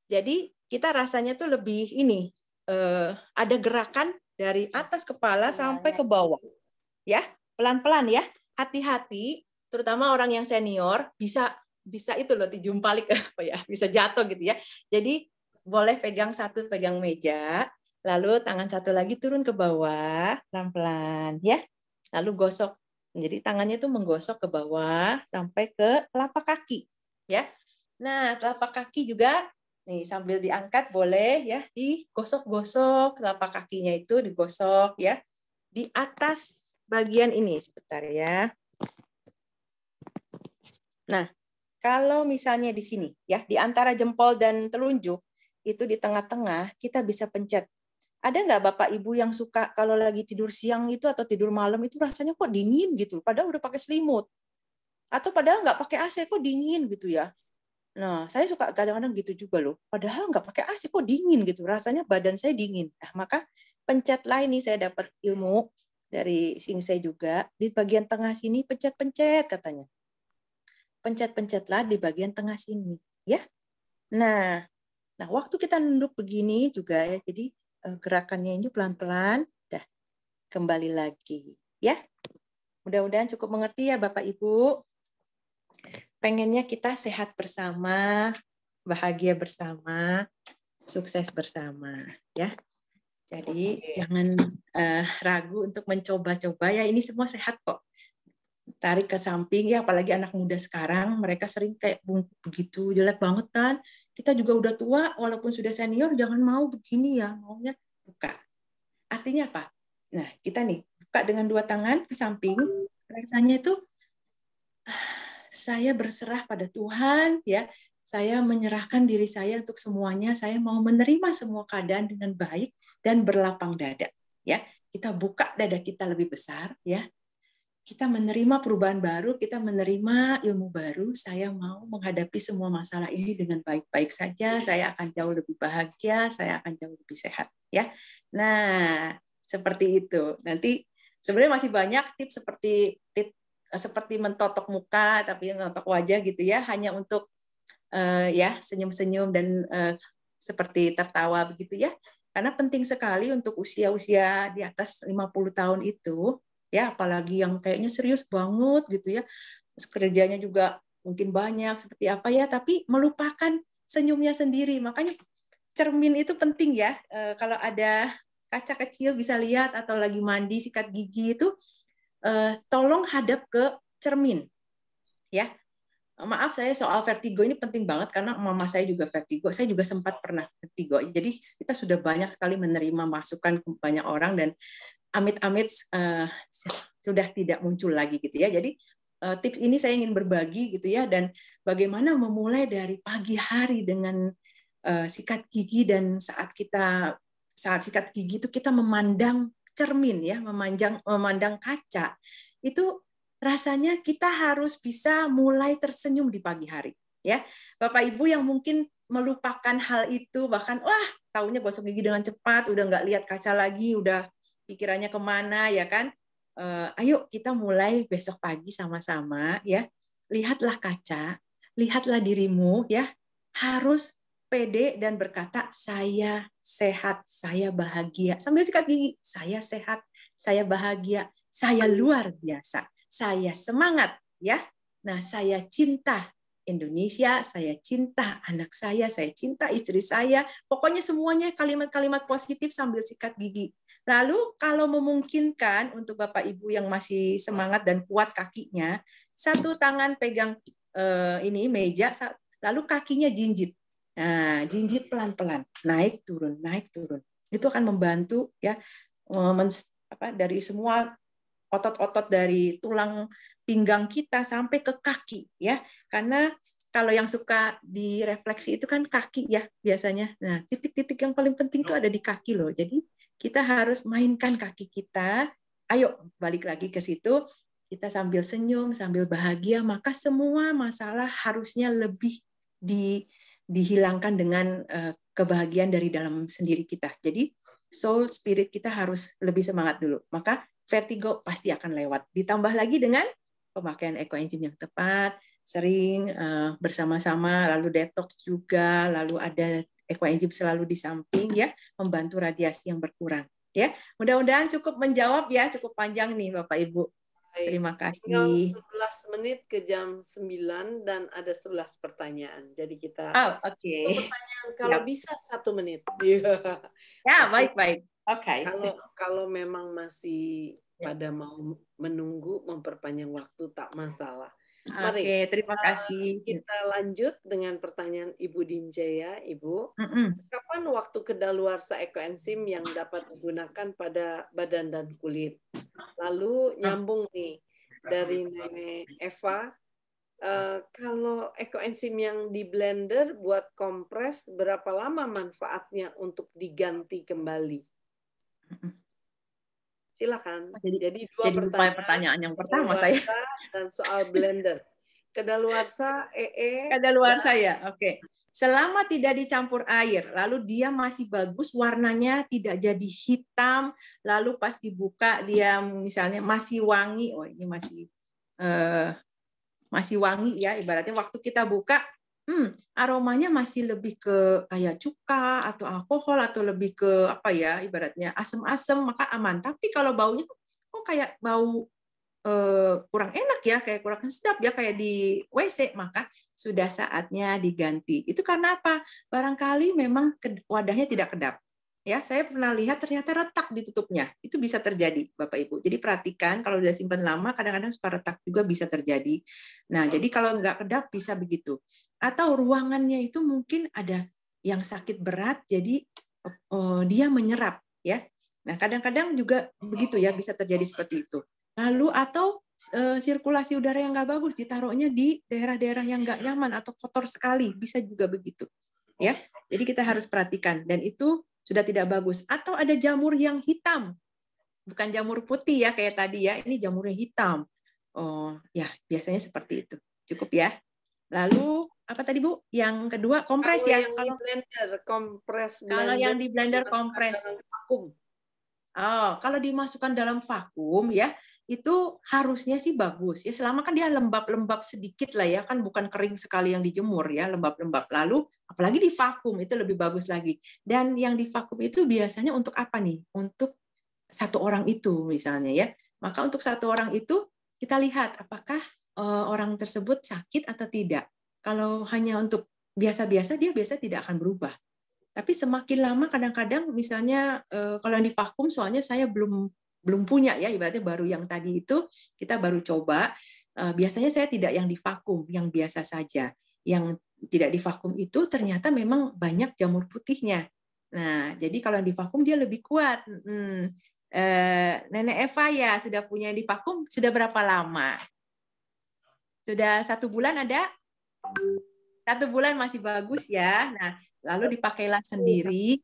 Jadi kita rasanya tuh lebih ini eh, ada gerakan dari atas kepala iya, sampai iya. ke bawah. Ya pelan-pelan ya hati-hati terutama orang yang senior bisa bisa itu loh dijumpalik apa ya bisa jatuh gitu ya jadi boleh pegang satu pegang meja lalu tangan satu lagi turun ke bawah pelan-pelan ya lalu gosok jadi tangannya itu menggosok ke bawah sampai ke telapak kaki ya nah telapak kaki juga nih sambil diangkat boleh ya digosok-gosok telapak kakinya itu digosok ya di atas bagian ini sebentar ya. Nah, kalau misalnya di sini ya di antara jempol dan telunjuk itu di tengah-tengah kita bisa pencet. Ada nggak bapak ibu yang suka kalau lagi tidur siang itu atau tidur malam itu rasanya kok dingin gitu, padahal udah pakai selimut atau padahal nggak pakai AC kok dingin gitu ya. Nah, saya suka kadang-kadang gitu juga loh. Padahal nggak pakai AC kok dingin gitu, rasanya badan saya dingin. Nah, maka pencet lain nih saya dapat ilmu dari sini saya juga di bagian tengah sini pencet-pencet katanya. Pencet-pencetlah di bagian tengah sini, ya. Nah, nah waktu kita nunduk begini juga ya, jadi eh, gerakannya ini pelan-pelan, dah kembali lagi, ya. Mudah-mudahan cukup mengerti ya Bapak Ibu. Pengennya kita sehat bersama, bahagia bersama, sukses bersama, ya. Jadi okay. jangan uh, ragu untuk mencoba-coba ya ini semua sehat kok. Tarik ke samping ya apalagi anak muda sekarang mereka sering kayak begitu jelek banget kan. Kita juga udah tua walaupun sudah senior jangan mau begini ya maunya buka. Artinya apa? Nah kita nih buka dengan dua tangan ke samping rasanya itu saya berserah pada Tuhan ya. Saya menyerahkan diri saya untuk semuanya. Saya mau menerima semua keadaan dengan baik dan berlapang dada ya kita buka dada kita lebih besar ya kita menerima perubahan baru kita menerima ilmu baru saya mau menghadapi semua masalah ini dengan baik-baik saja saya akan jauh lebih bahagia saya akan jauh lebih sehat ya nah seperti itu nanti sebenarnya masih banyak tips seperti tips seperti mentotok muka tapi mentotok wajah gitu ya hanya untuk uh, ya senyum-senyum dan uh, seperti tertawa begitu ya karena penting sekali untuk usia-usia di atas 50 tahun itu, ya apalagi yang kayaknya serius banget gitu ya. kerjanya juga mungkin banyak seperti apa ya, tapi melupakan senyumnya sendiri. Makanya cermin itu penting ya. E, kalau ada kaca kecil bisa lihat atau lagi mandi sikat gigi itu e, tolong hadap ke cermin. Ya, Eh, maaf saya soal vertigo ini penting banget karena mama saya juga vertigo. Saya juga sempat pernah vertigo. Jadi kita sudah banyak sekali menerima masukan banyak orang dan amit-amit uh, sudah tidak muncul lagi gitu ya. Jadi uh, tips ini saya ingin berbagi gitu ya dan bagaimana memulai dari pagi hari dengan uh, sikat gigi dan saat kita saat sikat gigi itu kita memandang cermin ya, memandang memandang kaca. Itu rasanya kita harus bisa mulai tersenyum di pagi hari ya bapak ibu yang mungkin melupakan hal itu bahkan wah tahunya gosok gigi dengan cepat udah nggak lihat kaca lagi udah pikirannya kemana ya kan E, ayo kita mulai besok pagi sama-sama ya lihatlah kaca lihatlah dirimu ya harus pede dan berkata saya sehat saya bahagia sambil sikat gigi saya sehat saya bahagia saya luar biasa saya semangat ya. Nah, saya cinta Indonesia, saya cinta anak saya, saya cinta istri saya. Pokoknya semuanya kalimat-kalimat positif sambil sikat gigi. Lalu kalau memungkinkan untuk Bapak Ibu yang masih semangat dan kuat kakinya, satu tangan pegang eh, ini meja, lalu kakinya jinjit. Nah, jinjit pelan-pelan, naik turun, naik turun. Itu akan membantu ya men, apa, dari semua otot-otot dari tulang pinggang kita sampai ke kaki ya. Karena kalau yang suka direfleksi itu kan kaki ya biasanya. Nah, titik-titik yang paling penting itu ada di kaki loh. Jadi kita harus mainkan kaki kita. Ayo balik lagi ke situ. Kita sambil senyum, sambil bahagia, maka semua masalah harusnya lebih di dihilangkan dengan eh, kebahagiaan dari dalam sendiri kita. Jadi soul spirit kita harus lebih semangat dulu. Maka vertigo pasti akan lewat. Ditambah lagi dengan pemakaian eco engine yang tepat, sering uh, bersama-sama, lalu detox juga, lalu ada eco engine selalu di samping ya, membantu radiasi yang berkurang. Ya, mudah-mudahan cukup menjawab ya, cukup panjang nih Bapak Ibu. Baik. Terima kasih. Tinggal 11 menit ke jam 9 dan ada 11 pertanyaan. Jadi kita Oh, oke. Okay. Pertanyaan kalau yep. bisa satu menit. ya, baik-baik. Oke. Okay. Kalau kalau memang masih ya. pada mau menunggu memperpanjang waktu tak masalah. Mari. Oke, terima eh, kasih. Kita lanjut dengan pertanyaan Ibu Dinjaya, Ibu. Mm hmm Kapan waktu kedaluarsa ekoenzim yang dapat digunakan pada badan dan kulit? Lalu nyambung nih dari Nenek Eva, Uh, kalau ekoenzim yang di blender buat kompres berapa lama manfaatnya untuk diganti kembali? Mm Silakan. Jadi, jadi dua jadi pertanyaan. pertanyaan yang pertama saya. Dan soal blender. Kedaluarsa, EE. E. Kedaluarsa ya, oke. Okay. Selama tidak dicampur air, lalu dia masih bagus, warnanya tidak jadi hitam, lalu pas dibuka dia misalnya masih wangi, oh ini masih eh, masih wangi ya, ibaratnya waktu kita buka hmm, aromanya masih lebih ke kayak cuka atau alkohol atau lebih ke apa ya ibaratnya asem-asem maka aman. Tapi kalau baunya kok kayak bau eh, kurang enak ya, kayak kurang sedap ya kayak di WC maka sudah saatnya diganti. Itu karena apa? Barangkali memang wadahnya tidak kedap ya saya pernah lihat ternyata retak ditutupnya itu bisa terjadi bapak ibu jadi perhatikan kalau sudah simpan lama kadang-kadang suka retak juga bisa terjadi nah jadi kalau nggak kedap bisa begitu atau ruangannya itu mungkin ada yang sakit berat jadi oh, dia menyerap ya nah kadang-kadang juga begitu ya bisa terjadi seperti itu lalu atau eh, sirkulasi udara yang nggak bagus ditaruhnya di daerah-daerah yang nggak nyaman atau kotor sekali bisa juga begitu ya jadi kita harus perhatikan dan itu sudah tidak bagus. Atau ada jamur yang hitam, bukan jamur putih ya kayak tadi ya, ini jamurnya hitam. Oh ya biasanya seperti itu. Cukup ya. Lalu apa tadi Bu? Yang kedua kompres kalau ya. Yang kalau di blender kompres. Blender, kalau yang di blender kompres. Vakum. Oh, kalau dimasukkan dalam vakum ya, itu harusnya sih bagus ya selama kan dia lembab-lembab sedikit lah ya kan bukan kering sekali yang dijemur ya lembab-lembab lalu apalagi di vakum itu lebih bagus lagi dan yang di vakum itu biasanya untuk apa nih untuk satu orang itu misalnya ya maka untuk satu orang itu kita lihat apakah eh, orang tersebut sakit atau tidak kalau hanya untuk biasa-biasa dia biasa tidak akan berubah tapi semakin lama kadang-kadang misalnya eh, kalau yang di vakum soalnya saya belum belum punya ya ibaratnya baru yang tadi itu kita baru coba eh, biasanya saya tidak yang di vakum yang biasa saja yang tidak di vakum itu ternyata memang banyak jamur putihnya nah jadi kalau yang di vakum dia lebih kuat hmm. Eh, nenek Eva ya sudah punya di vakum sudah berapa lama sudah satu bulan ada satu bulan masih bagus ya nah lalu dipakailah sendiri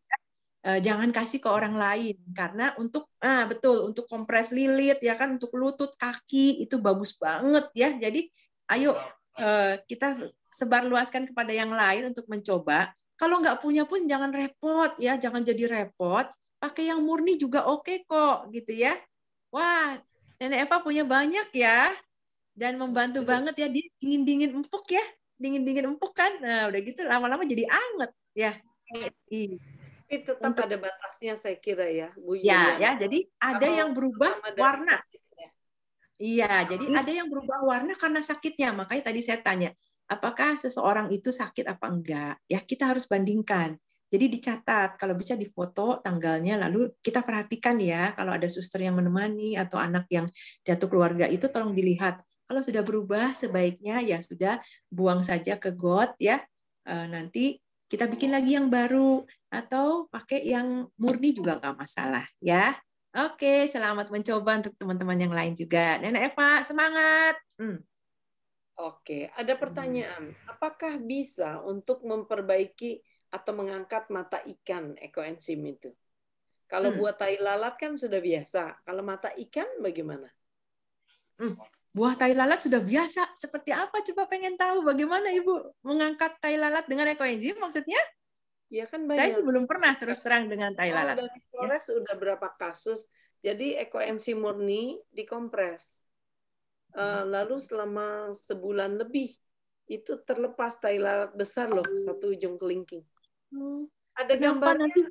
Eh, jangan kasih ke orang lain karena untuk ah betul untuk kompres lilit ya kan untuk lutut kaki itu bagus banget ya jadi ayo eh, kita sebar luaskan kepada yang lain untuk mencoba kalau nggak punya pun jangan repot ya jangan jadi repot pakai yang murni juga oke okay kok gitu ya wah nenek Eva punya banyak ya dan membantu banget ya dia dingin dingin empuk ya dingin dingin empuk kan nah udah gitu lama-lama jadi anget ya iya. Iya. Tapi tetap untuk, ada batasnya saya kira ya, Bu Yuli. Ya, ya, jadi ada yang berubah warna. Iya, jadi ada yang berubah warna karena sakitnya. Makanya tadi saya tanya, apakah seseorang itu sakit apa enggak? Ya, kita harus bandingkan. Jadi dicatat, kalau bisa difoto tanggalnya, lalu kita perhatikan ya, kalau ada suster yang menemani atau anak yang jatuh keluarga itu tolong dilihat. Kalau sudah berubah, sebaiknya ya sudah buang saja ke got ya. Eh, nanti kita bikin lagi yang baru atau pakai yang murni juga nggak masalah ya. Oke, selamat mencoba untuk teman-teman yang lain juga. Nenek Eva, semangat. Hmm. Oke, ada pertanyaan. Apakah bisa untuk memperbaiki atau mengangkat mata ikan ekoenzim itu? Kalau hmm. buat tai lalat kan sudah biasa. Kalau mata ikan bagaimana? Hmm. Buah tai lalat sudah biasa. Seperti apa? Coba pengen tahu bagaimana Ibu mengangkat tai lalat dengan ekoenzim maksudnya? Ya kan banyak. Saya sih belum pernah terus terang dengan tai ah, lalat. Dari Flores ya. udah berapa kasus. Jadi ekoensi murni dikompres. Uh, lalu selama sebulan lebih itu terlepas tai lalat besar loh hmm. satu ujung kelingking. Hmm. Ada gambar nanti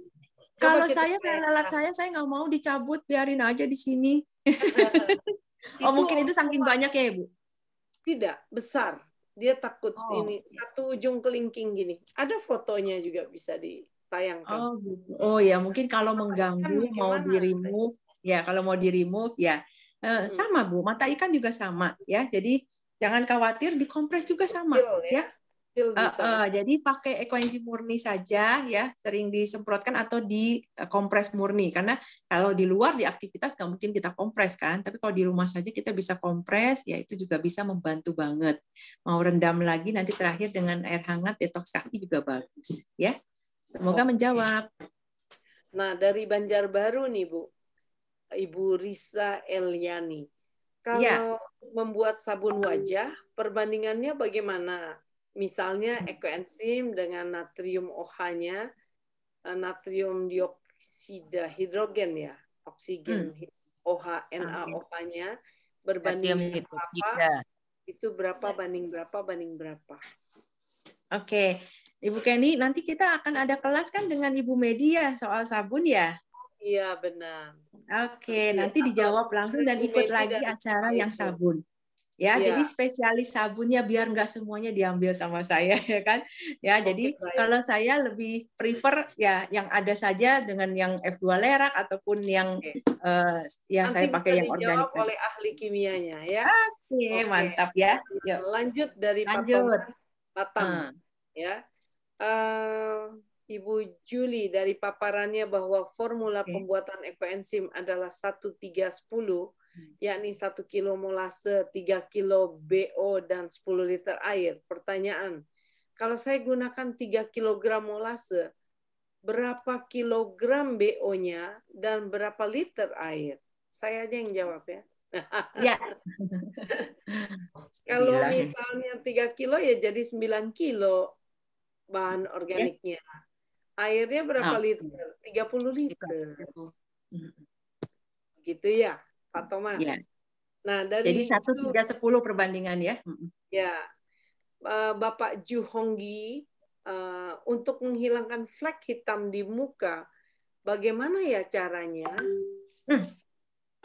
kalau saya tai lalat saya saya nggak mau dicabut biarin aja di sini. oh mungkin itu saking banyak ya ibu? Tidak besar dia takut oh. ini satu ujung kelingking gini. Ada fotonya juga bisa ditayangkan. Oh gitu. Oh ya, mungkin kalau mengganggu kan, mau di remove, ya kalau mau di remove ya eh, hmm. sama Bu. Mata ikan juga sama ya. Jadi jangan khawatir dikompres juga sama Betul, ya. ya Uh, uh, jadi pakai ekoenzi murni saja ya, sering disemprotkan atau dikompres e, murni karena kalau di luar di aktivitas nggak mungkin kita kompres kan, tapi kalau di rumah saja kita bisa kompres, ya itu juga bisa membantu banget. Mau rendam lagi nanti terakhir dengan air hangat detox kaki juga bagus ya. Semoga okay. menjawab. Nah, dari Banjarbaru nih, Bu. Ibu Risa Eliani. Iya. Kalau ya. membuat sabun wajah, perbandingannya bagaimana? Misalnya hmm. ekoenzim dengan natrium OH-nya, eh, natrium dioksida hidrogen ya, oksigen hmm. OH, NaOH-nya berbanding berapa, itu berapa banding berapa banding berapa. Oke, okay. Ibu Kenny, nanti kita akan ada kelas kan dengan Ibu Media soal sabun ya? Iya benar. Oke, okay. nanti dijawab langsung dan ikut lagi acara yang sabun ya yeah. jadi spesialis sabunnya biar nggak semuanya diambil sama saya ya kan ya okay, jadi baik. kalau saya lebih prefer ya yang ada saja dengan yang F2 lerak ataupun yang okay. uh, eh, yang Nanti saya pakai yang organik oleh ahli kimianya ya oke okay, okay. mantap ya iya, Yuk. lanjut dari lanjut Batang, hmm. ya uh, Ibu Juli dari paparannya bahwa formula pembuatan ekoenzim adalah 1310 yakni 1 kilo molase, 3 kilo BO, dan 10 liter air. Pertanyaan, kalau saya gunakan 3 kilogram molase, berapa kilogram BO-nya dan berapa liter air? Saya aja yang jawab ya. Ya. kalau misalnya 3 kilo ya jadi 9 kilo bahan ya. organiknya. Airnya berapa ah. liter liter? 30 liter. Gitu ya. Pak Thomas. Ya. Nah, dari Jadi satu tiga sepuluh perbandingan ya. Ya. Bapak Ju Honggi, eh, untuk menghilangkan flek hitam di muka, bagaimana ya caranya? Hmm.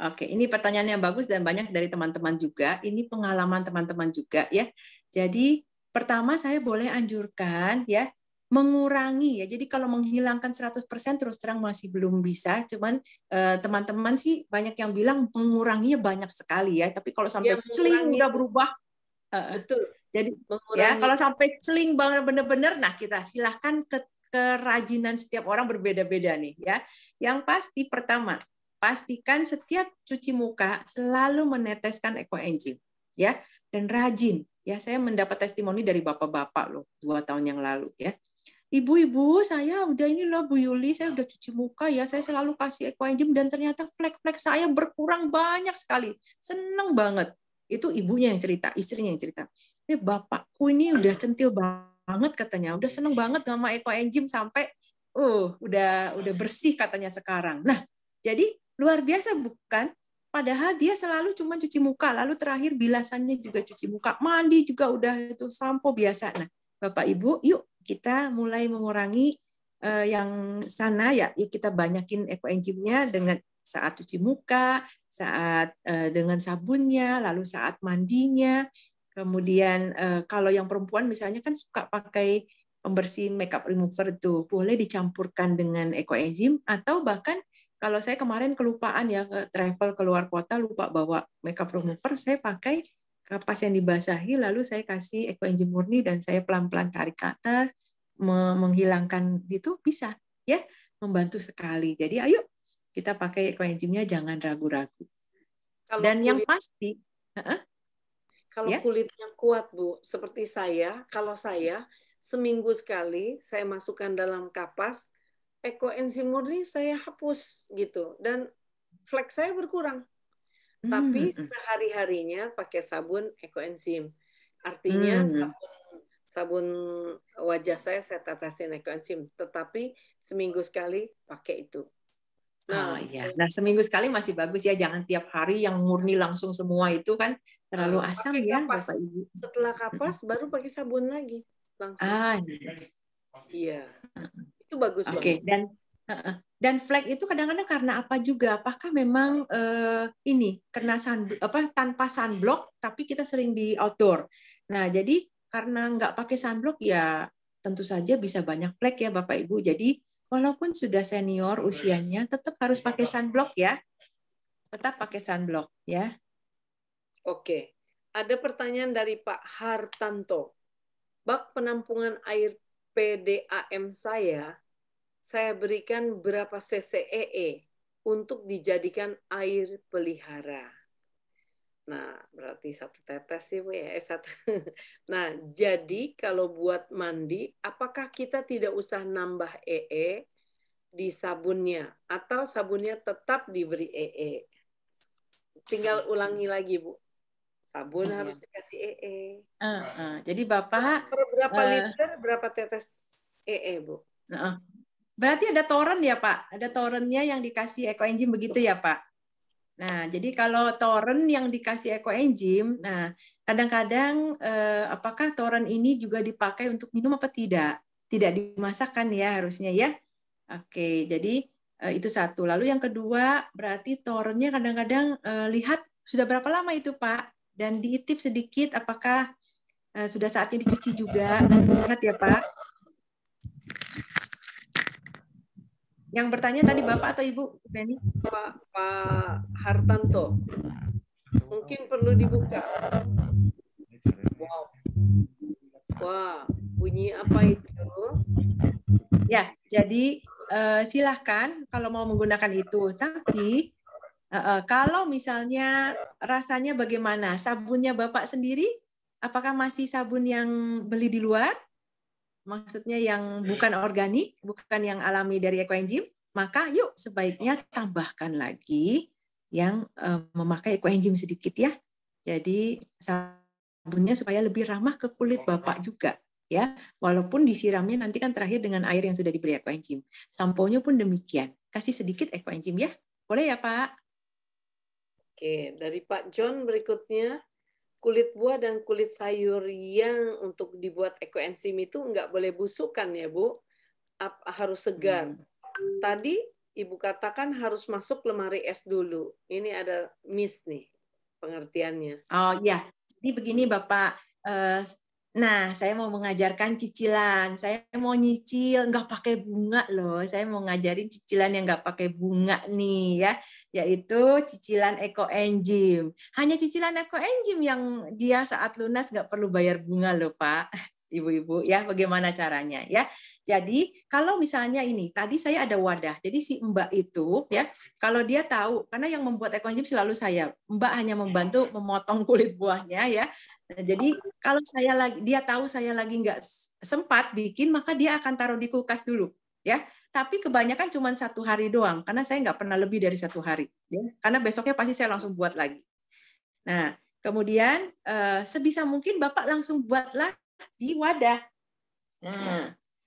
Oke, ini pertanyaan yang bagus dan banyak dari teman-teman juga. Ini pengalaman teman-teman juga ya. Jadi pertama saya boleh anjurkan ya mengurangi ya. Jadi kalau menghilangkan 100% terus terang masih belum bisa, cuman eh, teman-teman sih banyak yang bilang menguranginya banyak sekali ya. Tapi kalau sampai ya, celing udah berubah eh, betul. Jadi ya, mengurangi. ya kalau sampai celing banget bener-bener nah kita silahkan ke kerajinan setiap orang berbeda-beda nih ya. Yang pasti pertama, pastikan setiap cuci muka selalu meneteskan ekoenzim ya dan rajin ya saya mendapat testimoni dari bapak-bapak loh dua tahun yang lalu ya ibu-ibu saya udah ini loh Bu Yuli saya udah cuci muka ya saya selalu kasih Eco dan ternyata flek-flek saya berkurang banyak sekali seneng banget itu ibunya yang cerita istrinya yang cerita ini eh, bapakku ini udah centil banget katanya udah seneng banget sama Eco sampai uh udah udah bersih katanya sekarang nah jadi luar biasa bukan Padahal dia selalu cuma cuci muka, lalu terakhir bilasannya juga cuci muka, mandi juga udah itu sampo biasa. Nah, Bapak Ibu, yuk kita mulai mengurangi uh, yang sana ya, ya kita banyakin ekoenzimnya dengan saat cuci muka, saat uh, dengan sabunnya, lalu saat mandinya. Kemudian uh, kalau yang perempuan misalnya kan suka pakai pembersih makeup remover itu boleh dicampurkan dengan ekoenzim atau bahkan kalau saya kemarin kelupaan ya travel keluar kota lupa bawa makeup remover saya pakai kapas yang dibasahi lalu saya kasih eco engine murni dan saya pelan-pelan tarik ke atas menghilangkan itu bisa ya membantu sekali. Jadi ayo kita pakai eco engine-nya, jangan ragu-ragu. Dan ya? kulit, yang pasti kalau ya? kulitnya kuat Bu, seperti saya, kalau saya seminggu sekali saya masukkan dalam kapas ekoenzim murni saya hapus gitu dan flek saya berkurang. Hmm, tapi hmm. sehari harinya pakai sabun ekoenzim artinya hmm. sabun sabun wajah saya saya tetesin ekoenzim tetapi seminggu sekali pakai itu Nah, oh, iya. nah seminggu sekali masih bagus ya, jangan tiap hari yang murni langsung semua itu kan terlalu asam ya, kapas. Bapak Ibu. Setelah kapas baru pakai sabun lagi langsung. Ah, iya. Iya. Itu bagus okay. banget. Oke, dan dan flag itu kadang-kadang karena apa juga apakah memang uh, ini kena sun apa tanpa sunblock tapi kita sering di outdoor nah jadi karena nggak pakai sunblock ya tentu saja bisa banyak flek ya bapak ibu jadi walaupun sudah senior usianya tetap harus iya, pakai sunblock ya tetap pakai sunblock ya oke ada pertanyaan dari Pak Hartanto bak penampungan air PDAM saya saya berikan berapa CCEE e untuk dijadikan air pelihara. Nah, berarti satu tetes sih, Bu ya. Eh, satu. Nah, jadi kalau buat mandi, apakah kita tidak usah nambah EE e di sabunnya? Atau sabunnya tetap diberi EE? E? Tinggal ulangi lagi, Bu sabun iya. harus dikasih EE. Uh, uh. Jadi bapak berapa uh, liter berapa tetes EE bu? Uh, Berarti ada torrent ya Pak? Ada torrentnya yang dikasih eco enzyme begitu ya Pak? Nah, jadi kalau torrent yang dikasih eco enzyme, nah kadang-kadang eh, apakah torrent ini juga dipakai untuk minum apa tidak? Tidak dimasakkan ya harusnya ya. Oke, jadi eh, itu satu. Lalu yang kedua, berarti torrentnya kadang-kadang eh, lihat sudah berapa lama itu Pak? Dan diitip sedikit, apakah eh, sudah saatnya dicuci juga? Ingat ya Pak. Yang bertanya tadi Bapak atau Ibu Benny? Pak, Pak Hartanto. Mungkin perlu dibuka. Wow. Wah, bunyi apa itu? Ya, jadi uh, silahkan kalau mau menggunakan itu. Tapi uh, kalau misalnya rasanya bagaimana? Sabunnya Bapak sendiri? Apakah masih sabun yang beli di luar? maksudnya yang hmm. bukan organik, bukan yang alami dari ekoenzim, maka yuk sebaiknya tambahkan lagi yang eh, memakai ekoenzim sedikit ya. Jadi sabunnya supaya lebih ramah ke kulit oh. bapak juga ya. Walaupun disiramnya nanti kan terakhir dengan air yang sudah diberi ekoenzim. sampo pun demikian. Kasih sedikit ekoenzim ya. Boleh ya, Pak? Oke, dari Pak John berikutnya kulit buah dan kulit sayur yang untuk dibuat ekoenzim itu nggak boleh busukan ya Bu, harus segar. Hmm. Tadi Ibu katakan harus masuk lemari es dulu. Ini ada miss nih pengertiannya. Oh iya, jadi begini Bapak, eh, Nah, saya mau mengajarkan cicilan. Saya mau nyicil nggak pakai bunga loh. Saya mau ngajarin cicilan yang nggak pakai bunga nih ya, yaitu cicilan ekoenzim. Hanya cicilan ekoenzim yang dia saat lunas nggak perlu bayar bunga loh Pak, Ibu-ibu ya. Bagaimana caranya ya? Jadi kalau misalnya ini tadi saya ada wadah. Jadi si Mbak itu ya kalau dia tahu karena yang membuat ekonjim selalu saya. Mbak hanya membantu memotong kulit buahnya ya. Nah, jadi oh. kalau saya lagi dia tahu saya lagi nggak sempat bikin, maka dia akan taruh di kulkas dulu, ya. Tapi kebanyakan cuma satu hari doang, karena saya nggak pernah lebih dari satu hari, ya. Karena besoknya pasti saya langsung buat lagi. Nah, kemudian eh, sebisa mungkin bapak langsung buatlah di wadah. Hmm. Nah,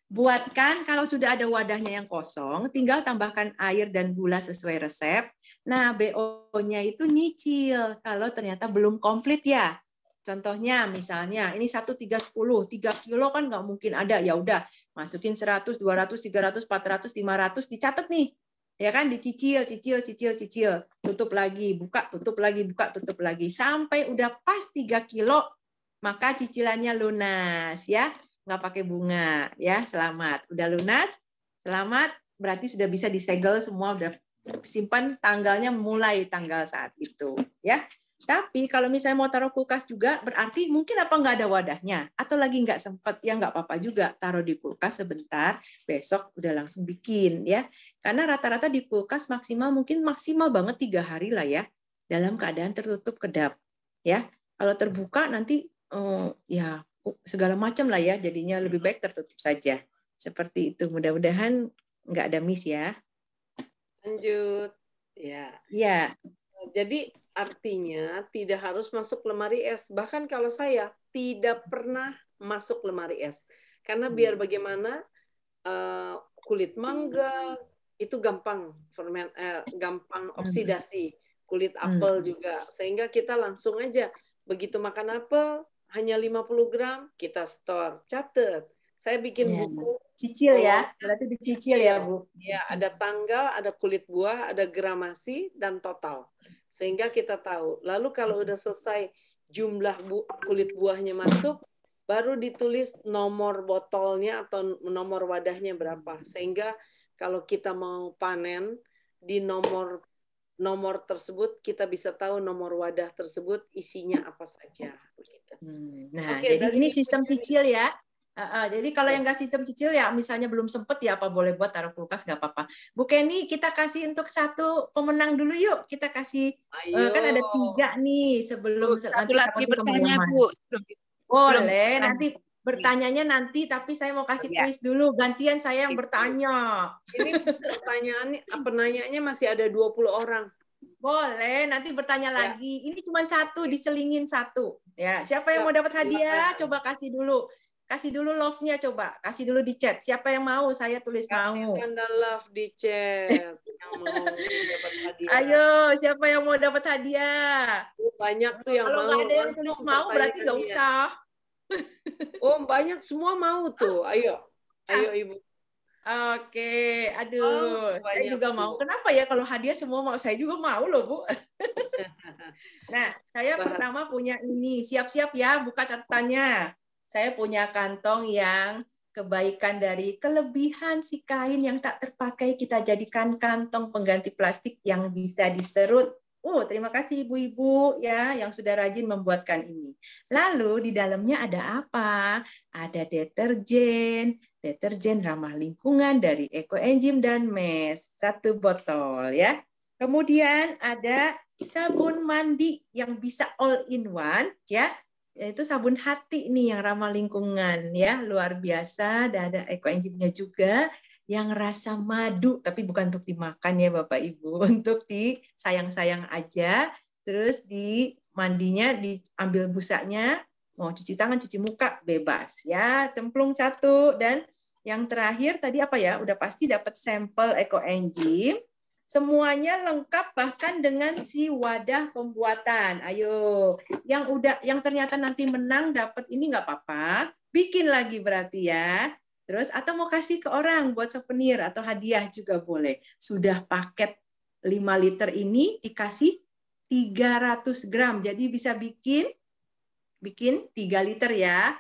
buatkan kalau sudah ada wadahnya yang kosong, tinggal tambahkan air dan gula sesuai resep. Nah, BO-nya itu nyicil kalau ternyata belum komplit ya Contohnya misalnya ini 1 3 10, 3 kilo kan nggak mungkin ada. Ya udah, masukin 100, 200, 300, 400, 500 dicatat nih. Ya kan dicicil, cicil, cicil, cicil. Tutup lagi, buka, tutup lagi, buka, tutup lagi sampai udah pas 3 kilo maka cicilannya lunas ya. Nggak pakai bunga ya, selamat. Udah lunas, selamat berarti sudah bisa disegel semua udah simpan tanggalnya mulai tanggal saat itu ya. Tapi kalau misalnya mau taruh kulkas juga, berarti mungkin apa nggak ada wadahnya, atau lagi nggak sempat, ya nggak apa-apa juga, taruh di kulkas sebentar, besok udah langsung bikin ya. Karena rata-rata di kulkas maksimal mungkin maksimal banget tiga hari lah ya, dalam keadaan tertutup kedap ya. Kalau terbuka nanti oh, ya segala macam lah ya, jadinya lebih baik tertutup saja. Seperti itu, mudah-mudahan nggak ada miss ya. Lanjut, ya. Ya. Jadi Artinya tidak harus masuk lemari es. Bahkan kalau saya tidak pernah masuk lemari es. Karena hmm. biar bagaimana uh, kulit mangga itu gampang ferment uh, eh, gampang hmm. oksidasi. Kulit hmm. apel juga. Sehingga kita langsung aja begitu makan apel hanya 50 gram kita store. Catat. Saya bikin yeah. buku cicil ya oh. berarti dicicil ya bu ya ada tanggal ada kulit buah ada gramasi dan total sehingga kita tahu. Lalu kalau udah selesai jumlah bu kulit buahnya masuk, baru ditulis nomor botolnya atau nomor wadahnya berapa. Sehingga kalau kita mau panen di nomor nomor tersebut kita bisa tahu nomor wadah tersebut isinya apa saja. Hmm. nah, Oke, jadi ini sistem cicil ya. Uh, uh, jadi kalau yang nggak sistem cicil ya misalnya belum sempet ya apa boleh buat taruh kulkas nggak apa-apa. Bu Kenny kita kasih untuk satu pemenang dulu yuk kita kasih eh, Ayo. Uh, kan ada tiga nih sebelum satu nanti lagi bertanya Bu. Boleh belum. nanti bertanyanya nanti tapi saya mau kasih iya. kuis ya. dulu gantian saya yang bertanya. Ini pertanyaan penanyanya masih ada 20 orang. Boleh, nanti bertanya ya. lagi. Ini cuma satu, diselingin satu. Ya, siapa yang ya, mau dapat hadiah? Coba kasih dulu kasih dulu love-nya coba, kasih dulu di chat. Siapa yang mau? Saya tulis kasih mau. tanda love di chat. mau Ayo, siapa yang mau dapat hadiah? Oh, banyak tuh yang Kalau mau. Kalau nggak ada yang tulis mau, berarti nggak usah. oh, banyak semua mau tuh. Ayo, ah. ayo ibu. Oke, aduh, oh, saya juga tuh. mau. Kenapa ya kalau hadiah semua mau? Saya juga mau loh bu. nah, saya Bahan. pertama punya ini. Siap-siap ya, buka catatannya saya punya kantong yang kebaikan dari kelebihan si kain yang tak terpakai kita jadikan kantong pengganti plastik yang bisa diserut. Oh, terima kasih ibu-ibu ya yang sudah rajin membuatkan ini. Lalu di dalamnya ada apa? Ada deterjen, deterjen ramah lingkungan dari Eco Enzim dan Mes, satu botol ya. Kemudian ada sabun mandi yang bisa all in one ya yaitu sabun hati nih yang ramah lingkungan ya luar biasa dan ada eco engine-nya juga yang rasa madu tapi bukan untuk dimakan ya Bapak Ibu untuk disayang-sayang aja terus di mandinya diambil busanya mau cuci tangan cuci muka bebas ya cemplung satu dan yang terakhir tadi apa ya udah pasti dapat sampel eco engine semuanya lengkap bahkan dengan si wadah pembuatan. Ayo, yang udah yang ternyata nanti menang dapat ini nggak apa-apa, bikin lagi berarti ya. Terus atau mau kasih ke orang buat souvenir atau hadiah juga boleh. Sudah paket 5 liter ini dikasih 300 gram. Jadi bisa bikin bikin 3 liter ya.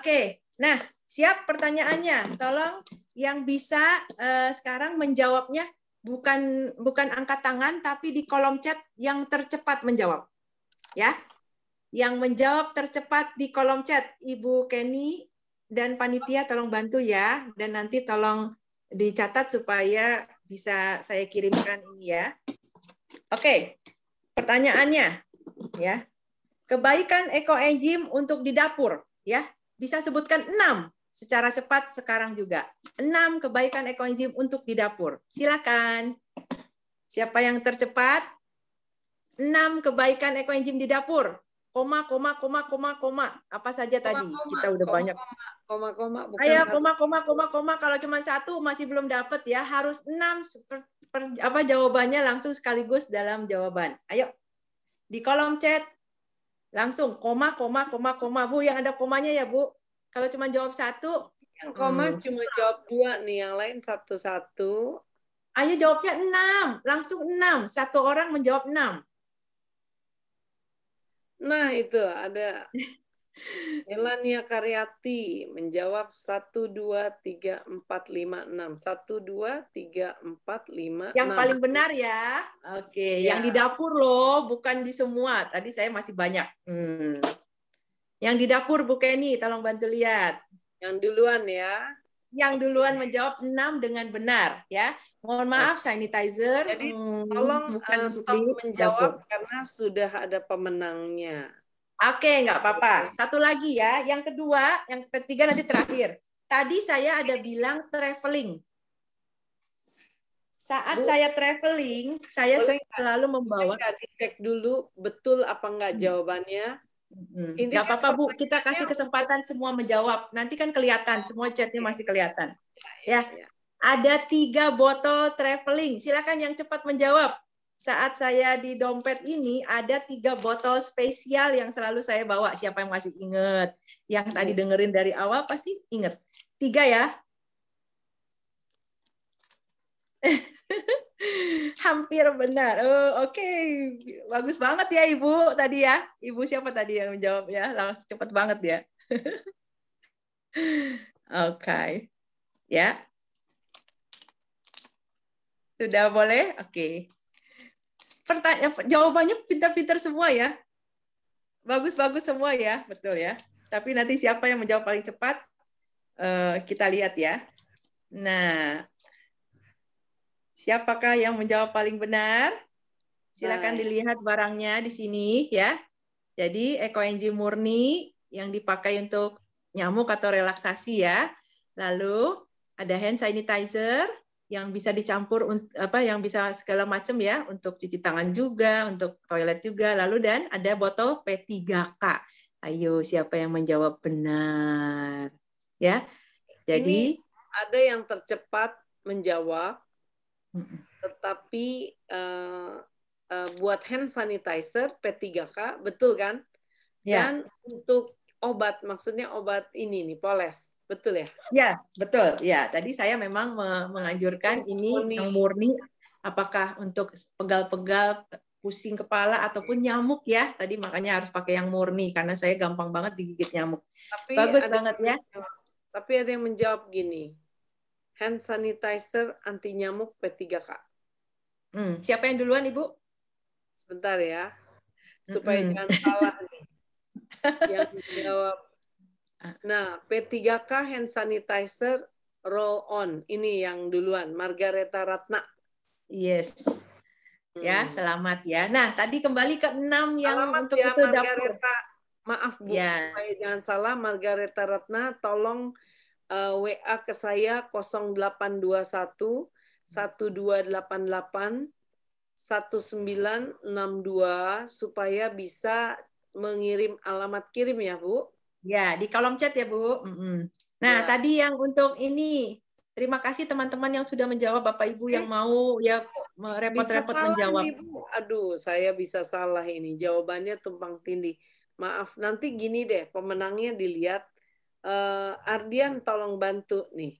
Oke. Nah, siap pertanyaannya. Tolong yang bisa uh, sekarang menjawabnya bukan bukan angkat tangan tapi di kolom chat yang tercepat menjawab. Ya. Yang menjawab tercepat di kolom chat Ibu Kenny dan panitia tolong bantu ya dan nanti tolong dicatat supaya bisa saya kirimkan ini ya. Oke. Pertanyaannya ya. Kebaikan ekoenzim untuk di dapur ya. Bisa sebutkan enam secara cepat sekarang juga. enam kebaikan ekoenzim untuk di dapur. Silakan. Siapa yang tercepat? enam kebaikan ekoenzim di dapur. Koma, koma, koma, koma, koma. Apa saja koma, tadi? Koma, Kita udah koma, banyak. Koma, koma, bukan Ayo, koma, koma, koma, koma. Kalau cuma satu masih belum dapat ya. Harus enam per, per, apa jawabannya langsung sekaligus dalam jawaban. Ayo. Di kolom chat langsung koma, koma, koma, koma. Bu, yang ada komanya ya, Bu. Kalau cuma jawab satu, yang koma hmm. cuma jawab dua nih, yang lain satu-satu. Ayo jawabnya enam, langsung enam. Satu orang menjawab enam. Nah itu ada Melania Karyati menjawab satu dua tiga empat lima enam satu dua tiga empat lima yang paling benar ya oke okay. ya. yang di dapur loh bukan di semua tadi saya masih banyak hmm. Yang di dapur Bu Kenny, tolong bantu lihat. Yang duluan ya. Yang duluan menjawab enam dengan benar ya. Mohon maaf sanitizer. Jadi hmm, tolong bukan eh, stop menjawab dapur. karena sudah ada pemenangnya. Oke, nggak apa-apa. Satu lagi ya, yang kedua, yang ketiga nanti terakhir. Tadi saya ada bilang traveling. Saat Bu, saya traveling, saya selalu membawa. Boleh dicek dulu betul apa enggak hmm. jawabannya. Hmm. Gak apa-apa Bu, kita kasih kesempatan semua menjawab. Nanti kan kelihatan, semua chatnya masih kelihatan. Iya, ya, iya, iya. ada tiga botol traveling. Silakan yang cepat menjawab. Saat saya di dompet ini ada tiga botol spesial yang selalu saya bawa. Siapa yang masih inget? Yang tadi dengerin dari awal pasti inget. Tiga ya. hampir benar. Oh, oke. Okay. Bagus banget ya Ibu tadi ya. Ibu siapa tadi yang menjawab ya? Langsung cepat banget ya. oke. Okay. Ya. Sudah boleh? Oke. Okay. Pertanyaan jawabannya pintar-pintar semua ya. Bagus-bagus semua ya, betul ya. Tapi nanti siapa yang menjawab paling cepat uh, kita lihat ya. Nah, Siapakah yang menjawab paling benar? Silakan Baik. dilihat barangnya di sini ya. Jadi eco ekoenzim murni yang dipakai untuk nyamuk atau relaksasi ya. Lalu ada hand sanitizer yang bisa dicampur apa yang bisa segala macam ya untuk cuci tangan juga, untuk toilet juga. Lalu dan ada botol P3K. Ayo siapa yang menjawab benar? Ya. Jadi Ini ada yang tercepat menjawab tetapi uh, uh, buat hand sanitizer P3K, betul kan? Yeah. Dan untuk obat, maksudnya obat ini nih, poles, betul ya? Ya, betul. Ya, tadi saya memang menganjurkan ini murni. yang murni, apakah untuk pegal-pegal pusing kepala ataupun nyamuk ya. Tadi makanya harus pakai yang murni karena saya gampang banget digigit nyamuk. Tapi Bagus banget ya. tapi ada yang menjawab gini, hand sanitizer anti nyamuk P3K. Hmm. Siapa yang duluan, Ibu? Sebentar ya. Hmm. Supaya hmm. jangan salah nih. yang menjawab. Nah, P3K hand sanitizer roll on. Ini yang duluan, Margareta Ratna. Yes. Ya, hmm. Ya, selamat ya. Nah, tadi kembali ke enam yang selamat ya, untuk ya, itu Margareta. dapur. Maaf Bu, ya. supaya jangan salah, Margareta Ratna, tolong uh, eh, WA ke saya 0821 1288 1962 supaya bisa mengirim alamat kirim ya Bu. Ya di kolom chat ya Bu. Mm -hmm. Nah ya. tadi yang untuk ini terima kasih teman-teman yang sudah menjawab Bapak Ibu yang mau ya repot-repot menjawab. Nih, Bu. Aduh saya bisa salah ini jawabannya tumpang tindih. Maaf nanti gini deh pemenangnya dilihat uh, Ardian tolong bantu nih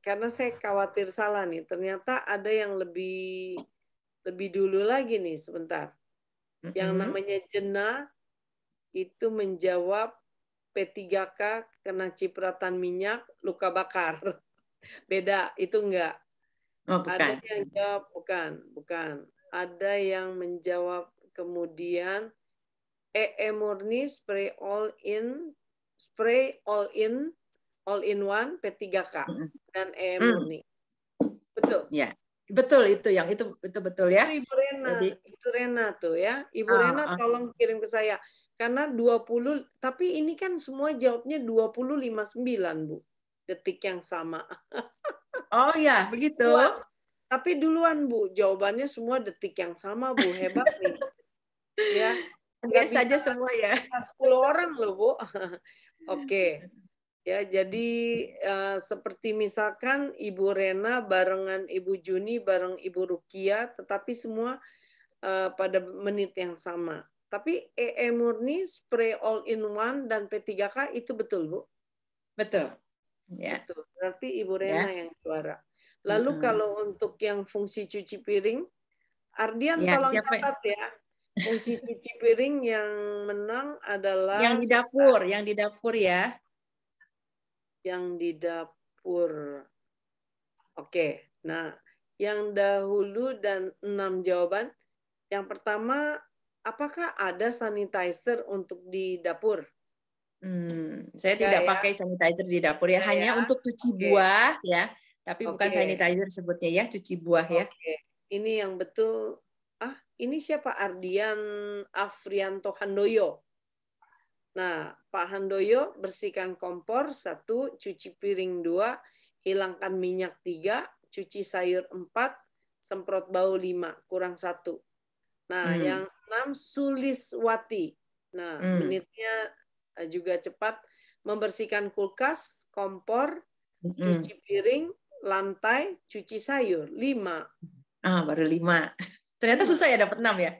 karena saya khawatir salah nih ternyata ada yang lebih lebih dulu lagi nih sebentar yang namanya jena itu menjawab P3K kena cipratan minyak luka bakar beda itu enggak oh, ada yang jawab bukan bukan ada yang menjawab kemudian EE e murni spray all in spray all in all in one P3K dan E murni. Mm. Betul. Ya. Betul itu yang itu betul betul ya. Itu Ibu Rena, Jadi, Ibu Rena tuh ya. Ibu oh, Rena oh. tolong kirim ke saya karena 20 tapi ini kan semua jawabnya 259, Bu. Detik yang sama. oh ya, begitu. Duluan, tapi duluan Bu, jawabannya semua detik yang sama Bu, hebat nih. ya. Biasa aja semua ya. 10 orang loh, Bu. Oke. Okay. Ya, jadi uh, seperti misalkan Ibu Rena barengan Ibu Juni bareng Ibu Rukia, tetapi semua uh, pada menit yang sama. Tapi EE e murni spray all in one dan P3K itu betul, Bu? Betul. Ya. Betul. Berarti Ibu ya. Rena ya. yang juara. Lalu hmm. kalau untuk yang fungsi cuci piring, Ardian ya, tolong siapa? catat ya. Kunci cuci piring yang menang adalah yang di dapur, yang di dapur ya. Yang di dapur. Oke. Nah, yang dahulu dan enam jawaban. Yang pertama, apakah ada sanitizer untuk di dapur? Hmm, saya ya tidak ya, pakai sanitizer di dapur ya, ya hanya ya. untuk cuci okay. buah ya. Tapi okay. bukan sanitizer sebutnya ya, cuci buah okay. ya. Ini yang betul ah ini siapa Ardian Afrianto Handoyo. Nah, Pak Handoyo bersihkan kompor satu, cuci piring dua, hilangkan minyak tiga, cuci sayur empat, semprot bau lima, kurang satu. Nah, hmm. yang enam Suliswati. Nah, hmm. menitnya eh, juga cepat membersihkan kulkas, kompor, hmm. cuci piring, lantai, cuci sayur lima. Ah, baru lima. Ternyata hmm. susah ya dapat 6 ya.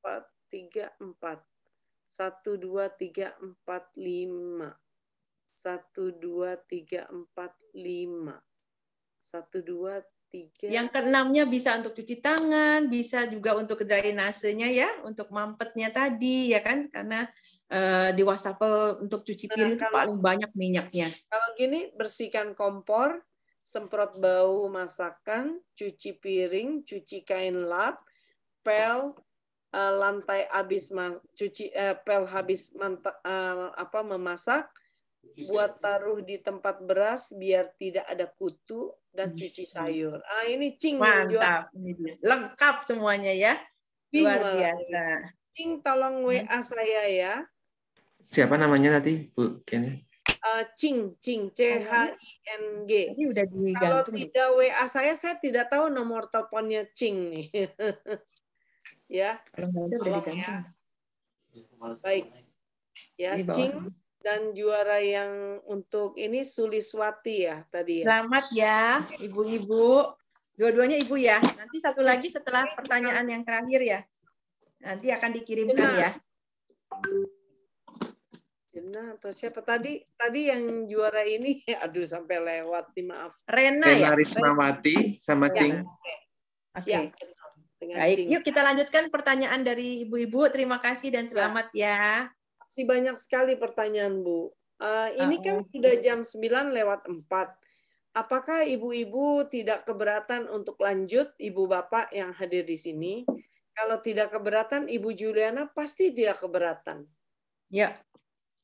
4 3 4. 1 2 3 4 5. 1 2 3 4 5. 1 2 3. Yang keenamnya bisa untuk cuci tangan, bisa juga untuk drainasenya ya, untuk mampetnya tadi ya kan, karena uh, di wastafel untuk cuci nah, piring nah, itu paling banyak minyaknya. Kalau gini bersihkan kompor, semprot bau masakan, cuci piring, cuci kain lap, pel uh, lantai habis cuci uh, pel habis uh, apa memasak, buat taruh di tempat beras biar tidak ada kutu dan cuci sayur. Ah ini cing mantap, lengkap semuanya ya, Bing, luar biasa. Cing tolong WA saya ya. Siapa namanya tadi Bu Kenny? uh, Ching, Ching, C H I N G. Ini udah Kalau tidak WA saya, saya tidak tahu nomor teleponnya Ching nih. ya, tolong ya. Baik. Ya, Ching dan juara yang untuk ini Suliswati ya tadi. Ya. Selamat ya, ibu-ibu. Dua-duanya ibu ya. Nanti satu lagi setelah pertanyaan yang terakhir ya. Nanti akan dikirimkan ya. Rejena atau siapa tadi tadi yang juara ini aduh sampai lewat maaf Rena, Rena ya Rismawati sama ya. Cing oke okay. ya, baik Cing. yuk kita lanjutkan pertanyaan dari ibu-ibu terima kasih dan ya. selamat ya, ya. si banyak sekali pertanyaan Bu uh, ini -oh. kan sudah jam 9 lewat 4 apakah ibu-ibu tidak keberatan untuk lanjut ibu bapak yang hadir di sini kalau tidak keberatan Ibu Juliana pasti tidak keberatan. Ya.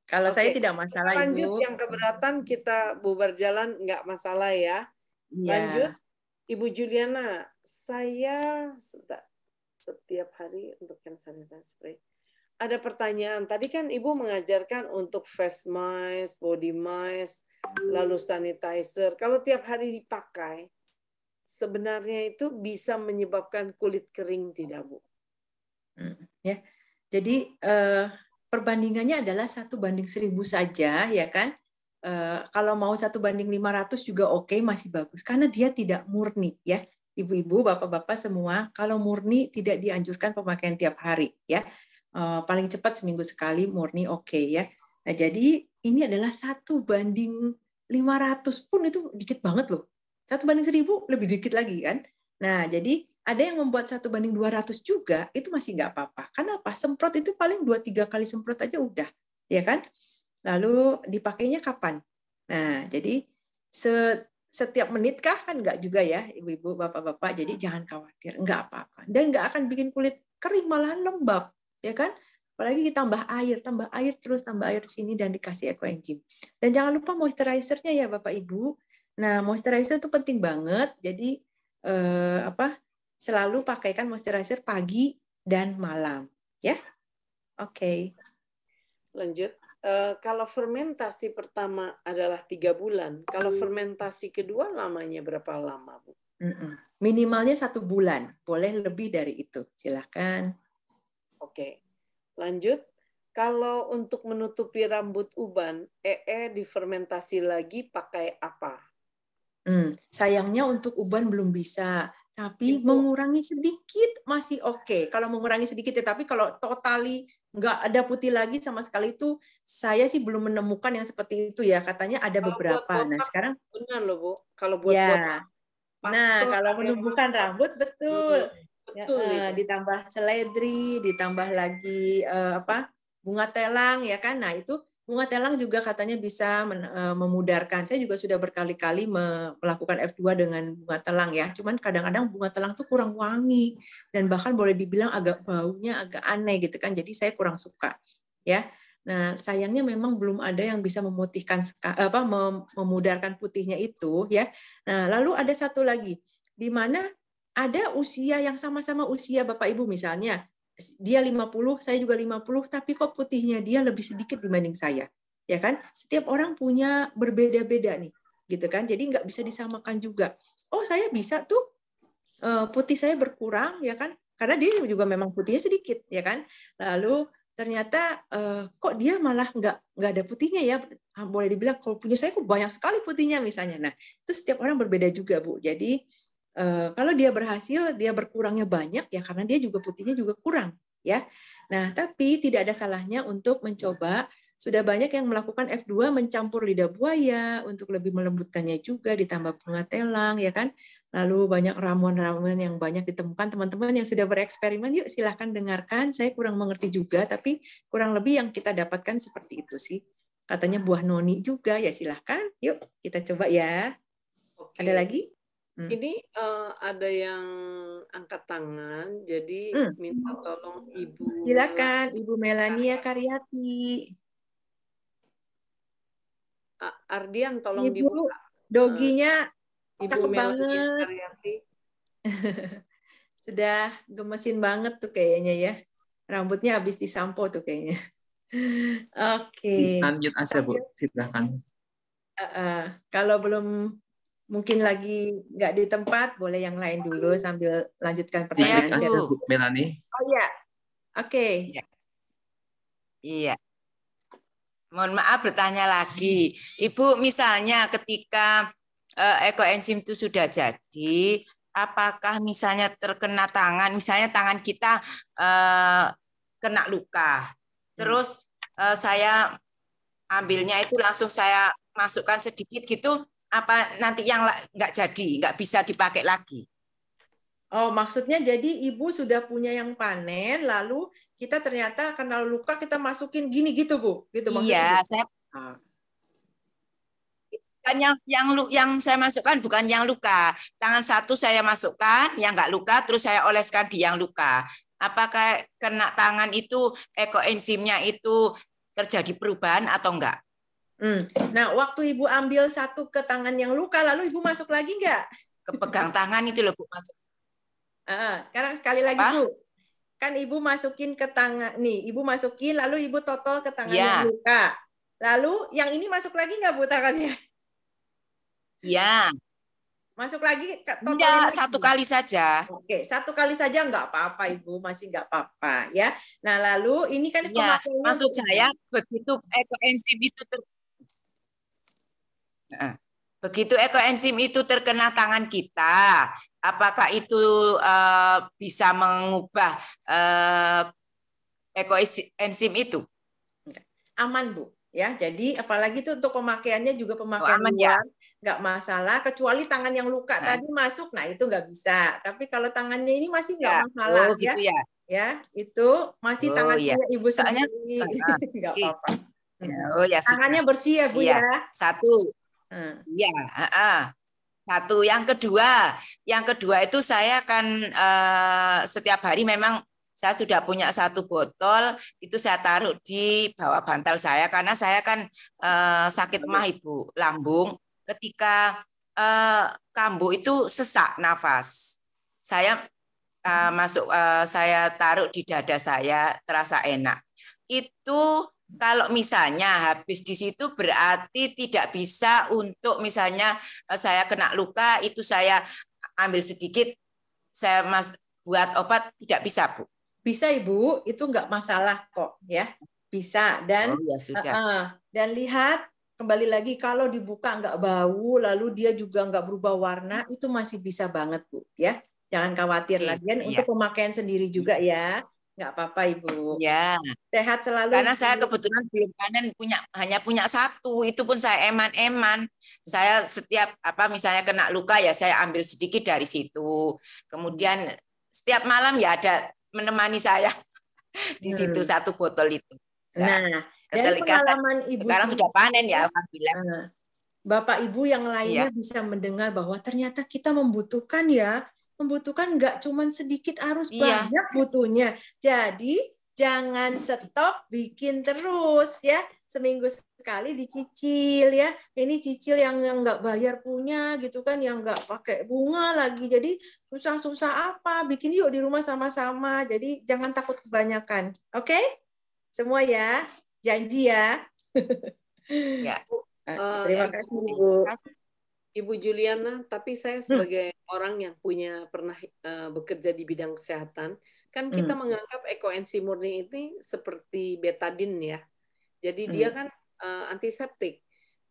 Kalau okay. saya tidak masalah Lanjut, Ibu. Lanjut yang keberatan kita bubar jalan nggak masalah ya. Yeah. Lanjut Ibu Juliana, saya setiap hari untuk yang sanitizer spray. Ada pertanyaan, tadi kan Ibu mengajarkan untuk face mask, body mask, lalu sanitizer. Kalau tiap hari dipakai, sebenarnya itu bisa menyebabkan kulit kering tidak Bu? Hmm, ya, jadi eh, perbandingannya adalah satu banding seribu saja ya kan e, kalau mau satu banding 500 juga oke okay, masih bagus karena dia tidak murni ya ibu-ibu bapak-bapak semua kalau murni tidak dianjurkan pemakaian tiap hari ya e, paling cepat seminggu sekali murni oke okay, ya nah jadi ini adalah satu banding 500 pun itu dikit banget loh satu banding seribu lebih dikit lagi kan nah jadi ada yang membuat satu banding 200 juga itu masih nggak apa-apa. Karena apa? Semprot itu paling dua tiga kali semprot aja udah, ya kan? Lalu dipakainya kapan? Nah, jadi setiap menit kah kan nggak juga ya, ibu-ibu, bapak-bapak. Jadi jangan khawatir, nggak apa-apa. Dan nggak akan bikin kulit kering malahan lembab, ya kan? Apalagi ditambah air, tambah air terus, tambah air di sini dan dikasih ecoenzim. Dan jangan lupa moisturizernya ya Bapak Ibu. Nah, moisturizer itu penting banget. Jadi eh, apa? selalu pakaikan moisturizer pagi dan malam, ya. Oke. Okay. Lanjut. Uh, kalau fermentasi pertama adalah tiga bulan, kalau hmm. fermentasi kedua lamanya berapa lama, Bu? Mm -mm. Minimalnya satu bulan, boleh lebih dari itu. Silahkan. Oke, okay. lanjut. Kalau untuk menutupi rambut uban, ee e difermentasi lagi pakai apa? Hmm, sayangnya untuk uban belum bisa tapi itu. mengurangi sedikit masih oke okay. kalau mengurangi sedikit ya tapi kalau totali nggak ada putih lagi sama sekali itu saya sih belum menemukan yang seperti itu ya katanya ada kalau beberapa buat nah sekarang benar loh bu kalau buat ya. buat nah kalau menumbuhkan rambut betul ya, betul ya, uh, ditambah seledri ditambah lagi uh, apa bunga telang ya kan nah itu Bunga telang juga katanya bisa eh, memudarkan. Saya juga sudah berkali-kali melakukan F2 dengan bunga telang ya. Cuman kadang-kadang bunga telang tuh kurang wangi dan bahkan boleh dibilang agak baunya agak aneh gitu kan. Jadi saya kurang suka ya. Nah, sayangnya memang belum ada yang bisa memutihkan eh, apa memudarkan putihnya itu ya. Nah, lalu ada satu lagi di mana ada usia yang sama-sama usia Bapak Ibu misalnya dia 50, saya juga 50, tapi kok putihnya dia lebih sedikit dibanding saya, ya kan? Setiap orang punya berbeda-beda nih, gitu kan? Jadi nggak bisa disamakan juga. Oh saya bisa tuh eh, putih saya berkurang, ya kan? Karena dia juga memang putihnya sedikit, ya kan? Lalu ternyata eh, kok dia malah nggak nggak ada putihnya ya ah, boleh dibilang kalau punya saya kok banyak sekali putihnya misalnya nah itu setiap orang berbeda juga bu jadi Eh, kalau dia berhasil, dia berkurangnya banyak ya karena dia juga putihnya juga kurang ya. Nah, tapi tidak ada salahnya untuk mencoba. Sudah banyak yang melakukan F2 mencampur lidah buaya untuk lebih melembutkannya juga ditambah bunga telang ya kan. Lalu banyak ramuan-ramuan yang banyak ditemukan teman-teman yang sudah bereksperimen yuk silahkan dengarkan. Saya kurang mengerti juga tapi kurang lebih yang kita dapatkan seperti itu sih. Katanya buah noni juga ya silahkan. Yuk kita coba ya. Oke. Ada lagi? Hmm. Ini uh, ada yang angkat tangan, jadi hmm. minta tolong Ibu. Silakan Ibu Melania Karyati. Ardian tolong Ibu, dibuka. Doginya uh, cakep banget. Karyati. Sudah gemesin banget tuh kayaknya ya. Rambutnya habis disampo tuh kayaknya. Oke. okay. Lanjut aja Bu, silakan. Uh, uh, kalau belum mungkin lagi nggak di tempat, boleh yang lain dulu sambil lanjutkan pertanyaan. Ya, Melani. Oh iya, oke. Okay. Iya. iya. Mohon maaf bertanya lagi, Ibu. Misalnya ketika eh, eko ekoenzim itu sudah jadi, apakah misalnya terkena tangan, misalnya tangan kita uh, kena luka, terus uh, saya ambilnya itu langsung saya masukkan sedikit gitu apa nanti yang nggak jadi, nggak bisa dipakai lagi? Oh, maksudnya jadi ibu sudah punya yang panen, lalu kita ternyata kenal luka kita masukin gini gitu bu, gitu maksudnya? Iya, gitu? saya ah. bukan yang yang yang saya masukkan bukan yang luka. Tangan satu saya masukkan yang nggak luka, terus saya oleskan di yang luka. Apakah kena tangan itu ekoenzimnya itu terjadi perubahan atau enggak? Hmm. Nah, waktu ibu ambil satu ke tangan yang luka, lalu ibu masuk lagi nggak? Kepegang tangan itu loh bu masuk. Uh, ah, sekarang sekali lagi Apa? bu, kan ibu masukin ke tangan nih, ibu masukin, lalu ibu total ke tangan ya. yang luka. Lalu yang ini masuk lagi nggak bu tangannya? Ya. Masuk lagi total Ya, satu kali saja. Oke, satu kali saja enggak apa-apa ibu, masih enggak apa-apa ya. Nah lalu ini kan ya, maksud saya begitu ekoenzim eh, itu ter begitu ekoenzim itu terkena tangan kita, apakah itu uh, bisa mengubah uh, eh, ekoenzim itu? Aman bu, ya. Jadi apalagi itu untuk pemakaiannya juga oh, pemakaian oh, aman, ya. luar, nggak masalah. Kecuali tangan yang luka nah. tadi masuk, nah itu nggak bisa. Tapi kalau tangannya ini masih nggak ya. masalah, oh, ya. gitu ya. ya. Ya, itu masih oh, tangannya iya. ya. ibu Soalnya, sendiri, nggak apa-apa. Ya, oh, ya, tangannya bersih ya bu ya. ya. Satu, Iya, uh. satu. Yang kedua, yang kedua itu saya akan uh, setiap hari memang saya sudah punya satu botol itu saya taruh di bawah bantal saya karena saya kan uh, sakit mah ibu lambung ketika uh, kambuh itu sesak nafas. Saya uh, masuk uh, saya taruh di dada saya terasa enak. Itu kalau misalnya habis di situ berarti tidak bisa untuk misalnya eh, saya kena luka itu saya ambil sedikit saya mas buat obat tidak bisa bu bisa ibu itu nggak masalah kok ya bisa dan oh, ya sudah. Uh, dan lihat kembali lagi kalau dibuka nggak bau lalu dia juga nggak berubah warna itu masih bisa banget bu ya jangan khawatir okay, lagi yeah. Iya. untuk pemakaian sendiri juga iya. ya nggak apa-apa ibu. Ya. Sehat selalu. Karena saya kebetulan belum panen punya hanya punya satu, itu pun saya eman-eman. Saya setiap apa misalnya kena luka ya saya ambil sedikit dari situ. Kemudian setiap malam ya ada menemani saya di situ hmm. satu botol itu. Nah, dari pengalaman ibu sekarang sudah panen ya alhamdulillah. Nah. Bapak Ibu yang lainnya ya. bisa mendengar bahwa ternyata kita membutuhkan ya membutuhkan nggak cuman sedikit arus iya. banyak butuhnya. Jadi jangan stop bikin terus ya seminggu sekali dicicil ya ini cicil yang yang nggak bayar punya gitu kan yang nggak pakai bunga lagi jadi susah-susah apa bikin yuk di rumah sama-sama jadi jangan takut kebanyakan oke okay? semua ya janji ya ya uh, terima kasih bu terima kasih Ibu Juliana, tapi saya hmm. sebagai hmm. orang yang punya pernah uh, bekerja di bidang kesehatan, kan kita hmm. menganggap ekoensi murni ini seperti betadin ya. Jadi hmm. dia kan uh, antiseptik.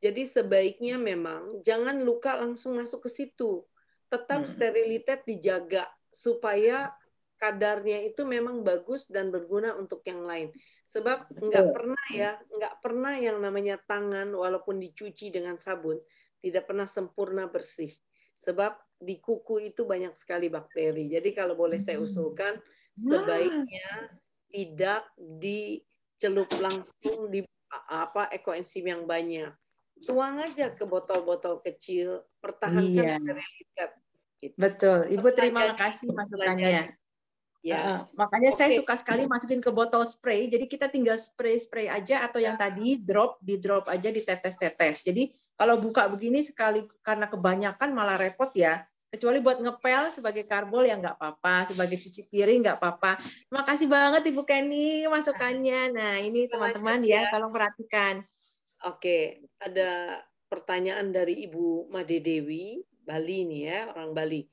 Jadi sebaiknya memang jangan luka langsung masuk ke situ. Tetap hmm. sterilitas dijaga supaya kadarnya itu memang bagus dan berguna untuk yang lain. Sebab nggak pernah ya, nggak pernah yang namanya tangan walaupun dicuci dengan sabun tidak pernah sempurna bersih. Sebab di kuku itu banyak sekali bakteri. Jadi kalau boleh saya hmm. usulkan sebaiknya tidak dicelup langsung di apa ekoenzim yang banyak. Tuang aja ke botol-botol kecil, pertahankan iya. sterilitas. Gitu. Betul. Ibu terima kasih masukannya. Ya. Uh, makanya okay. saya suka sekali masukin ke botol spray. Jadi kita tinggal spray-spray aja atau yang ya. tadi drop di drop aja ditetes-tetes. Jadi kalau buka begini sekali karena kebanyakan malah repot ya. Kecuali buat ngepel sebagai karbol ya nggak apa-apa, sebagai cuci piring nggak apa-apa. kasih banget Ibu Kenny masukannya. Nah ini teman-teman ya, ya tolong perhatikan. Oke, ada pertanyaan dari Ibu Made Dewi, Bali nih ya, orang Bali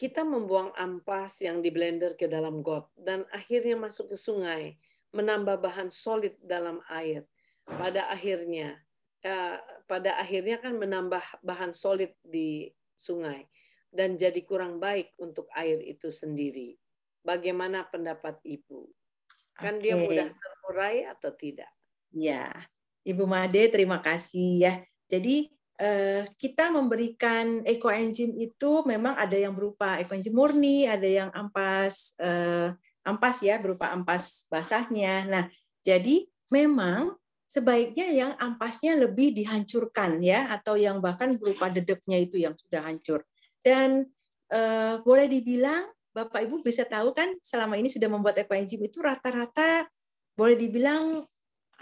kita membuang ampas yang di blender ke dalam got dan akhirnya masuk ke sungai, menambah bahan solid dalam air. Pada akhirnya, eh, pada akhirnya kan menambah bahan solid di sungai dan jadi kurang baik untuk air itu sendiri. Bagaimana pendapat Ibu? Kan okay. dia mudah terurai atau tidak? Ya, Ibu Made terima kasih ya. Jadi eh, kita memberikan ekoenzim itu memang ada yang berupa ekoenzim murni, ada yang ampas eh, ampas ya berupa ampas basahnya. Nah, jadi memang sebaiknya yang ampasnya lebih dihancurkan ya atau yang bahkan berupa dedeknya itu yang sudah hancur. Dan eh, boleh dibilang Bapak Ibu bisa tahu kan selama ini sudah membuat ekoenzim itu rata-rata boleh dibilang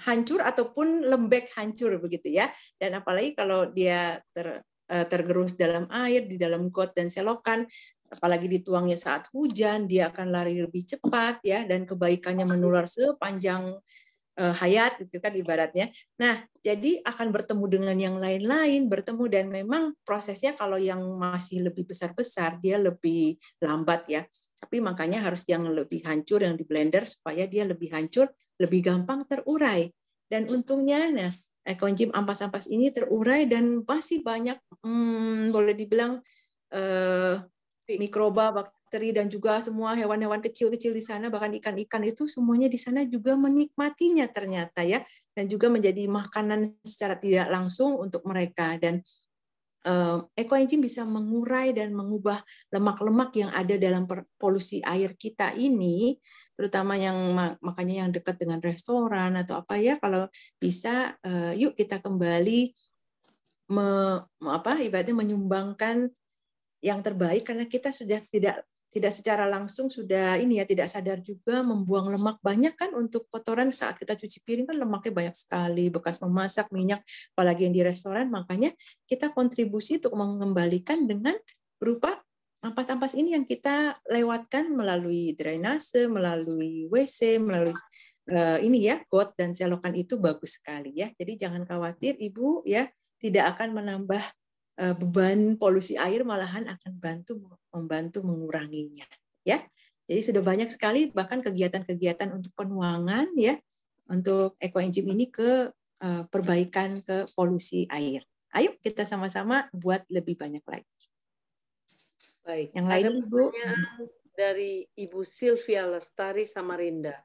hancur ataupun lembek hancur begitu ya. Dan apalagi kalau dia ter, eh, tergerus dalam air, di dalam got dan selokan, apalagi dituangnya saat hujan, dia akan lari lebih cepat ya dan kebaikannya menular sepanjang Eh, hayat itu kan ibaratnya. Nah, jadi akan bertemu dengan yang lain-lain, bertemu dan memang prosesnya kalau yang masih lebih besar-besar dia lebih lambat ya. Tapi makanya harus yang lebih hancur yang di blender supaya dia lebih hancur, lebih gampang terurai. Dan untungnya nah ekonjim ampas-ampas ini terurai dan masih banyak hmm, boleh dibilang eh, mikroba bakteri bakteri dan juga semua hewan-hewan kecil-kecil di sana bahkan ikan-ikan itu semuanya di sana juga menikmatinya ternyata ya dan juga menjadi makanan secara tidak langsung untuk mereka dan eh, ekoenzim bisa mengurai dan mengubah lemak-lemak yang ada dalam polusi air kita ini terutama yang makanya yang dekat dengan restoran atau apa ya kalau bisa uh, yuk kita kembali me, apa ibaratnya menyumbangkan yang terbaik karena kita sudah tidak tidak secara langsung sudah ini ya tidak sadar juga membuang lemak banyak kan untuk kotoran saat kita cuci piring kan lemaknya banyak sekali bekas memasak minyak apalagi yang di restoran makanya kita kontribusi untuk mengembalikan dengan berupa ampas-ampas ini yang kita lewatkan melalui drainase melalui WC melalui uh, ini ya got dan selokan itu bagus sekali ya jadi jangan khawatir ibu ya tidak akan menambah Eh, beban polusi air malahan akan bantu membantu menguranginya ya jadi sudah banyak sekali bahkan kegiatan-kegiatan untuk penuangan ya untuk ekoenzim ini ke eh, perbaikan ke polusi air ayo kita sama-sama buat lebih banyak lagi baik yang lain ibu dari Ibu Sylvia Lestari Samarinda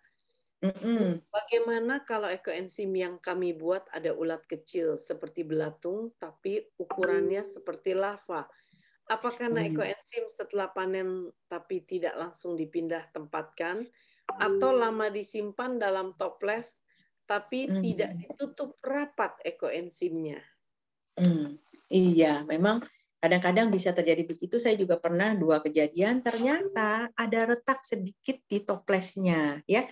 Mm-mm. Bagaimana kalau ekoenzim yang kami buat ada ulat kecil seperti belatung, tapi ukurannya mm. seperti lava? Apakah mm. ekoenzim setelah panen tapi tidak langsung dipindah tempatkan, mm. atau lama disimpan dalam toples tapi mm. tidak ditutup rapat ekoenzimnya? Mm. Iya, memang kadang-kadang bisa terjadi begitu. Saya juga pernah dua kejadian ternyata ada retak sedikit di toplesnya, ya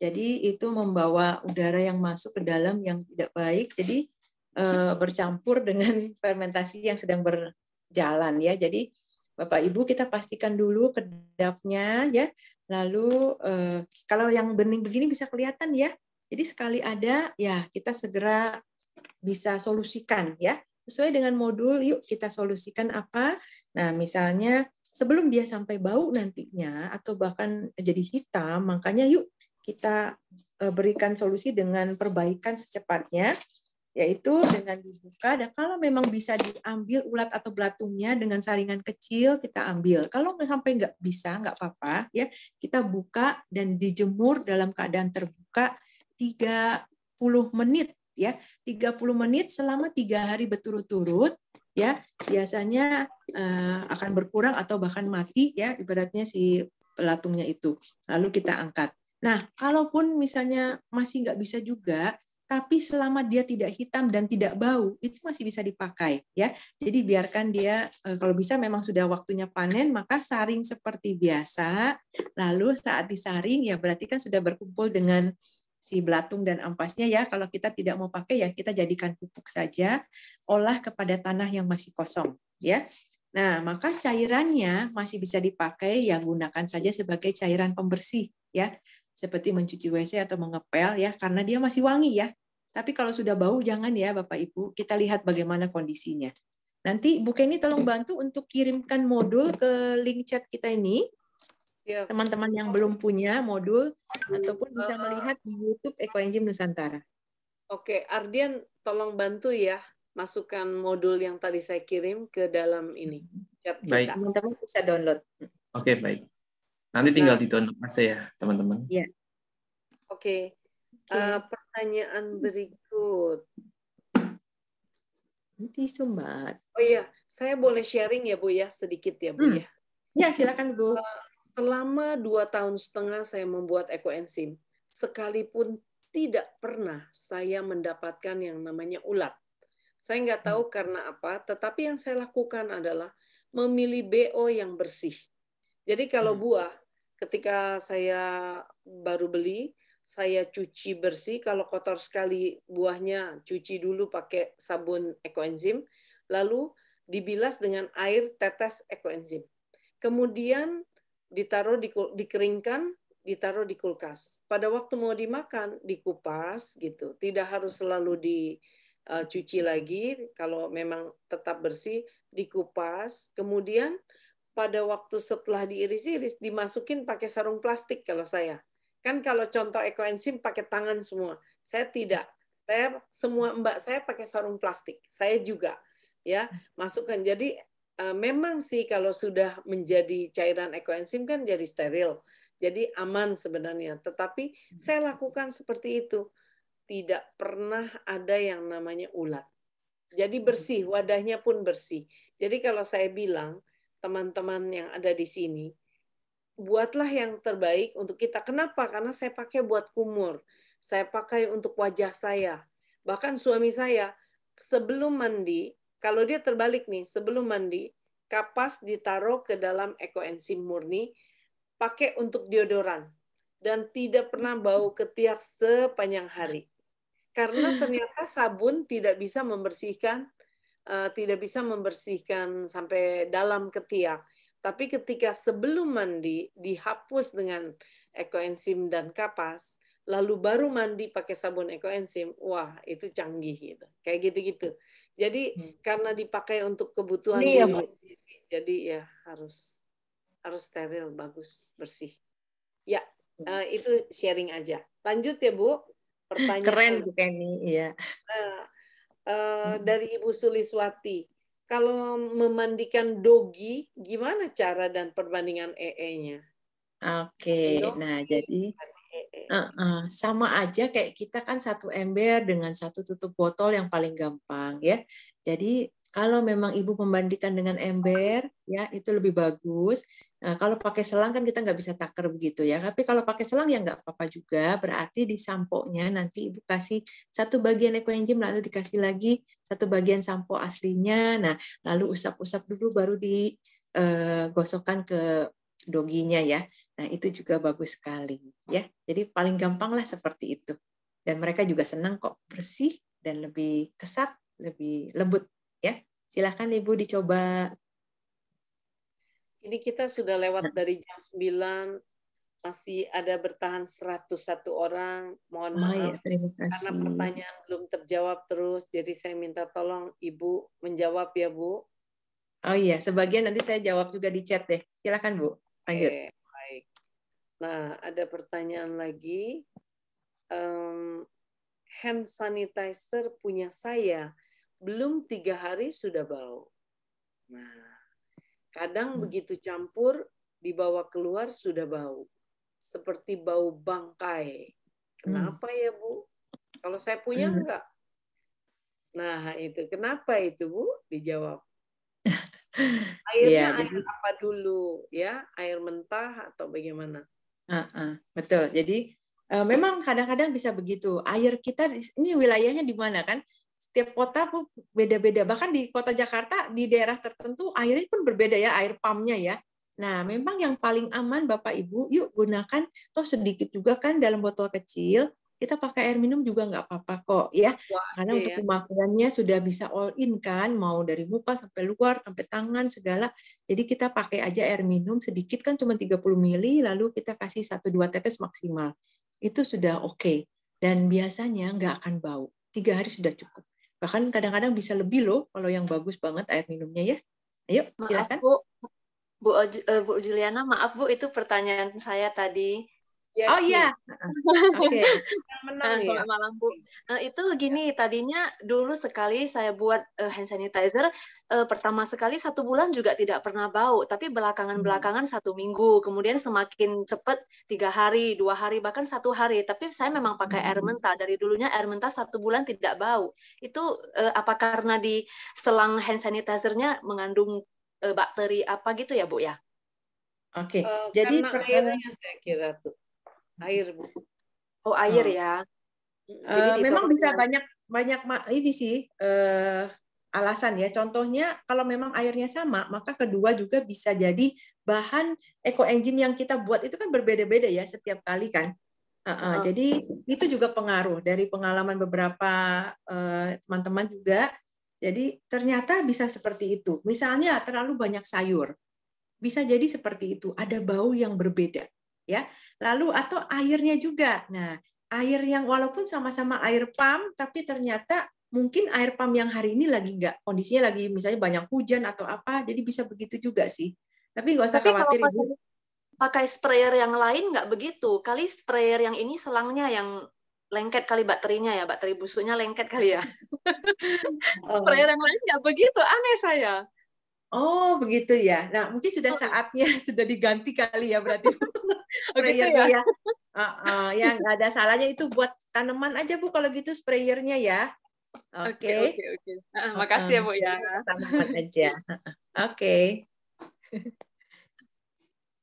jadi itu membawa udara yang masuk ke dalam yang tidak baik, jadi e, bercampur dengan fermentasi yang sedang berjalan ya. Jadi Bapak Ibu kita pastikan dulu kedapnya ya. Lalu e, kalau yang bening begini bisa kelihatan ya. Jadi sekali ada ya kita segera bisa solusikan ya. Sesuai dengan modul, yuk kita solusikan apa. Nah, misalnya sebelum dia sampai bau nantinya atau bahkan jadi hitam, makanya yuk kita e, berikan solusi dengan perbaikan secepatnya yaitu dengan dibuka dan kalau memang bisa diambil ulat atau belatungnya dengan saringan kecil kita ambil kalau sampai nggak bisa nggak apa-apa ya kita buka dan dijemur dalam keadaan terbuka 30 menit ya 30 menit selama tiga hari berturut-turut ya biasanya uh, akan berkurang atau bahkan mati ya ibaratnya si pelatungnya itu lalu kita angkat Nah, kalaupun misalnya masih nggak bisa juga, tapi selama dia tidak hitam dan tidak bau, itu masih bisa dipakai ya. Jadi biarkan dia eh, kalau bisa memang sudah waktunya panen, maka saring seperti biasa. Lalu saat disaring ya berarti kan sudah berkumpul dengan si belatung dan ampasnya ya. Kalau kita tidak mau pakai ya kita jadikan pupuk saja, olah kepada tanah yang masih kosong ya. Nah, maka cairannya masih bisa dipakai ya gunakan saja sebagai cairan pembersih ya seperti mencuci WC atau mengepel ya karena dia masih wangi ya. Tapi kalau sudah bau jangan ya Bapak Ibu, kita lihat bagaimana kondisinya. Nanti Bu Kenny tolong bantu untuk kirimkan modul ke link chat kita ini. Teman-teman yang belum punya modul ataupun bisa eh. melihat di YouTube Eko Engine Nusantara. Oke, Ardian tolong bantu ya masukkan modul yang tadi saya kirim ke dalam ini. Chat Teman-teman bisa download. Oke, baik. Nanti nah. tinggal nah. ditonton aja ya, teman-teman. Iya. Oke. Okay. Uh, eh, pertanyaan berikut. Nanti sobat. Oh iya, saya boleh sharing ya Bu ya sedikit ya Bu hmm. ya. Ya silakan Bu. Uh, selama dua tahun setengah saya membuat ekoenzim, sekalipun tidak pernah saya mendapatkan yang namanya ulat. Saya nggak tahu hmm. karena apa, tetapi yang saya lakukan adalah memilih BO yang bersih. Jadi kalau hmm. buah ketika saya baru beli saya cuci bersih kalau kotor sekali buahnya cuci dulu pakai sabun ekoenzim lalu dibilas dengan air tetes ekoenzim kemudian ditaruh di, dikeringkan ditaruh di kulkas pada waktu mau dimakan dikupas gitu tidak harus selalu dicuci eh, lagi kalau memang tetap bersih dikupas kemudian pada waktu setelah diiris-iris dimasukin pakai sarung plastik kalau saya. Kan kalau contoh ekoenzim pakai tangan semua. Saya tidak. Saya semua mbak saya pakai sarung plastik. Saya juga ya masukkan. Jadi eh, memang sih kalau sudah menjadi cairan ekoenzim kan jadi steril. Jadi aman sebenarnya. Tetapi hmm. saya lakukan seperti itu. Tidak pernah ada yang namanya ulat. Jadi hmm. bersih, wadahnya pun bersih. Jadi kalau saya bilang teman-teman yang ada di sini, buatlah yang terbaik untuk kita. Kenapa? Karena saya pakai buat kumur, saya pakai untuk wajah saya. Bahkan suami saya sebelum mandi, kalau dia terbalik nih, sebelum mandi, kapas ditaruh ke dalam ekoenzim murni, pakai untuk deodoran dan tidak pernah bau ketiak sepanjang hari. Karena ternyata sabun tidak bisa membersihkan Eh, tidak bisa membersihkan sampai dalam ketiak. Tapi ketika sebelum mandi dihapus dengan ekoenzim dan kapas, lalu baru mandi pakai sabun ekoenzim, wah itu canggih gitu. Kayak gitu-gitu. Jadi hmm. karena dipakai untuk kebutuhan iya, jadi ya harus harus steril, bagus, bersih. Ya, uh, itu sharing aja. Lanjut ya Bu. Pertanyaan. Keren Bu Kenny, iya. Uh, Eh, hmm. dari Ibu Suliswati. Kalau memandikan dogi, gimana cara dan perbandingan EE-nya? Oke, okay. nah jadi uh, uh, sama aja kayak kita kan satu ember dengan satu tutup botol yang paling gampang ya. Jadi kalau memang ibu membandingkan dengan ember, ya itu lebih bagus. Nah, kalau pakai selang kan kita nggak bisa taker begitu ya. Tapi kalau pakai selang ya nggak apa-apa juga. Berarti di sampo-nya nanti ibu kasih satu bagian ekoenzim, lalu dikasih lagi satu bagian sampo aslinya. Nah, lalu usap-usap dulu baru digosokkan eh, ke doginya ya. Nah, itu juga bagus sekali ya. Jadi paling gampang lah seperti itu. Dan mereka juga senang kok bersih dan lebih kesat, lebih lembut ya. Silahkan ibu dicoba ini kita sudah lewat nah. dari jam 9, masih ada bertahan 101 orang. Mohon oh, maaf ya, terima kasih. karena pertanyaan belum terjawab terus. Jadi saya minta tolong Ibu menjawab ya, Bu. Oh iya, sebagian nanti saya jawab juga di chat deh. Silakan, Bu. Lanjut. baik. Nah, ada pertanyaan lagi. Um, hand sanitizer punya saya belum tiga hari sudah bau. Nah, Kadang hmm. begitu campur, dibawa keluar sudah bau. Seperti bau bangkai. Hmm. Kenapa hmm. ya, Bu? Kalau saya punya hmm. enggak? Nah, itu. Kenapa itu, Bu? Dijawab. Airnya ya, air jadi... apa dulu? Ya, air mentah atau bagaimana? Uh -uh, betul. Jadi eh, memang kadang-kadang bisa begitu. Air kita ini wilayahnya di mana kan? setiap kota pun beda-beda. Bahkan di kota Jakarta, di daerah tertentu airnya pun berbeda ya, air pumpnya ya. Nah, memang yang paling aman Bapak Ibu, yuk gunakan toh sedikit juga kan dalam botol kecil, kita pakai air minum juga nggak apa-apa kok ya. Wah, Karena iya. untuk iya. pemakaiannya sudah bisa all in kan, mau dari muka sampai luar, sampai tangan segala. Jadi kita pakai aja air minum sedikit kan cuma 30 mili lalu kita kasih 1 2 tetes maksimal. Itu sudah oke. Okay. Dan biasanya nggak akan bau. Tiga hari sudah cukup. Bahkan kadang-kadang bisa lebih loh kalau yang bagus banget air minumnya ya. Ayo, silakan. Maaf, Bu. Bu, eh, Bu Juliana, maaf Bu, itu pertanyaan saya tadi. Yes, iya oh iya. Oke. Okay. Menang, nah, ya. selamat ya. malam Bu. Uh, itu iya. gini, tadinya dulu sekali saya buat uh, hand sanitizer uh, pertama sekali satu bulan juga tidak pernah bau, tapi belakangan belakangan hmm. satu minggu, kemudian semakin cepat tiga hari, dua hari, bahkan satu hari. Tapi saya memang pakai air hmm. mentah dari dulunya air mentah satu bulan tidak bau. Itu uh, apa karena di selang hand sanitizernya mengandung uh, bakteri apa gitu ya Bu ya? Oke, okay. uh, jadi karena airnya ya, saya kira tuh air bu oh air hmm. ya eh, jadi uh, memang bisa ya. banyak banyak ini sih uh, alasan ya contohnya kalau memang airnya sama maka kedua juga bisa jadi bahan eco engine yang kita buat itu kan berbeda-beda ya setiap kali kan uh, uh, oh. jadi itu juga pengaruh dari pengalaman beberapa uh, eh, teman -teman juga jadi ternyata bisa seperti itu. Misalnya terlalu banyak sayur, bisa jadi seperti itu. Ada bau yang berbeda ya. Lalu atau airnya juga. Nah, air yang walaupun sama-sama air pam tapi ternyata mungkin air pam yang hari ini lagi nggak kondisinya lagi misalnya banyak hujan atau apa jadi bisa begitu juga sih tapi nggak usah tapi khawatir kalau pakai, sprayer yang lain nggak begitu kali sprayer yang ini selangnya yang lengket kali baterainya ya baterai busuknya lengket kali ya Oh. sprayer yang lain nggak begitu aneh saya Oh begitu ya. Nah mungkin sudah saatnya sudah diganti kali ya berarti sprayernya ya. ya. Uh, uh, yang nggak ada salahnya itu buat tanaman aja bu kalau gitu sprayernya ya. Oke. Oke oke. makasih ya bu ya. ya. Tanaman aja. Oke.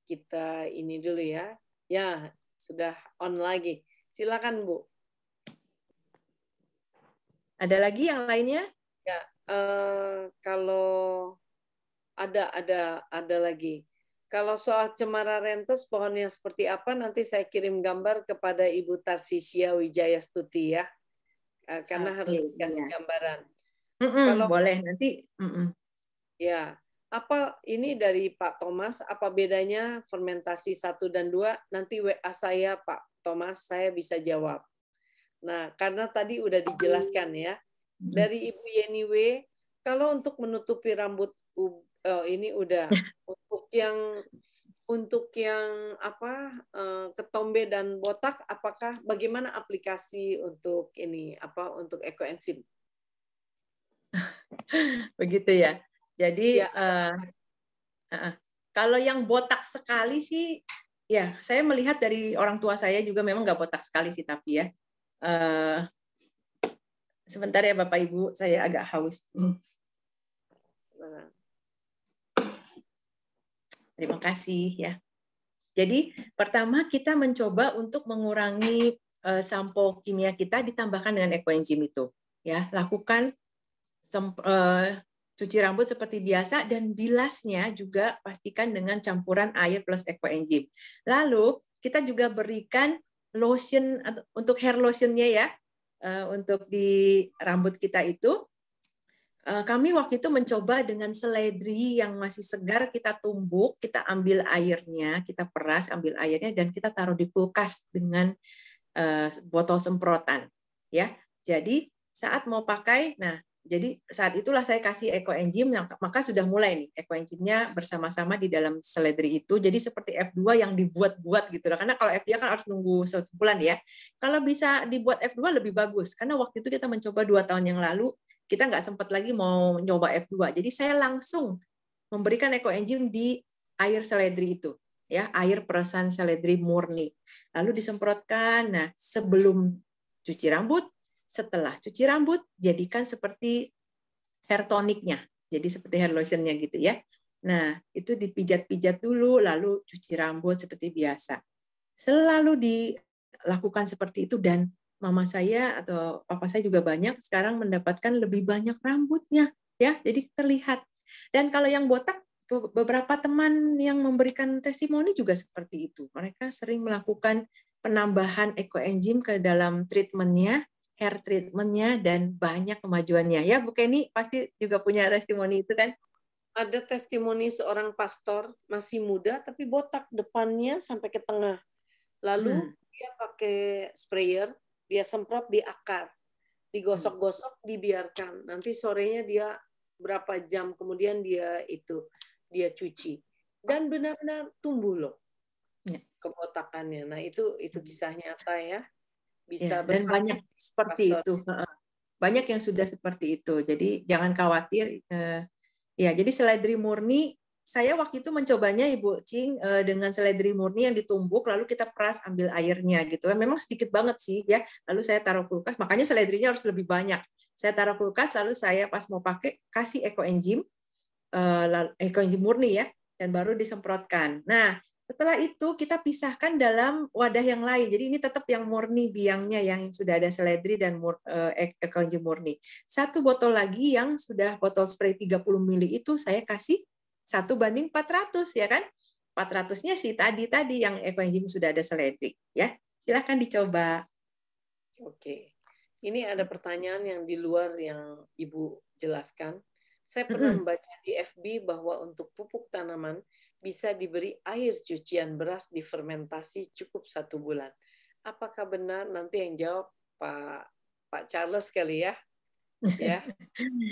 Kita ini dulu ya. Ya sudah on lagi. Silakan bu. Ada lagi yang lainnya? Ya. Uh, kalau ada ada ada lagi. Kalau soal cemara rentes pohonnya seperti apa nanti saya kirim gambar kepada Ibu Tarsisia Wijaya Stuti ya. Eh, karena okay, harus dikasih iya. gambaran. Mm -mm, Kalau boleh nanti mm -mm. Ya. Apa ini dari Pak Thomas apa bedanya fermentasi satu dan dua Nanti WA saya Pak Thomas saya bisa jawab. Nah, karena tadi udah dijelaskan ya. Dari Ibu Yeni W, kalau untuk menutupi rambut oh, ini udah untuk yang untuk yang apa eh, ketombe dan botak apakah bagaimana aplikasi untuk ini apa untuk ekoenzim begitu ya jadi ya. Uh, uh, kalau yang botak sekali sih ya saya melihat dari orang tua saya juga memang nggak botak sekali sih tapi ya uh, sebentar ya bapak ibu saya agak haus hmm. Terima kasih ya. Jadi pertama kita mencoba untuk mengurangi uh, eh, sampo kimia kita ditambahkan dengan ekoenzim itu. Ya, lakukan uh, cuci rambut seperti biasa dan bilasnya juga pastikan dengan campuran air plus ekoenzim. Lalu kita juga berikan lotion untuk hair lotionnya ya uh, untuk di rambut kita itu Eh, kami waktu itu mencoba dengan seledri yang masih segar kita tumbuk, kita ambil airnya, kita peras ambil airnya dan kita taruh di kulkas dengan eh, botol semprotan, ya. Jadi saat mau pakai, nah jadi saat itulah saya kasih ekoenzim, maka sudah mulai nih ekoenzimnya bersama-sama di dalam seledri itu. Jadi seperti F2 yang dibuat-buat gitu loh. Karena kalau F2 kan harus nunggu satu bulan ya. Kalau bisa dibuat F2 lebih bagus. Karena waktu itu kita mencoba dua tahun yang lalu kita nggak sempat lagi mau nyoba F2. Jadi saya langsung memberikan Eco Enzyme di air seledri itu, ya air perasan seledri murni. Lalu disemprotkan. Nah, sebelum cuci rambut, setelah cuci rambut jadikan seperti hair tonicnya. Jadi seperti hair lotionnya gitu ya. Nah, itu dipijat-pijat dulu, lalu cuci rambut seperti biasa. Selalu dilakukan seperti itu dan mama saya atau papa saya juga banyak sekarang mendapatkan lebih banyak rambutnya ya jadi terlihat dan kalau yang botak beberapa teman yang memberikan testimoni juga seperti itu mereka sering melakukan penambahan ekoenzim ke dalam treatmentnya hair treatmentnya dan banyak kemajuannya ya Bu Kenny pasti juga punya testimoni itu kan ada testimoni seorang pastor masih muda tapi botak depannya sampai ke tengah lalu hmm. dia pakai sprayer dia semprot di akar digosok-gosok hmm. dibiarkan nanti sorenya dia berapa jam kemudian dia itu dia cuci dan benar-benar tumbuh loh ya. kebotakannya nah itu itu hmm. kisah nyata ya bisa ya, dan banyak seperti pasor. itu hmm. banyak yang sudah seperti itu jadi jangan khawatir eh, ya jadi seledri murni saya waktu itu mencobanya Ibu Cing eh, dengan seledri murni yang ditumbuk lalu kita peras ambil airnya gitu. Ya, memang sedikit banget sih ya. Lalu saya taruh kulkas, makanya seledrinya harus lebih banyak. Saya taruh kulkas lalu saya pas mau pakai kasih ekoenzim ekoenzim eh, murni ya dan baru disemprotkan. Nah, setelah itu kita pisahkan dalam wadah yang lain. Jadi ini tetap yang murni biangnya yang sudah ada seledri dan eh, ekoenzim murni. Satu botol lagi yang sudah botol spray 30 ml itu saya kasih satu banding 400 ya kan? 400-nya sih tadi tadi yang ekoenzim sudah ada seletik ya. Silahkan dicoba. Oke. Ini ada pertanyaan yang di luar yang Ibu jelaskan. Saya pernah membaca di FB bahwa untuk pupuk tanaman bisa diberi air cucian beras difermentasi cukup satu bulan. Apakah benar? Nanti yang jawab Pak Pak Charles kali ya ya.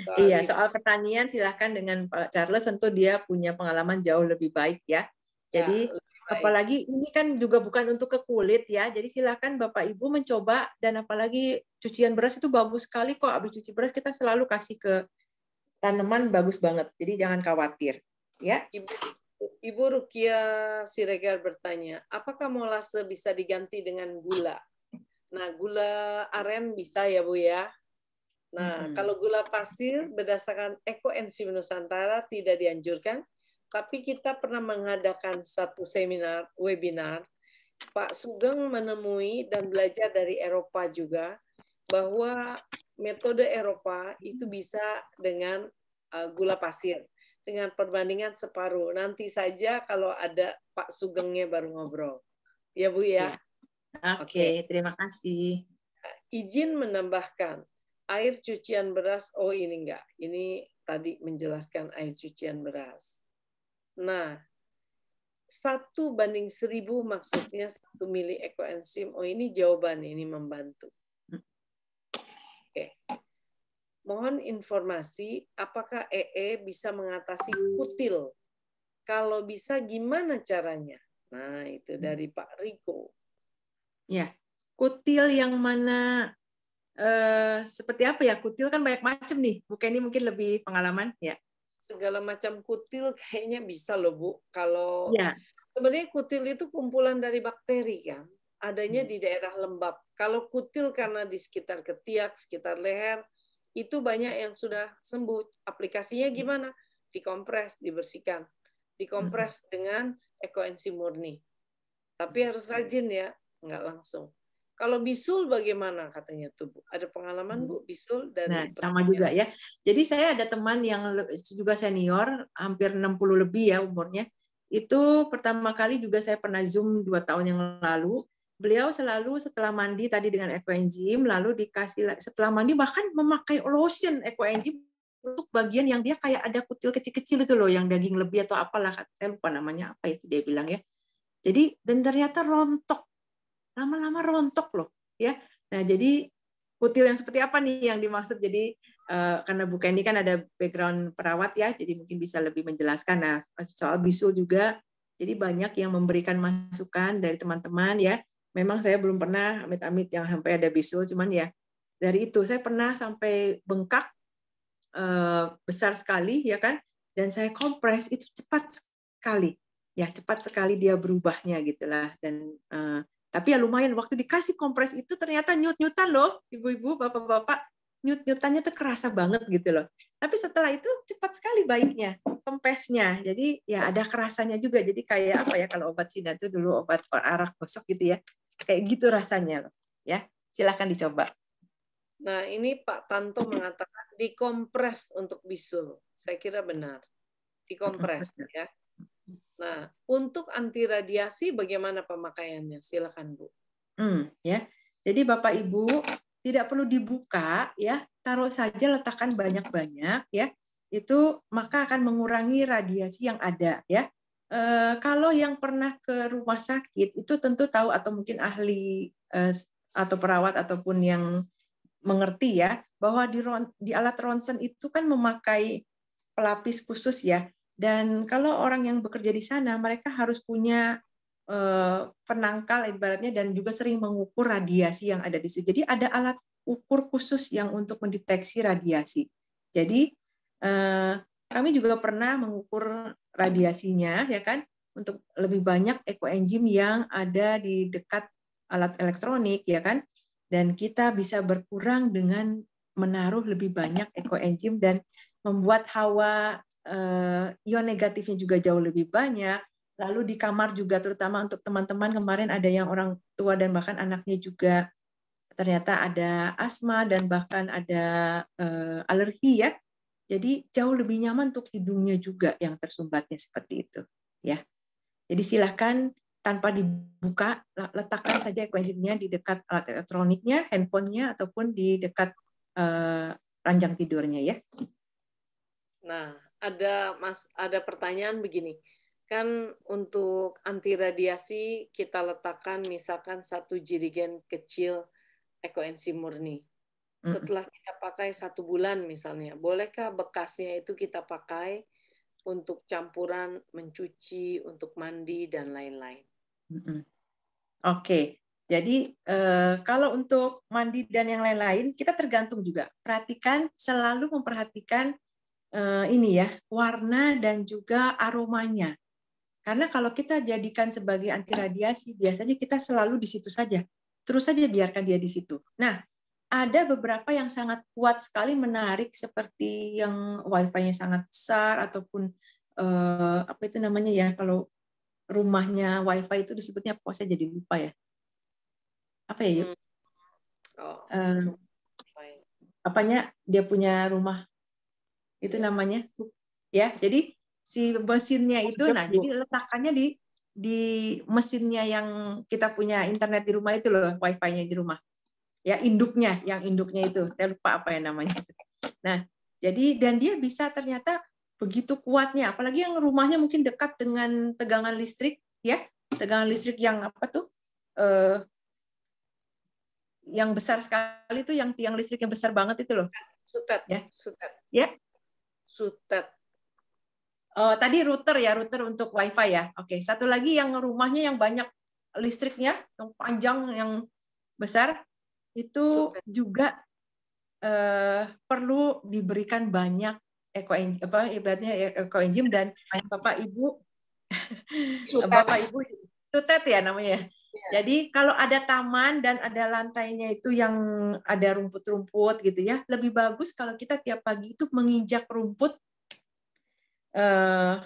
Soal iya, soal pertanian silahkan dengan Pak Charles tentu dia punya pengalaman jauh lebih baik ya. ya jadi ya, apalagi ini kan juga bukan untuk ke kulit ya. Jadi silahkan Bapak Ibu mencoba dan apalagi cucian beras itu bagus sekali kok. abis cuci beras kita selalu kasih ke tanaman bagus banget. Jadi jangan khawatir ya. Ibu, Ibu Rukia Siregar bertanya, apakah molase bisa diganti dengan gula? Nah, gula aren bisa ya Bu ya? Nah, hmm. kalau gula pasir berdasarkan ekoenzim Nusantara tidak dianjurkan, tapi kita pernah mengadakan satu seminar webinar Pak Sugeng menemui dan belajar dari Eropa juga bahwa metode Eropa itu bisa dengan uh, gula pasir dengan perbandingan separuh. Nanti saja kalau ada Pak Sugengnya baru ngobrol. Ya Bu ya. ya. Oke, okay, terima kasih. Izin menambahkan air cucian beras, oh ini enggak. Ini tadi menjelaskan air cucian beras. Nah, satu banding seribu maksudnya satu mili ekoenzim. Oh ini jawaban, ini membantu. Oke. Mohon informasi, apakah EE e bisa mengatasi kutil? Kalau bisa, gimana caranya? Nah, itu dari Pak Riko. Ya, kutil yang mana eh, seperti apa ya kutil kan banyak macam nih bu Kenny mungkin lebih pengalaman ya segala macam kutil kayaknya bisa loh bu kalau ya. sebenarnya kutil itu kumpulan dari bakteri kan adanya hmm. di daerah lembab kalau kutil karena di sekitar ketiak sekitar leher itu banyak yang sudah sembuh aplikasinya hmm. gimana dikompres dibersihkan dikompres hmm. dengan ekoenzim murni tapi hmm. harus rajin ya nggak langsung kalau bisul bagaimana katanya tuh Bu? Ada pengalaman hmm. Bu bisul dan Nah, sama juga ya. Jadi saya ada teman yang juga senior, hampir 60 lebih ya umurnya. Itu pertama kali juga saya pernah Zoom dua tahun yang lalu. Beliau selalu setelah mandi tadi dengan ekoenzim, lalu dikasih setelah mandi bahkan memakai lotion ekoenzim untuk bagian yang dia kayak ada kutil kecil-kecil itu loh yang daging lebih atau apalah saya lupa namanya apa itu dia bilang ya. Jadi dan ternyata rontok lama-lama rontok loh ya nah jadi kutil yang seperti apa nih yang dimaksud jadi uh, karena Bu Kendi kan ada background perawat ya jadi mungkin bisa lebih menjelaskan nah soal bisul juga jadi banyak yang memberikan masukan dari teman-teman ya memang saya belum pernah amit-amit yang sampai ada bisul cuman ya dari itu saya pernah sampai bengkak uh, besar sekali ya kan dan saya kompres itu cepat sekali ya cepat sekali dia berubahnya gitulah dan uh, tapi ya lumayan waktu dikasih kompres itu ternyata nyut-nyutan loh, ibu-ibu, bapak-bapak. Nyut-nyutannya tuh kerasa banget gitu loh. Tapi setelah itu cepat sekali baiknya, kompresnya. Jadi ya ada kerasanya juga. Jadi kayak apa ya kalau obat Cina itu dulu obat arak gosok gitu ya. Kayak gitu rasanya loh. Ya, silahkan dicoba. Nah, ini Pak Tanto mengatakan dikompres untuk bisul. Saya kira benar. Dikompres ya. ya. Nah, untuk anti radiasi bagaimana pemakaiannya? Silakan Bu. Hmm, ya. Jadi Bapak Ibu tidak perlu dibuka ya, taruh saja letakkan banyak-banyak ya. Itu maka akan mengurangi radiasi yang ada ya. E, kalau yang pernah ke rumah sakit itu tentu tahu atau mungkin ahli e, atau perawat ataupun yang mengerti ya bahwa di, di alat ronsen itu kan memakai pelapis khusus ya dan kalau orang yang bekerja di sana, mereka harus punya eh, penangkal ibaratnya dan juga sering mengukur radiasi yang ada di sini. Jadi ada alat ukur khusus yang untuk mendeteksi radiasi. Jadi eh, kami juga pernah mengukur radiasinya ya kan untuk lebih banyak ekoenzim yang ada di dekat alat elektronik ya kan dan kita bisa berkurang dengan menaruh lebih banyak ekoenzim dan membuat hawa Eh, ion negatifnya juga jauh lebih banyak. Lalu di kamar juga terutama untuk teman-teman kemarin ada yang orang tua dan bahkan anaknya juga ternyata ada asma dan bahkan ada eh, alergi ya. Jadi jauh lebih nyaman untuk hidungnya juga yang tersumbatnya seperti itu ya. Jadi silahkan tanpa dibuka letakkan saja equationnya di dekat alat elektroniknya, handphonenya ataupun di dekat uh, ranjang tidurnya ya. Nah, ada mas ada pertanyaan begini kan untuk anti radiasi kita letakkan misalkan satu jirigen kecil ekoenzim murni setelah kita pakai satu bulan misalnya bolehkah bekasnya itu kita pakai untuk campuran mencuci untuk mandi dan lain-lain oke okay. Jadi eh, kalau untuk mandi dan yang lain-lain kita tergantung juga. Perhatikan selalu memperhatikan uh, ini ya warna dan juga aromanya. Karena kalau kita jadikan sebagai anti radiasi, biasanya kita selalu di situ saja. Terus saja biarkan dia di situ. Nah, ada beberapa yang sangat kuat sekali menarik seperti yang wifi-nya sangat besar ataupun uh, apa itu namanya ya kalau rumahnya wifi itu disebutnya apa saya jadi lupa ya apa ya yuk hmm. oh. Uh, apanya dia punya rumah itu namanya ya jadi si mesinnya itu nah jadi letakannya di di mesinnya yang kita punya internet di rumah itu loh wifi-nya di rumah ya induknya yang induknya itu saya lupa apa yang namanya nah jadi dan dia bisa ternyata begitu kuatnya apalagi yang rumahnya mungkin dekat dengan tegangan listrik ya tegangan listrik yang apa tuh eh, yang besar sekali itu yang tiang listrik yang besar banget itu loh sutet ya sutet ya sutet. Oh, tadi router ya, router untuk WiFi ya. Oke, satu lagi yang rumahnya yang banyak listriknya, yang panjang, yang besar, itu sutet. juga eh, perlu diberikan banyak eco apa ibaratnya eco engine dan bapak ibu sutet. bapak ibu sutet ya namanya Iya. Jadi kalau ada taman dan ada lantainya itu yang ada rumput-rumput gitu ya, lebih bagus kalau kita tiap pagi itu menginjak rumput, eh,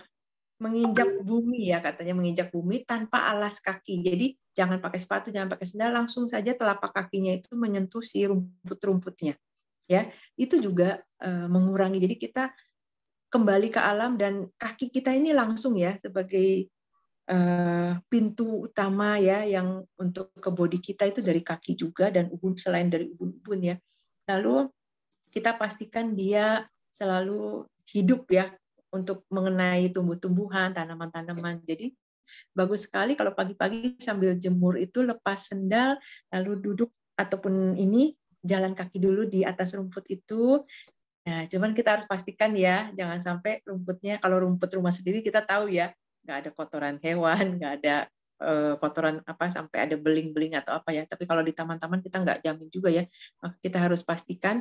menginjak bumi ya katanya menginjak bumi tanpa alas kaki. Jadi jangan pakai sepatu, jangan pakai sendal, langsung saja telapak kakinya itu menyentuh si rumput-rumputnya. Ya, itu juga eh, mengurangi. Jadi kita kembali ke alam dan kaki kita ini langsung ya sebagai Eh, pintu utama ya yang untuk ke body kita itu dari kaki juga dan ubun selain dari ubun-ubun ya. Lalu kita pastikan dia selalu hidup ya untuk mengenai tumbuh-tumbuhan, tanaman-tanaman. Jadi bagus sekali kalau pagi-pagi sambil jemur itu lepas sendal lalu duduk ataupun ini jalan kaki dulu di atas rumput itu Nah, cuman kita harus pastikan ya, jangan sampai rumputnya kalau rumput rumah sendiri kita tahu ya, nggak ada kotoran hewan nggak ada eh, kotoran apa sampai ada beling-beling atau apa ya tapi kalau di taman-taman kita nggak jamin juga ya maka kita harus pastikan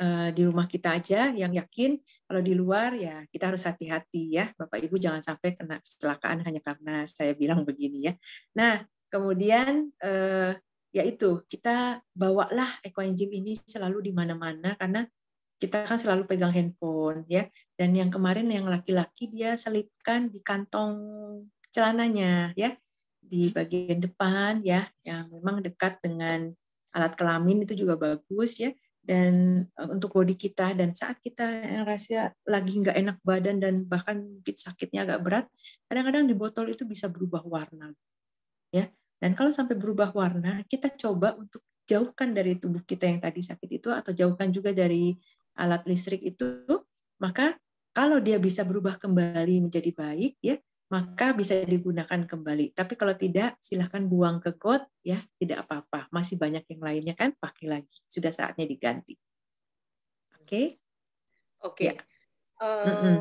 eh, di rumah kita aja yang yakin kalau di luar ya kita harus hati-hati ya bapak ibu jangan sampai kena kecelakaan hanya karena saya bilang begini ya nah kemudian eh, yaitu kita bawalah ekoenzim ini selalu di mana-mana karena kita kan selalu pegang handphone ya dan yang kemarin yang laki-laki dia selipkan di kantong celananya ya di bagian depan ya yang memang dekat dengan alat kelamin itu juga bagus ya dan e, untuk body kita dan saat kita yang rasa lagi nggak enak badan dan bahkan mungkin sakitnya agak berat kadang-kadang di botol itu bisa berubah warna ya dan kalau sampai berubah warna kita coba untuk jauhkan dari tubuh kita yang tadi sakit itu atau jauhkan juga dari alat listrik itu maka kalau dia bisa berubah kembali menjadi baik, ya maka bisa digunakan kembali. Tapi kalau tidak, silahkan buang ke kot, ya tidak apa-apa. Masih banyak yang lainnya kan, pakai lagi. Sudah saatnya diganti. Oke? Okay? Oke. Okay. Ya. Uh, mm -mm.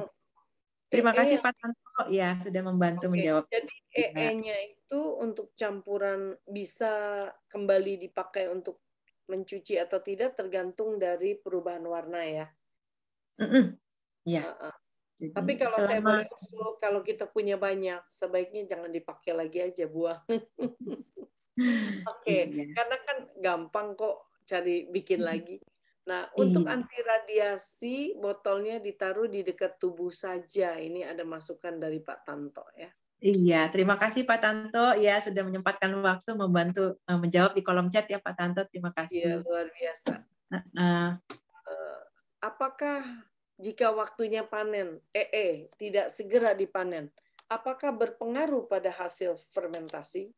Terima e kasih Pak Tanto ya sudah membantu okay. menjawab. Jadi EE-nya itu untuk campuran bisa kembali dipakai untuk mencuci atau tidak tergantung dari perubahan warna ya. Mm -mm. Iya. Uh, uh. Tapi kalau selama... saya boleh kalau kita punya banyak, sebaiknya jangan dipakai lagi aja buah. Oke, okay. iya. karena kan gampang kok cari bikin lagi. Nah, iya. untuk anti radiasi botolnya ditaruh di dekat tubuh saja. Ini ada masukan dari Pak Tanto ya. Iya, terima kasih Pak Tanto ya sudah menyempatkan waktu membantu eh, menjawab di kolom chat ya Pak Tanto. Terima iya, kasih. Iya, luar biasa. Uh, uh, apakah jika waktunya panen, EE eh, eh, tidak segera dipanen, apakah berpengaruh pada hasil fermentasi?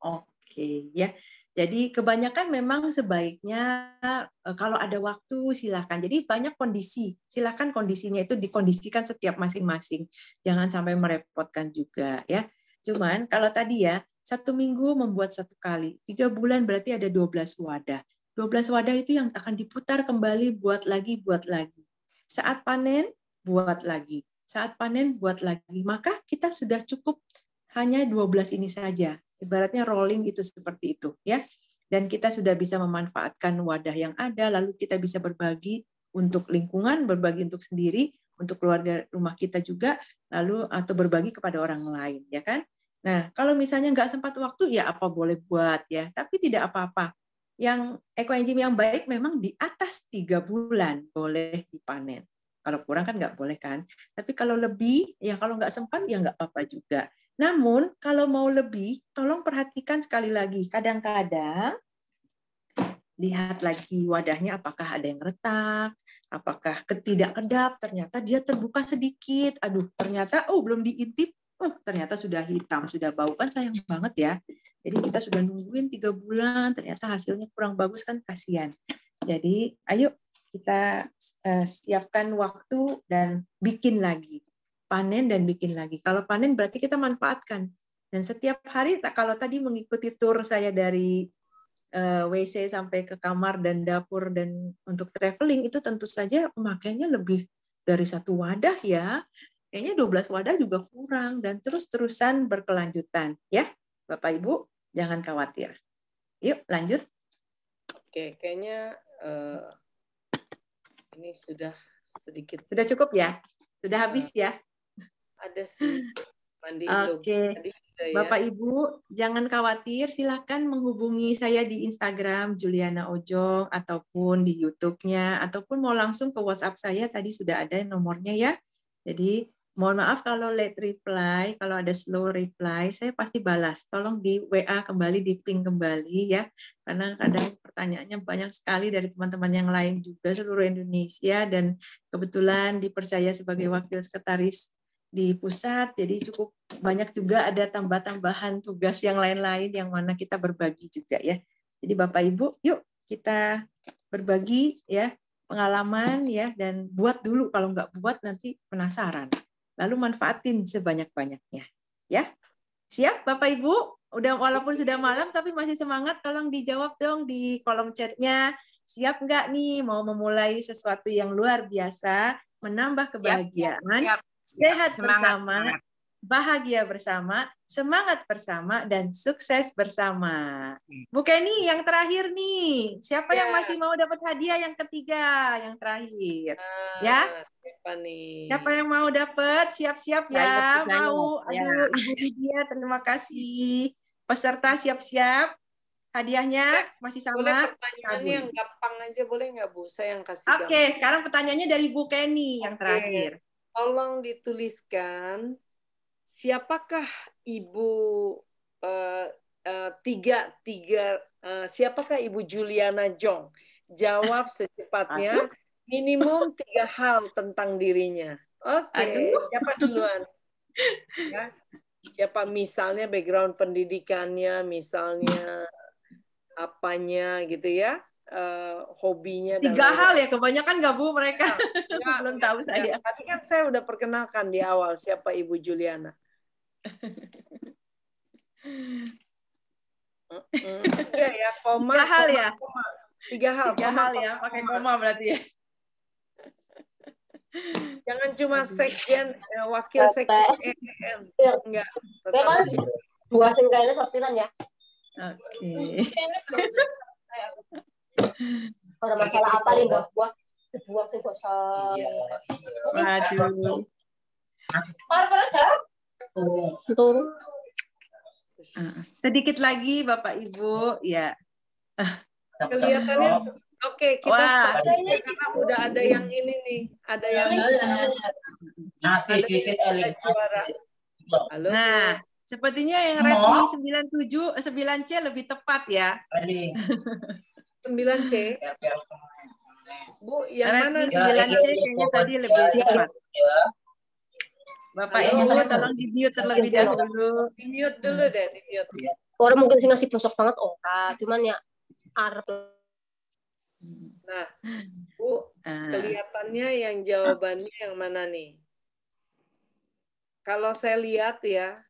Oke, ya. Jadi kebanyakan memang sebaiknya eh, kalau ada waktu silakan. Jadi banyak kondisi, silakan kondisinya itu dikondisikan setiap masing-masing. Jangan sampai merepotkan juga ya. Cuman kalau tadi ya, satu minggu membuat satu kali, tiga bulan berarti ada 12 wadah. 12 wadah itu yang akan diputar kembali buat lagi, buat lagi. Saat panen, buat lagi. Saat panen, buat lagi. Maka kita sudah cukup hanya 12 ini saja. Ibaratnya rolling itu seperti itu. ya. Dan kita sudah bisa memanfaatkan wadah yang ada, lalu kita bisa berbagi untuk lingkungan, berbagi untuk sendiri, untuk keluarga rumah kita juga, lalu atau berbagi kepada orang lain, ya kan? Nah, kalau misalnya nggak sempat waktu, ya apa boleh buat ya. Tapi tidak apa-apa yang ekoenzim yang baik memang di atas tiga bulan boleh dipanen. Kalau kurang kan nggak boleh kan. Tapi kalau lebih, ya kalau nggak sempat ya nggak apa-apa juga. Namun kalau mau lebih, tolong perhatikan sekali lagi. Kadang-kadang lihat lagi wadahnya apakah ada yang retak, apakah ketidak ternyata dia terbuka sedikit. Aduh, ternyata oh belum diintip, oh ternyata sudah hitam, sudah bau kan sayang banget ya. Jadi kita sudah nungguin tiga bulan, ternyata hasilnya kurang bagus kan kasihan. Jadi ayo kita uh, siapkan waktu dan bikin lagi, panen dan bikin lagi. Kalau panen berarti kita manfaatkan. Dan setiap hari kalau tadi mengikuti tour saya dari uh, eh, WC sampai ke kamar dan dapur dan untuk traveling itu tentu saja pemakaiannya lebih dari satu wadah ya kayaknya 12 wadah juga kurang dan terus-terusan berkelanjutan ya Bapak Ibu jangan khawatir yuk lanjut oke kayaknya uh, ini sudah sedikit sudah cukup ya sudah iya. habis ya ada sih mandi Oke. Ya. Bapak Ibu, jangan khawatir, silakan menghubungi saya di Instagram Juliana Ojong ataupun di YouTube-nya ataupun mau langsung ke WhatsApp saya tadi sudah ada nomornya ya. Jadi Mohon maaf kalau late reply, kalau ada slow reply, saya pasti balas. Tolong di WA kembali, di ping kembali ya. Karena kadang pertanyaannya banyak sekali dari teman-teman yang lain juga seluruh Indonesia dan kebetulan dipercaya sebagai wakil sekretaris di pusat, jadi cukup banyak juga ada tambah-tambahan tugas yang lain-lain yang mana kita berbagi juga ya. Jadi Bapak Ibu, yuk kita berbagi ya pengalaman ya dan buat dulu kalau nggak buat nanti penasaran lalu manfaatin sebanyak-banyaknya. Ya, siap Bapak Ibu? Udah walaupun sudah malam tapi masih semangat, tolong dijawab dong di kolom chatnya. Siap nggak nih mau memulai sesuatu yang luar biasa, menambah kebahagiaan, siap, siap, siap. sehat semangat, bersama, semangat bahagia bersama, semangat bersama, dan sukses bersama. Bu Kenny, yang terakhir nih, siapa ya. yang masih mau dapat hadiah yang ketiga, yang terakhir? Ah, ya? Siapa nih? Siapa yang mau dapat? Siap-siap ya, mau. Ya. Aduh, Ibu Lydia, terima kasih. Peserta siap-siap. Hadiahnya ya, masih sama. Boleh pertanyaan yang gampang aja boleh nggak Bu? Saya yang kasih. Oke, okay, sekarang pertanyaannya dari Bu Kenny yang okay. terakhir. Tolong dituliskan siapakah Ibu uh, uh, tiga tiga uh, siapakah Ibu Juliana Jong? Jawab secepatnya minimum tiga hal tentang dirinya. Oke, okay. siapa duluan? Ya. Siapa misalnya background pendidikannya, misalnya apanya gitu ya? Uh, hobinya tiga hal ya kebanyakan gak bu mereka nah, belum tahu saya tapi kan saya udah perkenalkan di awal siapa ibu Juliana Iya ya, koma. Tiga hal ya. Tiga hal. Tiga koma, hal ya, pakai koma berarti ya. Jangan cuma sekjen eh, wakil sekjen EN. Eh, enggak. Memang dua singkainya sortiran ya. Oke. Okay. Ada masalah apa nih buat buat buah sih kosong. Iya. Waduh. Parah-parah Betul. Ah, ah. Sedikit lagi Bapak Ibu, ya. Kelihatannya Oke, kita karena udah ada yang ini nih, ada yang nasi Halo. Nah, sepertinya yang Redmi tujuh eh, sembilan c lebih tepat ya. sembilan c Bu, yang Redmi mana 9C ya, kayaknya ya, tadi ya, lebih tepat. Bapak ini tolong di mute terlebih dahulu. Di mute dulu hmm. deh, di mute. Iya. Orang mungkin sih ngasih bosok banget oh, kak. cuman ya arep. Nah, hmm. Bu, ah. kelihatannya yang jawabannya yang mana nih? Kalau saya lihat ya,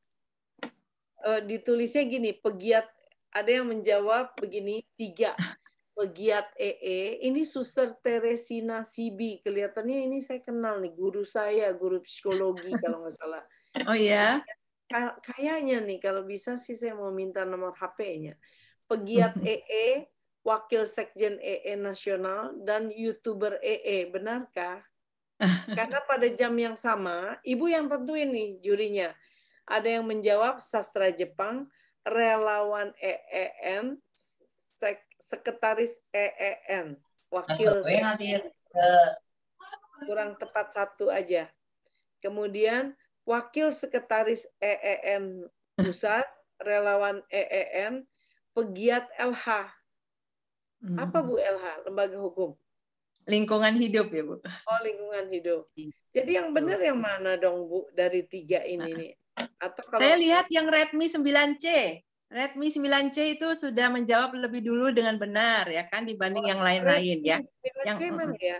eh, ditulisnya gini, pegiat ada yang menjawab begini tiga pegiat EE, e, ini Suster Teresina Sibi. Kelihatannya ini saya kenal nih, guru saya, guru psikologi kalau nggak salah. Oh iya? Kayaknya nih, kalau bisa sih saya mau minta nomor HP-nya. Pegiat EE, e, Wakil Sekjen EE e Nasional, dan YouTuber EE. Benarkah? Karena pada jam yang sama, Ibu yang tentuin nih jurinya. Ada yang menjawab sastra Jepang, relawan EEN, Sek Sekretaris EEN, wakil ya, eh. kurang tepat satu aja. Kemudian wakil sekretaris EEN pusat, relawan EEN, pegiat LH. Hmm. Apa Bu LH? Lembaga hukum. Lingkungan hidup ya Bu. Oh lingkungan hidup. Iya. Jadi yang benar yang mana dong Bu dari tiga ini nah. nih? Atau kalau... Saya lihat yang Redmi 9C. Redmi 9C itu sudah menjawab lebih dulu dengan benar ya kan dibanding oh, yang lain-lain ya. 9C yang, mana ya?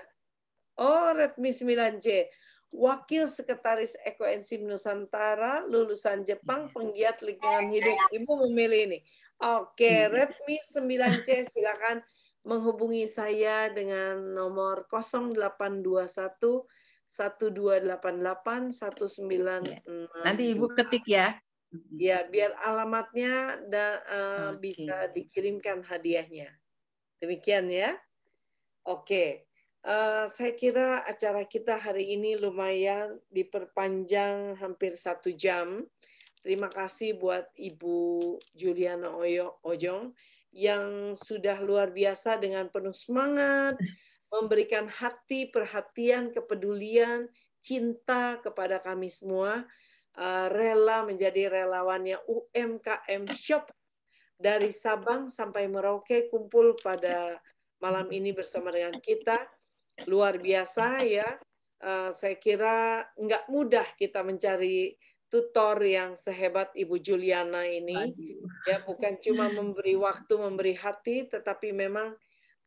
Oh, Redmi 9C. Wakil Sekretaris Eko Enzim Nusantara, lulusan Jepang, iya. penggiat lingkungan hidup. Ibu memilih ini. Oke, iya. Redmi 9C silakan menghubungi saya dengan nomor 0821 1288 iya. Nanti Ibu ketik ya. Ya, biar alamatnya da, uh, eh, okay. bisa dikirimkan hadiahnya. Demikian ya. Oke. Okay. Uh, eh, saya kira acara kita hari ini lumayan diperpanjang hampir satu jam. Terima kasih buat Ibu Juliana Oyo Ojong yang sudah luar biasa dengan penuh semangat memberikan hati, perhatian, kepedulian, cinta kepada kami semua Eh, rela menjadi relawannya UMKM Shop dari Sabang sampai Merauke kumpul pada malam ini bersama dengan kita. Luar biasa ya. Eh, saya kira nggak mudah kita mencari tutor yang sehebat Ibu Juliana ini. Ya bukan cuma memberi waktu, memberi hati, tetapi memang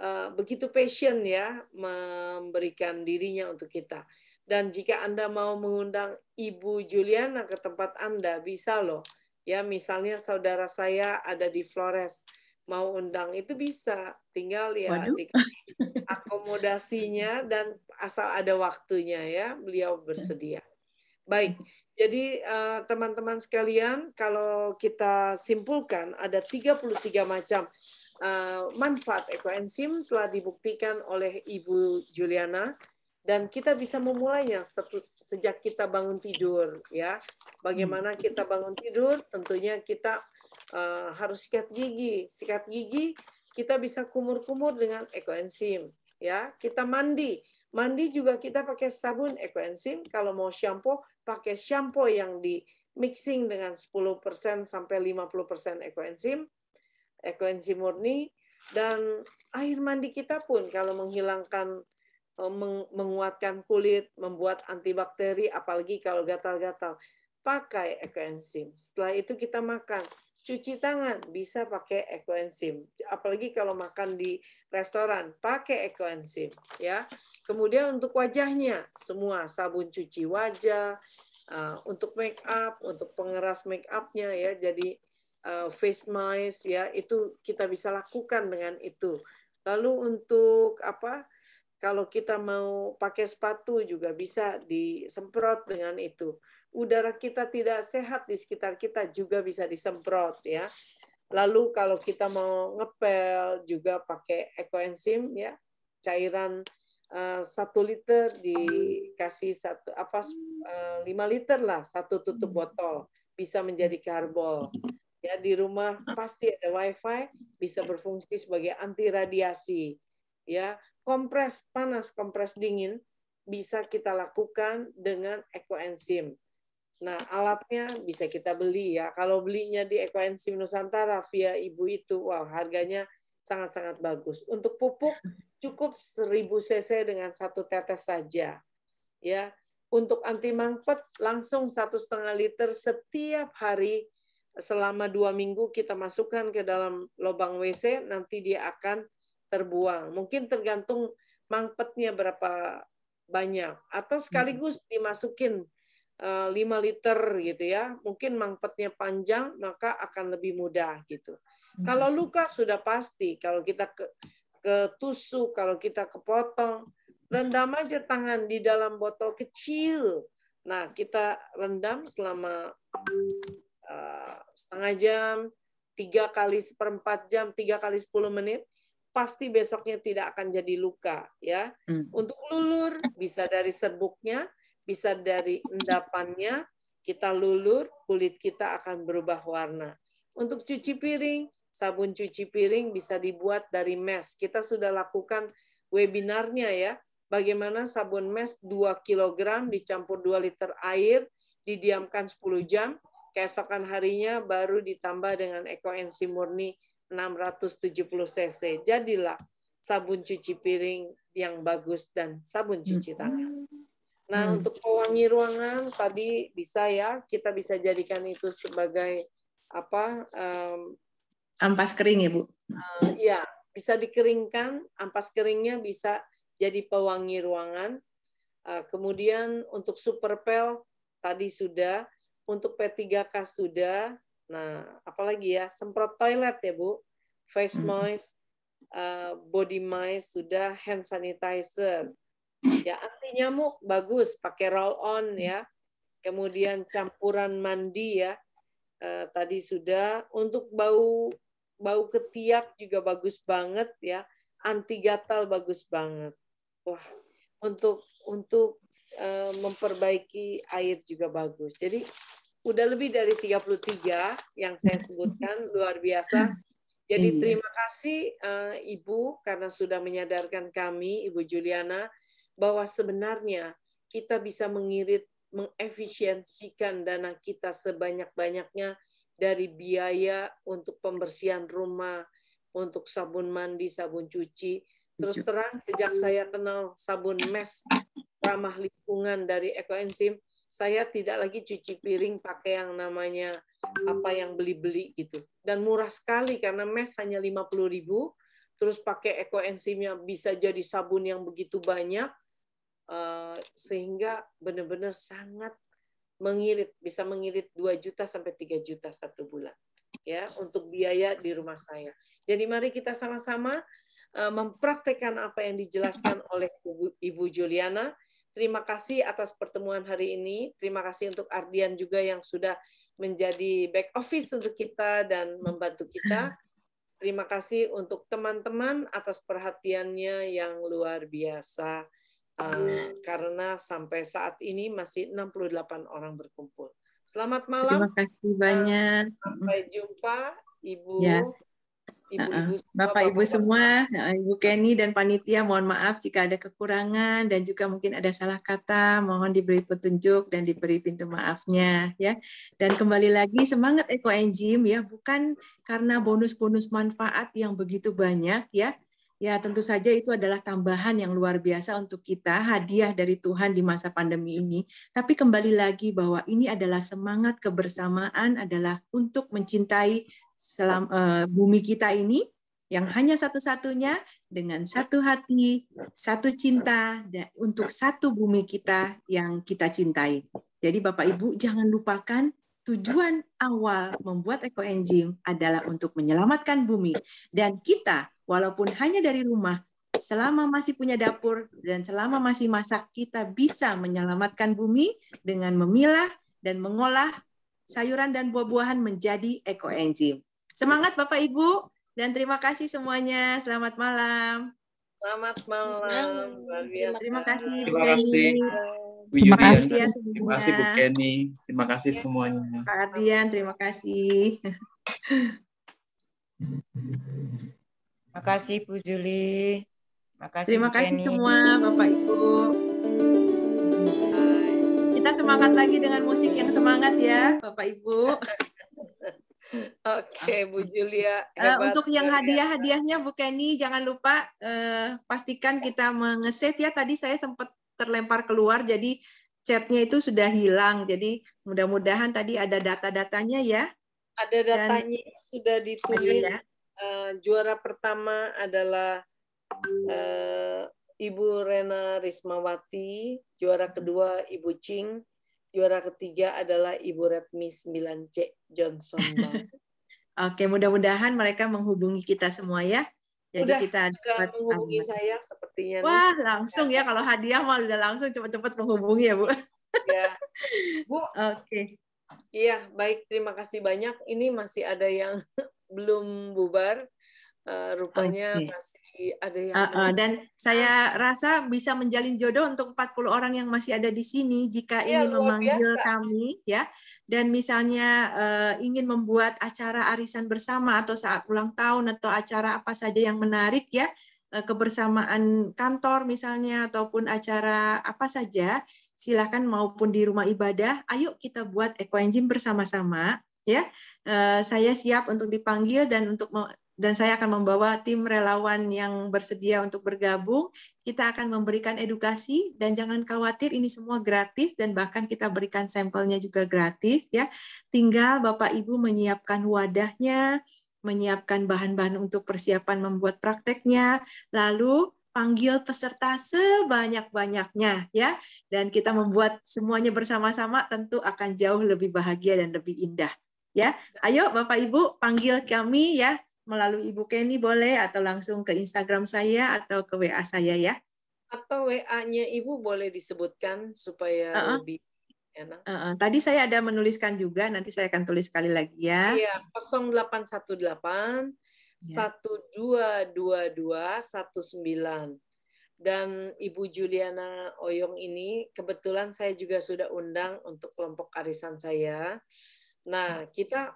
eh, begitu passion ya memberikan dirinya untuk kita. Dan jika Anda mau mengundang Ibu Juliana ke tempat Anda, bisa loh. Ya, misalnya saudara saya ada di Flores, mau undang itu bisa. Tinggal ya akomodasinya dan asal ada waktunya ya, beliau bersedia. Baik, jadi eh, teman-teman sekalian, kalau kita simpulkan ada 33 macam eh, manfaat ekoenzim telah dibuktikan oleh Ibu Juliana dan kita bisa memulainya sejak kita bangun tidur ya bagaimana hmm. kita bangun tidur tentunya kita uh, harus sikat gigi sikat gigi kita bisa kumur-kumur dengan ekoenzim ya kita mandi mandi juga kita pakai sabun ekoenzim kalau mau shampoo pakai shampoo yang di mixing dengan 10% sampai 50% ekoenzim ekoenzim murni dan air mandi kita pun kalau menghilangkan Eh, menguatkan kulit, membuat antibakteri, apalagi kalau gatal-gatal. Pakai ekoenzim. Setelah itu kita makan. Cuci tangan bisa pakai ekoenzim. Apalagi kalau makan di restoran, pakai ekoenzim. Ya. Kemudian untuk wajahnya, semua sabun cuci wajah, eh, untuk make up, untuk pengeras make upnya ya, jadi eh, face mask ya, itu kita bisa lakukan dengan itu. Lalu untuk apa? Kalau kita mau pakai sepatu juga bisa disemprot dengan itu. Udara kita tidak sehat di sekitar kita juga bisa disemprot ya. Lalu kalau kita mau ngepel juga pakai ekoenzim ya, cairan eh, satu liter dikasih satu apa eh, lima liter lah satu tutup botol bisa menjadi karbol ya di rumah pasti ada wifi bisa berfungsi sebagai anti radiasi ya kompres panas, kompres dingin bisa kita lakukan dengan ekoenzim. Nah, alatnya bisa kita beli ya. Kalau belinya di Ekoenzim Nusantara via ibu itu, wow, harganya sangat-sangat bagus. Untuk pupuk cukup 1000 cc dengan satu tetes saja. Ya. Untuk anti mangpet langsung satu setengah liter setiap hari selama dua minggu kita masukkan ke dalam lubang WC, nanti dia akan terbuang. Mungkin tergantung mangpetnya berapa banyak atau sekaligus hmm. dimasukin 5 eh, liter gitu ya. Mungkin mangpetnya panjang maka akan lebih mudah gitu. Hmm. Kalau luka sudah pasti kalau kita ke ketusuk, kalau kita kepotong, rendam aja tangan di dalam botol kecil. Nah, kita rendam selama eh, setengah jam, tiga kali seperempat jam, tiga kali sepuluh menit pasti besoknya tidak akan jadi luka ya. Hmm. Untuk lulur bisa dari serbuknya, bisa dari endapannya, kita lulur kulit kita akan berubah warna. Untuk cuci piring, sabun cuci piring bisa dibuat dari mes Kita sudah lakukan webinarnya ya, bagaimana sabun mes 2 kg dicampur 2 liter air, didiamkan 10 jam, keesokan harinya baru ditambah dengan ekoenzim murni 670 cc. Jadilah sabun cuci piring yang bagus dan sabun cuci hmm. tangan. Nah, hmm. untuk pewangi ruangan tadi bisa ya, kita bisa jadikan itu sebagai apa? Um, ampas kering ya, Bu. Uh, ya, bisa dikeringkan, ampas keringnya bisa jadi pewangi ruangan. Uh, kemudian untuk superpel tadi sudah, untuk P3K sudah, Nah, apalagi ya semprot toilet ya Bu, face hmm. mask, eh, body mask sudah, hand sanitizer, ya anti nyamuk bagus pakai roll on ya, kemudian campuran mandi ya eh, tadi sudah untuk bau bau ketiak juga bagus banget ya, anti gatal bagus banget. Wah, untuk untuk eh, memperbaiki air juga bagus. Jadi udah lebih dari 33 yang saya sebutkan luar biasa. Jadi iya. terima kasih uh, Ibu karena sudah menyadarkan kami Ibu Juliana bahwa sebenarnya kita bisa mengirit mengefisiensikan dana kita sebanyak-banyaknya dari biaya untuk pembersihan rumah, untuk sabun mandi, sabun cuci. Terus iya. terang sejak saya kenal sabun mes ramah lingkungan dari Ekoenzim, saya tidak lagi cuci piring pakai yang namanya apa yang beli-beli gitu. Dan murah sekali karena mes hanya lima puluh ribu terus pakai eco ekoenzimnya bisa jadi sabun yang begitu banyak eh, sehingga benar-benar sangat mengirit, bisa mengirit 2 juta sampai 3 juta satu bulan ya untuk biaya di rumah saya. Jadi mari kita sama-sama eh, mempraktekkan apa yang dijelaskan oleh Ibu Juliana Terima kasih atas pertemuan hari ini. Terima kasih untuk Ardian juga yang sudah menjadi back office untuk kita dan membantu kita. Terima kasih untuk teman-teman atas perhatiannya yang luar biasa. Um, karena sampai saat ini masih 68 orang berkumpul. Selamat malam. Terima kasih eh, banyak. Sampai jumpa, Ibu. Ya ibu-ibu, bapak ibu semua, ibu Kenny dan panitia, mohon maaf jika ada kekurangan dan juga mungkin ada salah kata, mohon diberi petunjuk dan diberi pintu maafnya, ya. Dan kembali lagi semangat Enjim ya, bukan karena bonus-bonus manfaat yang begitu banyak ya, Ya, tentu saja itu adalah tambahan yang luar biasa untuk kita, hadiah dari Tuhan di masa pandemi ini. Tapi kembali lagi bahwa ini adalah semangat kebersamaan adalah untuk mencintai selam, uh, bumi kita ini yang hanya satu-satunya dengan satu hati, satu cinta dan untuk satu bumi kita yang kita cintai. Jadi Bapak Ibu jangan lupakan tujuan awal membuat ekoenzim adalah untuk menyelamatkan bumi dan kita walaupun hanya dari rumah selama masih punya dapur dan selama masih masak kita bisa menyelamatkan bumi dengan memilah dan mengolah sayuran dan buah-buahan menjadi ekoenzim. Semangat Bapak Ibu dan terima kasih semuanya. Selamat malam. Selamat malam. Terima kasih. Terima kasih. Bu terima kasih ya Terima kasih Bu Kenny. Terima kasih semuanya. Pak Ardian, terima kasih. Terima kasih Bu Juli. Terima kasih. Terima kasih semua Bapak Ibu. Kita semangat lagi dengan musik yang semangat ya Bapak Ibu. Oke, okay, ah. Bu Julia. Uh, untuk yang ya. hadiah-hadiahnya Bu Kenny, jangan lupa uh, pastikan kita mengesave ya. Tadi saya sempat terlempar keluar, jadi chatnya itu sudah hilang. Jadi mudah-mudahan tadi ada data-datanya ya. Ada datanya Dan, sudah ditulis. Ya. Uh, juara pertama adalah uh, Ibu Rena Rismawati, juara kedua Ibu Ching, Juara ketiga adalah Ibu Redmi 9C Johnson. Oke, mudah-mudahan mereka menghubungi kita semua ya. Jadi udah, kita dapat um, menghubungi amat. saya sepertinya. Wah, nih. langsung ya kalau hadiah mah udah langsung cepat-cepat menghubungi ya, Bu. Ya. Bu. Oke. Okay. Iya, baik. Terima kasih banyak. Ini masih ada yang belum bubar. Uh, rupanya okay. masih ada yang uh, uh, dan saya rasa bisa menjalin jodoh untuk 40 orang yang masih ada di sini jika ya, ingin memanggil biasa. kami ya dan misalnya uh, ingin membuat acara arisan bersama atau saat ulang tahun atau acara apa saja yang menarik ya eh, kebersamaan kantor misalnya ataupun acara apa saja silakan maupun di rumah ibadah ayo kita buat ekoenzim bersama-sama ya eh, saya siap untuk dipanggil dan untuk dan saya akan membawa tim relawan yang bersedia untuk bergabung. Kita akan memberikan edukasi dan jangan khawatir ini semua gratis dan bahkan kita berikan sampelnya juga gratis ya. Tinggal Bapak Ibu menyiapkan wadahnya, menyiapkan bahan-bahan untuk persiapan membuat prakteknya, lalu panggil peserta sebanyak-banyaknya ya dan kita membuat semuanya bersama-sama tentu akan jauh lebih bahagia dan lebih indah ya. Ayo Bapak Ibu panggil kami ya melalui Ibu Kenny boleh atau langsung ke Instagram saya atau ke WA saya ya. Atau WA-nya Ibu boleh disebutkan supaya uh -uh. lebih enak. Uh -uh. Tadi saya ada menuliskan juga, nanti saya akan tulis sekali lagi ya. Iya, 0818 1222 ya. dan Ibu Juliana Oyong ini kebetulan saya juga sudah undang untuk kelompok arisan saya. Nah, kita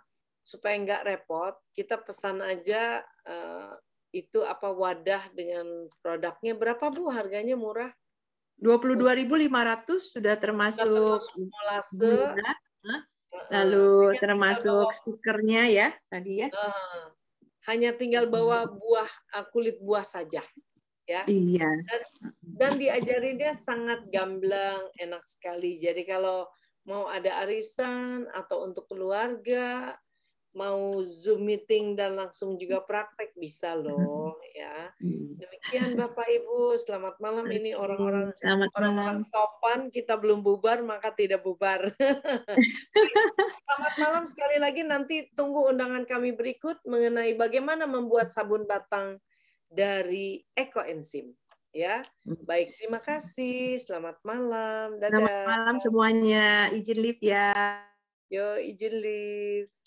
supaya nggak repot, kita pesan aja uh, itu apa wadah dengan produknya berapa Bu harganya murah? 22.500 sudah termasuk molase. Lalu termasuk stikernya ya tadi ya. hanya tinggal bawa buah eh, kulit buah saja ya. Iya. Dan, dan dia sangat gamblang, enak sekali. Jadi kalau mau ada arisan atau untuk keluarga mau Zoom meeting dan langsung juga praktek bisa loh ya. Hmm. Demikian Bapak Ibu, selamat malam ini orang-orang orang-orang sopan kita belum bubar maka tidak bubar. selamat malam sekali lagi nanti tunggu undangan kami berikut mengenai bagaimana membuat sabun batang dari enzim ya. Baik, terima kasih. Selamat malam. Dadah. Selamat malam semuanya. Izin live ya. Yo, izin lift